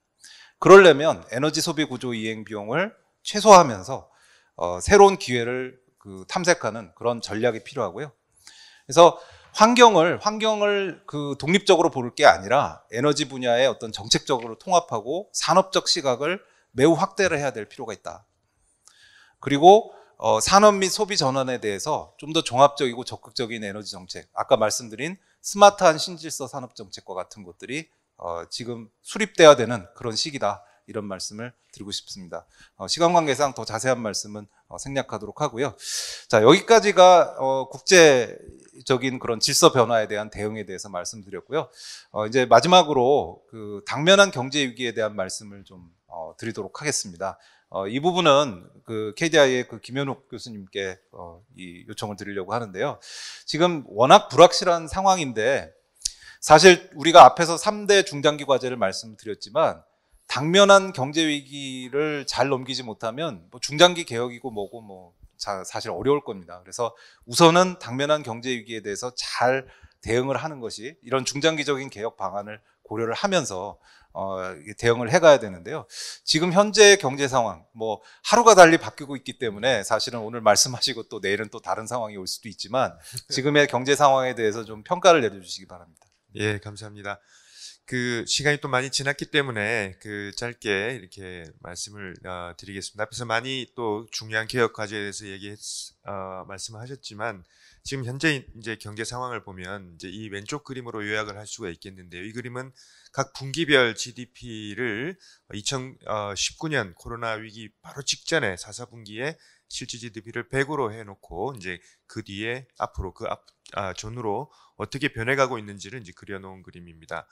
그러려면 에너지 소비 구조 이행 비용을 최소화하면서 어, 새로운 기회를 그 탐색하는 그런 전략이 필요하고요. 그래서 환경을 환경을 그 독립적으로 볼 게 아니라 에너지 분야에 어떤 정책적으로 통합하고 산업적 시각을 매우 확대를 해야 될 필요가 있다. 그리고 어, 산업 및 소비 전환에 대해서 좀 더 종합적이고 적극적인 에너지 정책, 아까 말씀드린 스마트한 신질서 산업 정책과 같은 것들이 어, 지금 수립돼야 되는 그런 시기다. 이런 말씀을 드리고 싶습니다. 어, 시간 관계상 더 자세한 말씀은 어, 생략하도록 하고요. 자, 여기까지가 어, 국제적인 그런 질서 변화에 대한 대응에 대해서 말씀드렸고요. 이제 마지막으로 그 당면한 경제 위기에 대한 말씀을 좀 드리도록 하겠습니다. 이 부분은 그 KDI의 그 김현욱 교수님께 이 요청을 드리려고 하는데요. 지금 워낙 불확실한 상황인데 사실 우리가 앞에서 3대 중장기 과제를 말씀드렸지만 당면한 경제 위기를 잘 넘기지 못하면 뭐 중장기 개혁이고 뭐고 뭐 자, 사실 어려울 겁니다. 그래서 우선은 당면한 경제 위기에 대해서 잘 대응을 하는 것이 이런 중장기적인 개혁 방안을 고려를 하면서 어, 대응을 해가야 되는데요. 지금 현재 경제 상황, 뭐 하루가 달리 바뀌고 있기 때문에 사실은 오늘 말씀하시고 또 내일은 또 다른 상황이 올 수도 있지만 지금의 경제 상황에 대해서 좀 평가를 내려주시기 바랍니다. 예, 감사합니다. 그 시간이 또 많이 지났기 때문에 그 짧게 이렇게 말씀을 어, 드리겠습니다. 앞에서 많이 또 중요한 개혁 과제에 대해서 얘기했 어, 말씀하셨지만 을 지금 현재 이제 경제 상황을 보면 이제 이 왼쪽 그림으로 요약을 할 수가 있겠는데요. 이 그림은 각 분기별 GDP를 2019년 어, 코로나 위기 바로 직전에 4, 4분기에 실제 GDP를 100으로 해놓고 이제 그 뒤에 앞으로 그 앞, 아, 전후로 어떻게 변해가고 있는지를 이제 그려놓은 그림입니다.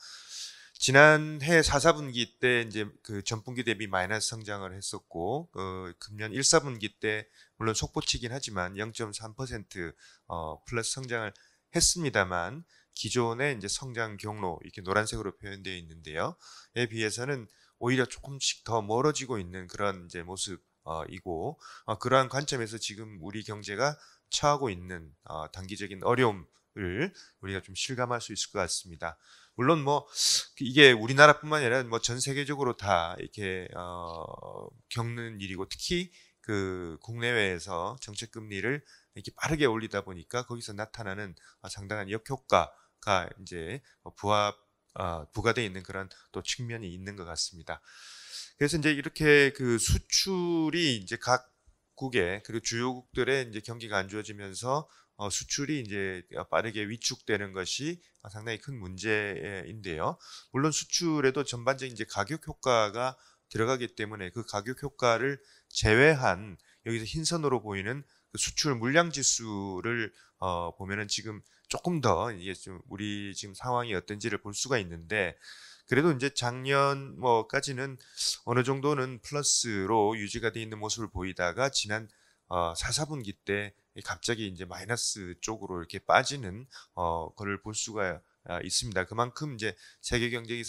지난해 4, 4분기 때 이제 그 전분기 대비 마이너스 성장을 했었고, 어, 금년 1, 4분기 때 물론 속보치긴 하지만 0.3% 어, 플러스 성장을 했습니다만 기존의 이제 성장 경로 이렇게 노란색으로 표현되어 있는데요. 에 비해서는 오히려 조금씩 더 멀어지고 있는 그런 이제 모습 어, 이고 어, 그러한 관점에서 지금 우리 경제가 처하고 있는 어, 단기적인 어려움 을 우리가 좀 실감할 수 있을 것 같습니다. 물론 뭐 이게 우리나라뿐만 아니라 뭐 전 세계적으로 다 이렇게 어, 겪는 일이고 특히 그 국내외에서 정책 금리를 이렇게 빠르게 올리다 보니까 거기서 나타나는 상당한 역효과가 이제 뭐 부합 어, 부과돼 있는 그런 또 측면이 있는 것 같습니다. 그래서 이제 이렇게 그 수출이 이제 각 국의 그리고 주요국들의 이제 경기가 안 좋아지면서 어, 수출이 이제 빠르게 위축되는 것이 상당히 큰 문제인데요. 물론 수출에도 전반적인 이제 가격 효과가 들어가기 때문에 그 가격 효과를 제외한 여기서 흰선으로 보이는 그 수출 물량 지수를 어, 보면은 지금 조금 더 이게 좀 우리 지금 상황이 어떤지를 볼 수가 있는데 그래도 이제 작년 뭐까지는 어느 정도는 플러스로 유지가 돼 있는 모습을 보이다가 지난 어, 4, 4분기 때 갑자기 이제 마이너스 쪽으로 이렇게 빠지는 어 거를 볼 수가 아, 있습니다. 그만큼 이제 세계 경제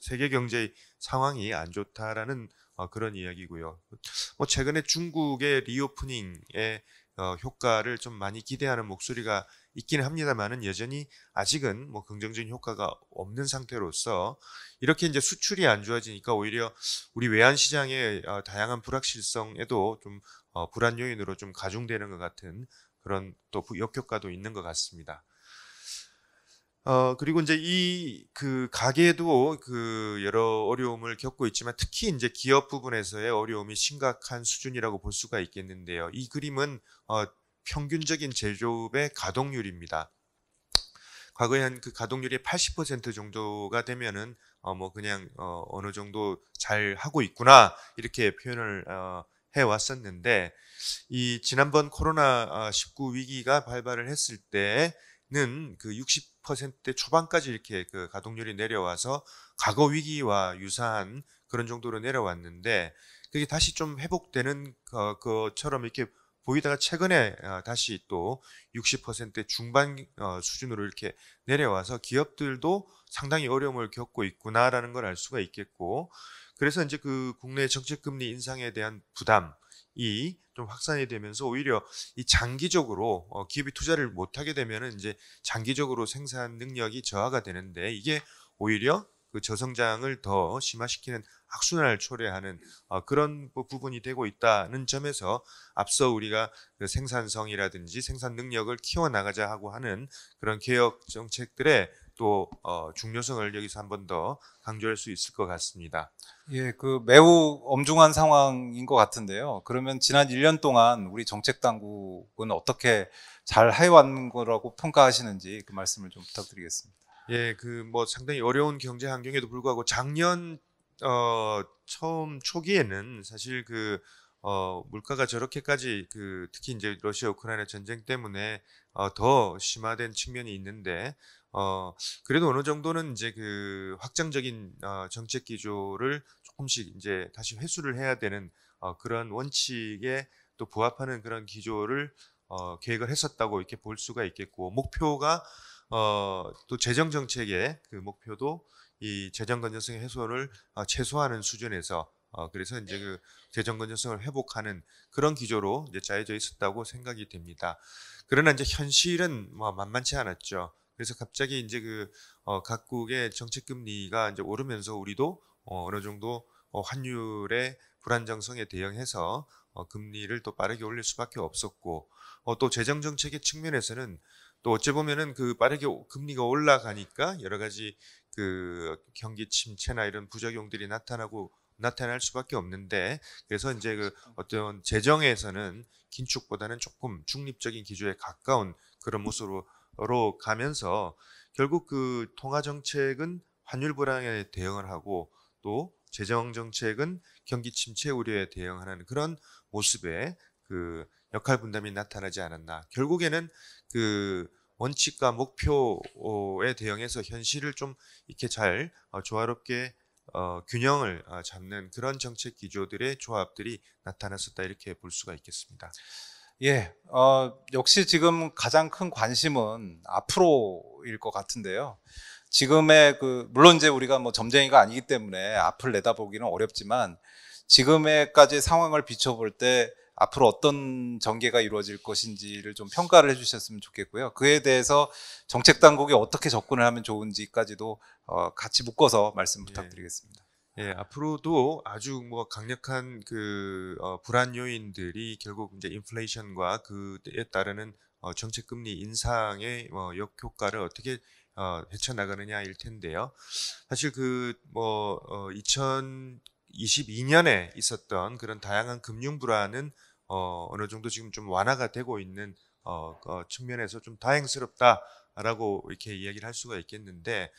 세계 경제 상황이 안 좋다라는 어, 그런 이야기고요. 뭐 최근에 중국의 리오프닝의 어, 효과를 좀 많이 기대하는 목소리가 있기는 합니다만은 여전히 아직은 뭐 긍정적인 효과가 없는 상태로서 이렇게 이제 수출이 안 좋아지니까 오히려 우리 외환 시장의 어, 다양한 불확실성에도 좀 어, 불안 요인으로 좀 가중되는 것 같은 그런 또 역효과도 있는 것 같습니다. 어, 그리고 이제 이 그 가게도 그 여러 어려움을 겪고 있지만 특히 이제 기업 부분에서의 어려움이 심각한 수준이라고 볼 수가 있겠는데요. 이 그림은 어, 평균적인 제조업의 가동률입니다. 과거에 한 그 가동률이 80% 정도가 되면은 어 뭐 그냥 어 어느 정도 잘 하고 있구나 이렇게 표현을 어해 왔었는데 이 지난번 코로나 19 어, 위기가 발발을 했을 때는 그6 0 퍼센트 초반까지 이렇게 그 가동률이 내려와서 과거 위기와 유사한 그런 정도로 내려왔는데 그게 다시 좀 회복되는 어, 것처럼 이렇게 보이다가 최근에 아, 다시 또 60% 중반 어, 수준으로 이렇게 내려와서 기업들도 상당히 어려움을 겪고 있구나라는 걸 알 수가 있겠고 그래서 이제 그 국내 정책금리 인상에 대한 부담 이좀 확산이 되면서 오히려 이 장기적으로 어, 기업이 투자를 못하게 되면은 이제 장기적으로 생산 능력이 저하가 되는데 이게 오히려 그 저성장을 더 심화시키는 악순환을 초래하는 어, 그런 부분이 되고 있다는 점에서 앞서 우리가 그 생산성이라든지 생산 능력을 키워나가자 하고 하는 그런 개혁 정책들의 또 어, 중요성을 여기서 한 번 더 강조할 수 있을 것 같습니다. 예, 그 매우 엄중한 상황인 것 같은데요. 그러면 지난 1년 동안 우리 정책 당국은 어떻게 잘 해왔는 거라고 평가하시는지 그 말씀을 좀 부탁드리겠습니다. 예, 그 뭐 상당히 어려운 경제 환경에도 불구하고 작년 어 처음 초기에는 사실 그 어, 물가가 저렇게까지 그 특히 이제 러시아 우크라이나 전쟁 때문에 어, 더 심화된 측면이 있는데 어, 그래도 어느 정도는 이제 그 확장적인 어, 정책 기조를 조금씩 이제 다시 회수를 해야 되는 어, 그런 원칙에 또 부합하는 그런 기조를 어, 계획을 했었다고 이렇게 볼 수가 있겠고 목표가 어, 또 재정 정책의 그 목표도 이 재정 건전성 해소를 어, 최소화하는 수준에서 어, 그래서 이제 그 재정 건전성을 회복하는 그런 기조로 이제 짜여져 있었다고 생각이 됩니다. 그러나 이제 현실은 뭐 만만치 않았죠. 그래서 갑자기 이제 그 어, 각국의 정책 금리가 이제 오르면서 우리도 어, 어느 정도 어, 환율의 불안정성에 대응해서 어, 금리를 또 빠르게 올릴 수밖에 없었고 어, 또 재정 정책의 측면에서는 또 어찌 보면은 그 빠르게 금리가 올라가니까 여러 가지 그 경기 침체나 이런 부작용들이 나타나고 나타날 수밖에 없는데 그래서 이제 그 어떤 재정에서는 긴축보다는 조금 중립적인 기조에 가까운 그런 모습으로 가면서 결국 그 통화 정책은 환율 불황에 대응을 하고 또 재정 정책은 경기 침체 우려에 대응하는 그런 모습에 그 역할 분담이 나타나지 않았나. 결국에는 그 원칙과 목표에 대응해서 현실을 좀 이렇게 잘 어, 조화롭게 어, 균형을 어, 잡는 그런 정책 기조들의 조합들이 나타났었다 이렇게 볼 수가 있겠습니다. 예, 어, 역시 지금 가장 큰 관심은 앞으로일 것 같은데요. 지금의 그 물론 이제 우리가 뭐 점쟁이가 아니기 때문에 앞을 내다보기는 어렵지만 지금의까지 상황을 비춰볼 때 앞으로 어떤 전개가 이루어질 것인지를 좀 평가를 해주셨으면 좋겠고요. 그에 대해서 정책 당국이 어떻게 접근을 하면 좋은지까지도 어, 같이 묶어서 말씀 예. 부탁드리겠습니다. 예, 예 앞으로도 아주 뭐 강력한 그 어, 불안 요인들이 결국 이제 인플레이션과 그에 따르는 어, 정책 금리 인상의 어, 역효과를 어떻게 어, 헤쳐나가느냐일 텐데요. 사실 그, 뭐, 어, 22년에 있었던 그런 다양한 금융 불안은 어, 어느 정도 지금 좀 완화가 되고 있는 어, 어, 측면에서 좀 다행스럽다라고 이렇게 이야기를 할 수가 있겠는데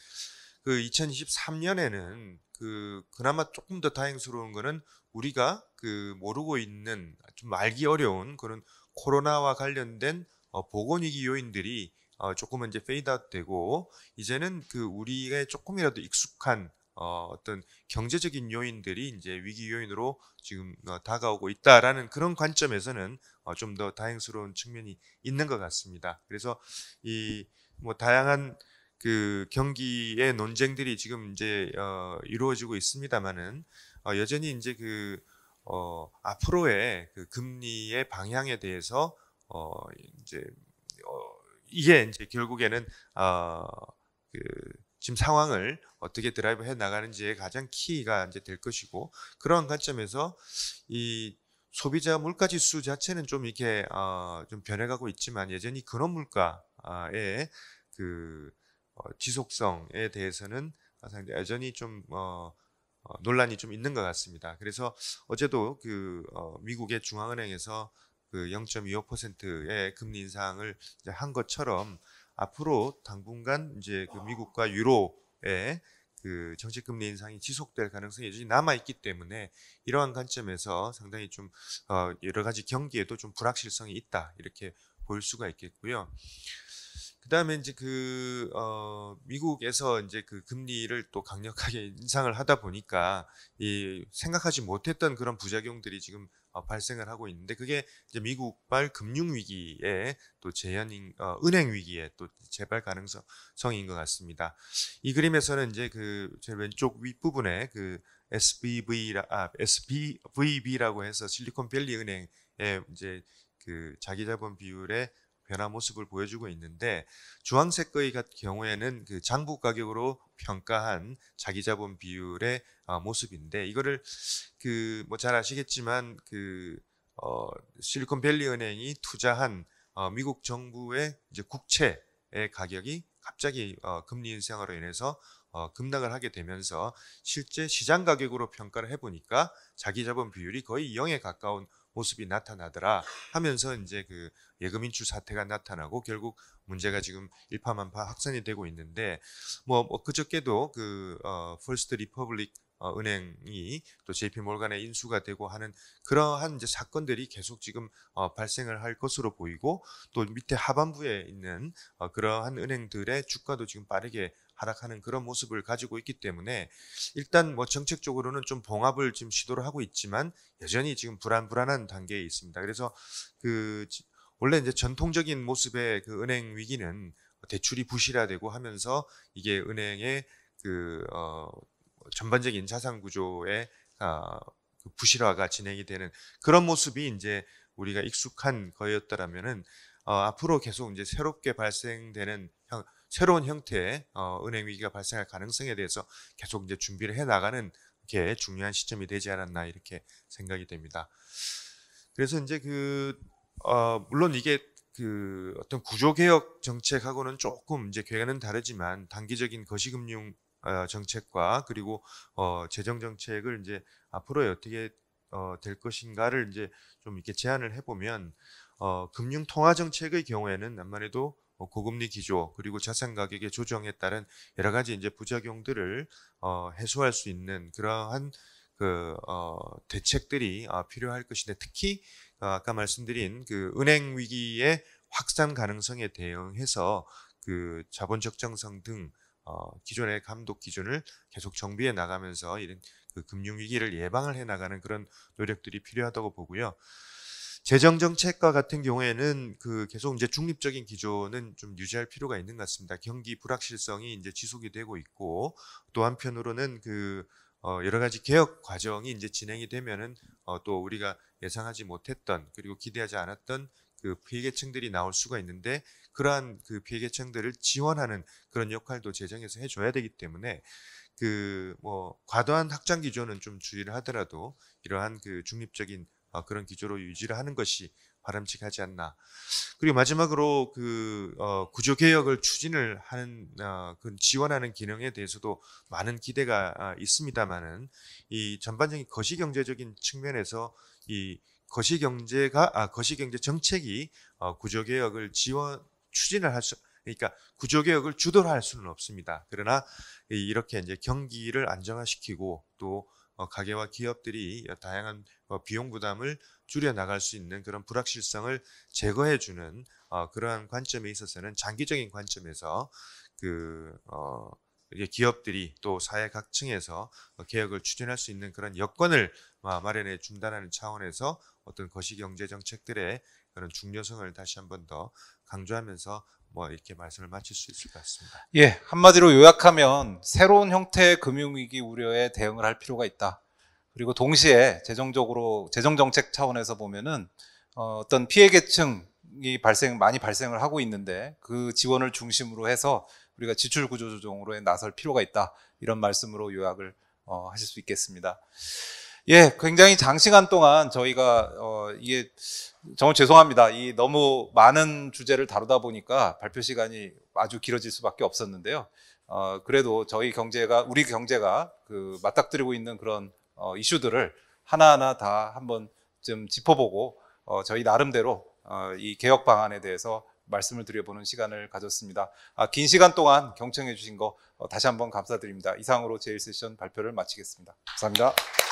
그 2023년에는 그 그나마 조금 더 다행스러운 거는 우리가 그 모르고 있는 좀 알기 어려운 그런 코로나와 관련된 어, 보건위기 요인들이 어, 조금은 이제 페이드아웃 되고 이제는 그 우리의 조금이라도 익숙한 어, 어떤 경제적인 요인들이 이제 위기 요인으로 지금 어, 다가오고 있다라는 그런 관점에서는 어, 좀 더 다행스러운 측면이 있는 것 같습니다. 그래서 이 뭐 다양한 그 경기의 논쟁들이 지금 이제 어, 이루어지고 있습니다만은 어, 여전히 이제 그 어, 앞으로의 그 금리의 방향에 대해서 어, 이제 어, 이게 이제 결국에는 어, 그 지금 상황을 어떻게 드라이브 해 나가는지에 가장 키가 이제 될 것이고 그런 관점에서 이 소비자 물가 지수 자체는 좀 이렇게 어, 좀 변해가고 있지만 여전히 근원 물가의 그 어, 지속성에 대해서는 상당히 여전히 좀 어, 어, 논란이 좀 있는 것 같습니다. 그래서 어제도 그 어, 미국의 중앙은행에서 그 0.25%의 금리 인상을 이제 한 것처럼 앞으로 당분간 이제 그 미국과 유로의 그 정책 금리 인상이 지속될 가능성이 여전히 남아 있기 때문에 이러한 관점에서 상당히 좀 어, 여러 가지 경기에도 좀 불확실성이 있다 이렇게 볼 수가 있겠고요. 그다음에 이제 그 어, 미국에서 이제 그 금리를 또 강력하게 인상을 하다 보니까 이 생각하지 못했던 그런 부작용들이 지금 어, 발생을 하고 있는데 그게 이제 미국발 금융 위기에 또 재현 인 어, 은행 위기에 또 재발 가능성인 것 같습니다. 이 그림에서는 이제 그 제 왼쪽 윗 부분에 그 SBV 아 SBVB라고 해서 실리콘밸리 은행에 이제 그 자기자본 비율의 변화 모습을 보여주고 있는데 주황색 거의 같은 경우에는 그 장부 가격으로 평가한 자기 자본 비율의 어, 모습인데 이거를 그 뭐 잘 아시겠지만 그 어, 실리콘밸리 은행이 투자한 어, 미국 정부의 이제 국채의 가격이 갑자기 어, 금리 인상으로 인해서 어, 급락을 하게 되면서 실제 시장 가격으로 평가를 해보니까 자기 자본 비율이 거의 0에 가까운 모습이 나타나더라 하면서 이제 그 예금인출 사태가 나타나고 결국 문제가 지금 일파만파 확산이 되고 있는데 뭐, 뭐 그저께도 그 어, 퍼스트 리퍼블릭 어, 은행이 또 JP 몰간에 인수가 되고 하는 그러한 이제 사건들이 계속 지금 어, 발생을 할 것으로 보이고 또 밑에 하반부에 있는 어, 그러한 은행들의 주가도 지금 빠르게 하락하는 그런 모습을 가지고 있기 때문에 일단 뭐 정책적으로는 좀 봉합을 지금 시도를 하고 있지만 여전히 지금 불안 불안한 단계에 있습니다. 그래서 그 원래 이제 전통적인 모습의 그 은행 위기는 대출이 부실화되고 하면서 이게 은행의 그어 전반적인 자산 구조의 어, 아, 그 부실화가 진행이 되는 그런 모습이 이제 우리가 익숙한 거였더라면은 어, 앞으로 계속 이제 새롭게 발생되는 새로운 형태의 어, 은행 위기가 발생할 가능성에 대해서 계속 이제 준비를 해 나가는 게 중요한 시점이 되지 않았나 이렇게 생각이 됩니다. 그래서 이제 그 어, 물론 이게 그 어떤 구조 개혁 정책하고는 조금 이제 궤는 다르지만 단기적인 거시금융 어, 정책과 그리고 어, 재정 정책을 이제 앞으로 어떻게 어, 될 것인가를 이제 좀 이렇게 제안을 해보면 어, 금융통화 정책의 경우에는 아무래도 뭐 고금리 기조 그리고 자산 가격의 조정에 따른 여러 가지 이제 부작용들을 어, 해소할 수 있는 그러한 그 어, 대책들이 어, 필요할 것인데 특히 어, 아까 말씀드린 그 은행 위기의 확산 가능성에 대응해서 그 자본 적정성 등 어, 기존의 감독 기준을 계속 정비해 나가면서 이런 그 금융 위기를 예방을 해 나가는 그런 노력들이 필요하다고 보고요. 재정 정책과 같은 경우에는 그 계속 이제 중립적인 기조는 좀 유지할 필요가 있는 것 같습니다. 경기 불확실성이 이제 지속이 되고 있고 또 한편으로는 그 어, 여러 가지 개혁 과정이 이제 진행이 되면은 어, 또 우리가 예상하지 못했던 그리고 기대하지 않았던 그 피해계층들이 나올 수가 있는데 그러한 그 피해계층들을 지원하는 그런 역할도 재정에서 해줘야 되기 때문에 그 뭐 과도한 확장 기조는 좀 주의를 하더라도 이러한 그 중립적인 아, 그런 기조로 유지를 하는 것이 바람직하지 않나. 그리고 마지막으로 그 어, 구조 개혁을 추진을 하는 어, 그 지원하는 기능에 대해서도 많은 기대가 아, 있습니다만은 이 전반적인 거시 경제적인 측면에서 이 거시 경제가 아 거시 경제 정책이 어, 구조 개혁을 지원 추진을 할 수 그러니까 구조 개혁을 주도할 수는 없습니다. 그러나 이렇게 이제 경기를 안정화시키고 또 어, 가게와 기업들이 다양한 어, 비용 부담을 줄여 나갈 수 있는 그런 불확실성을 제거해 주는 어, 그러한 관점에 있어서는 장기적인 관점에서 그 어, 기업들이 또 사회 각층에서 개혁을 추진할 수 있는 그런 여건을 마련해 준다는 차원에서 어떤 거시경제 정책들의 그런 중요성을 다시 한번 더 강조하면서 뭐 이렇게 말씀을 마칠 수 있을 것 같습니다. 예, 한마디로 요약하면 새로운 형태의 금융위기 우려에 대응을 할 필요가 있다. 그리고 동시에 재정적으로 재정 정책 차원에서 보면은 어, 어떤 피해 계층이 발생 많이 발생을 하고 있는데 그 지원을 중심으로 해서 우리가 지출 구조 조정으로 나설 필요가 있다 이런 말씀으로 요약을 어, 하실 수 있겠습니다. 예, 굉장히 장시간 동안 저희가 어, 이게 정말 죄송합니다. 이 너무 많은 주제를 다루다 보니까 발표 시간이 아주 길어질 수밖에 없었는데요. 어, 그래도 저희 경제가 우리 경제가 그 맞닥뜨리고 있는 그런 어, 이슈들을 하나하나 다 한번 좀 짚어보고 어, 저희 나름대로 어, 이 개혁 방안에 대해서 말씀을 드려보는 시간을 가졌습니다. 아, 긴 시간 동안 경청해 주신 거 어, 다시 한번 감사드립니다. 이상으로 제일 세션 발표를 마치겠습니다. 감사합니다.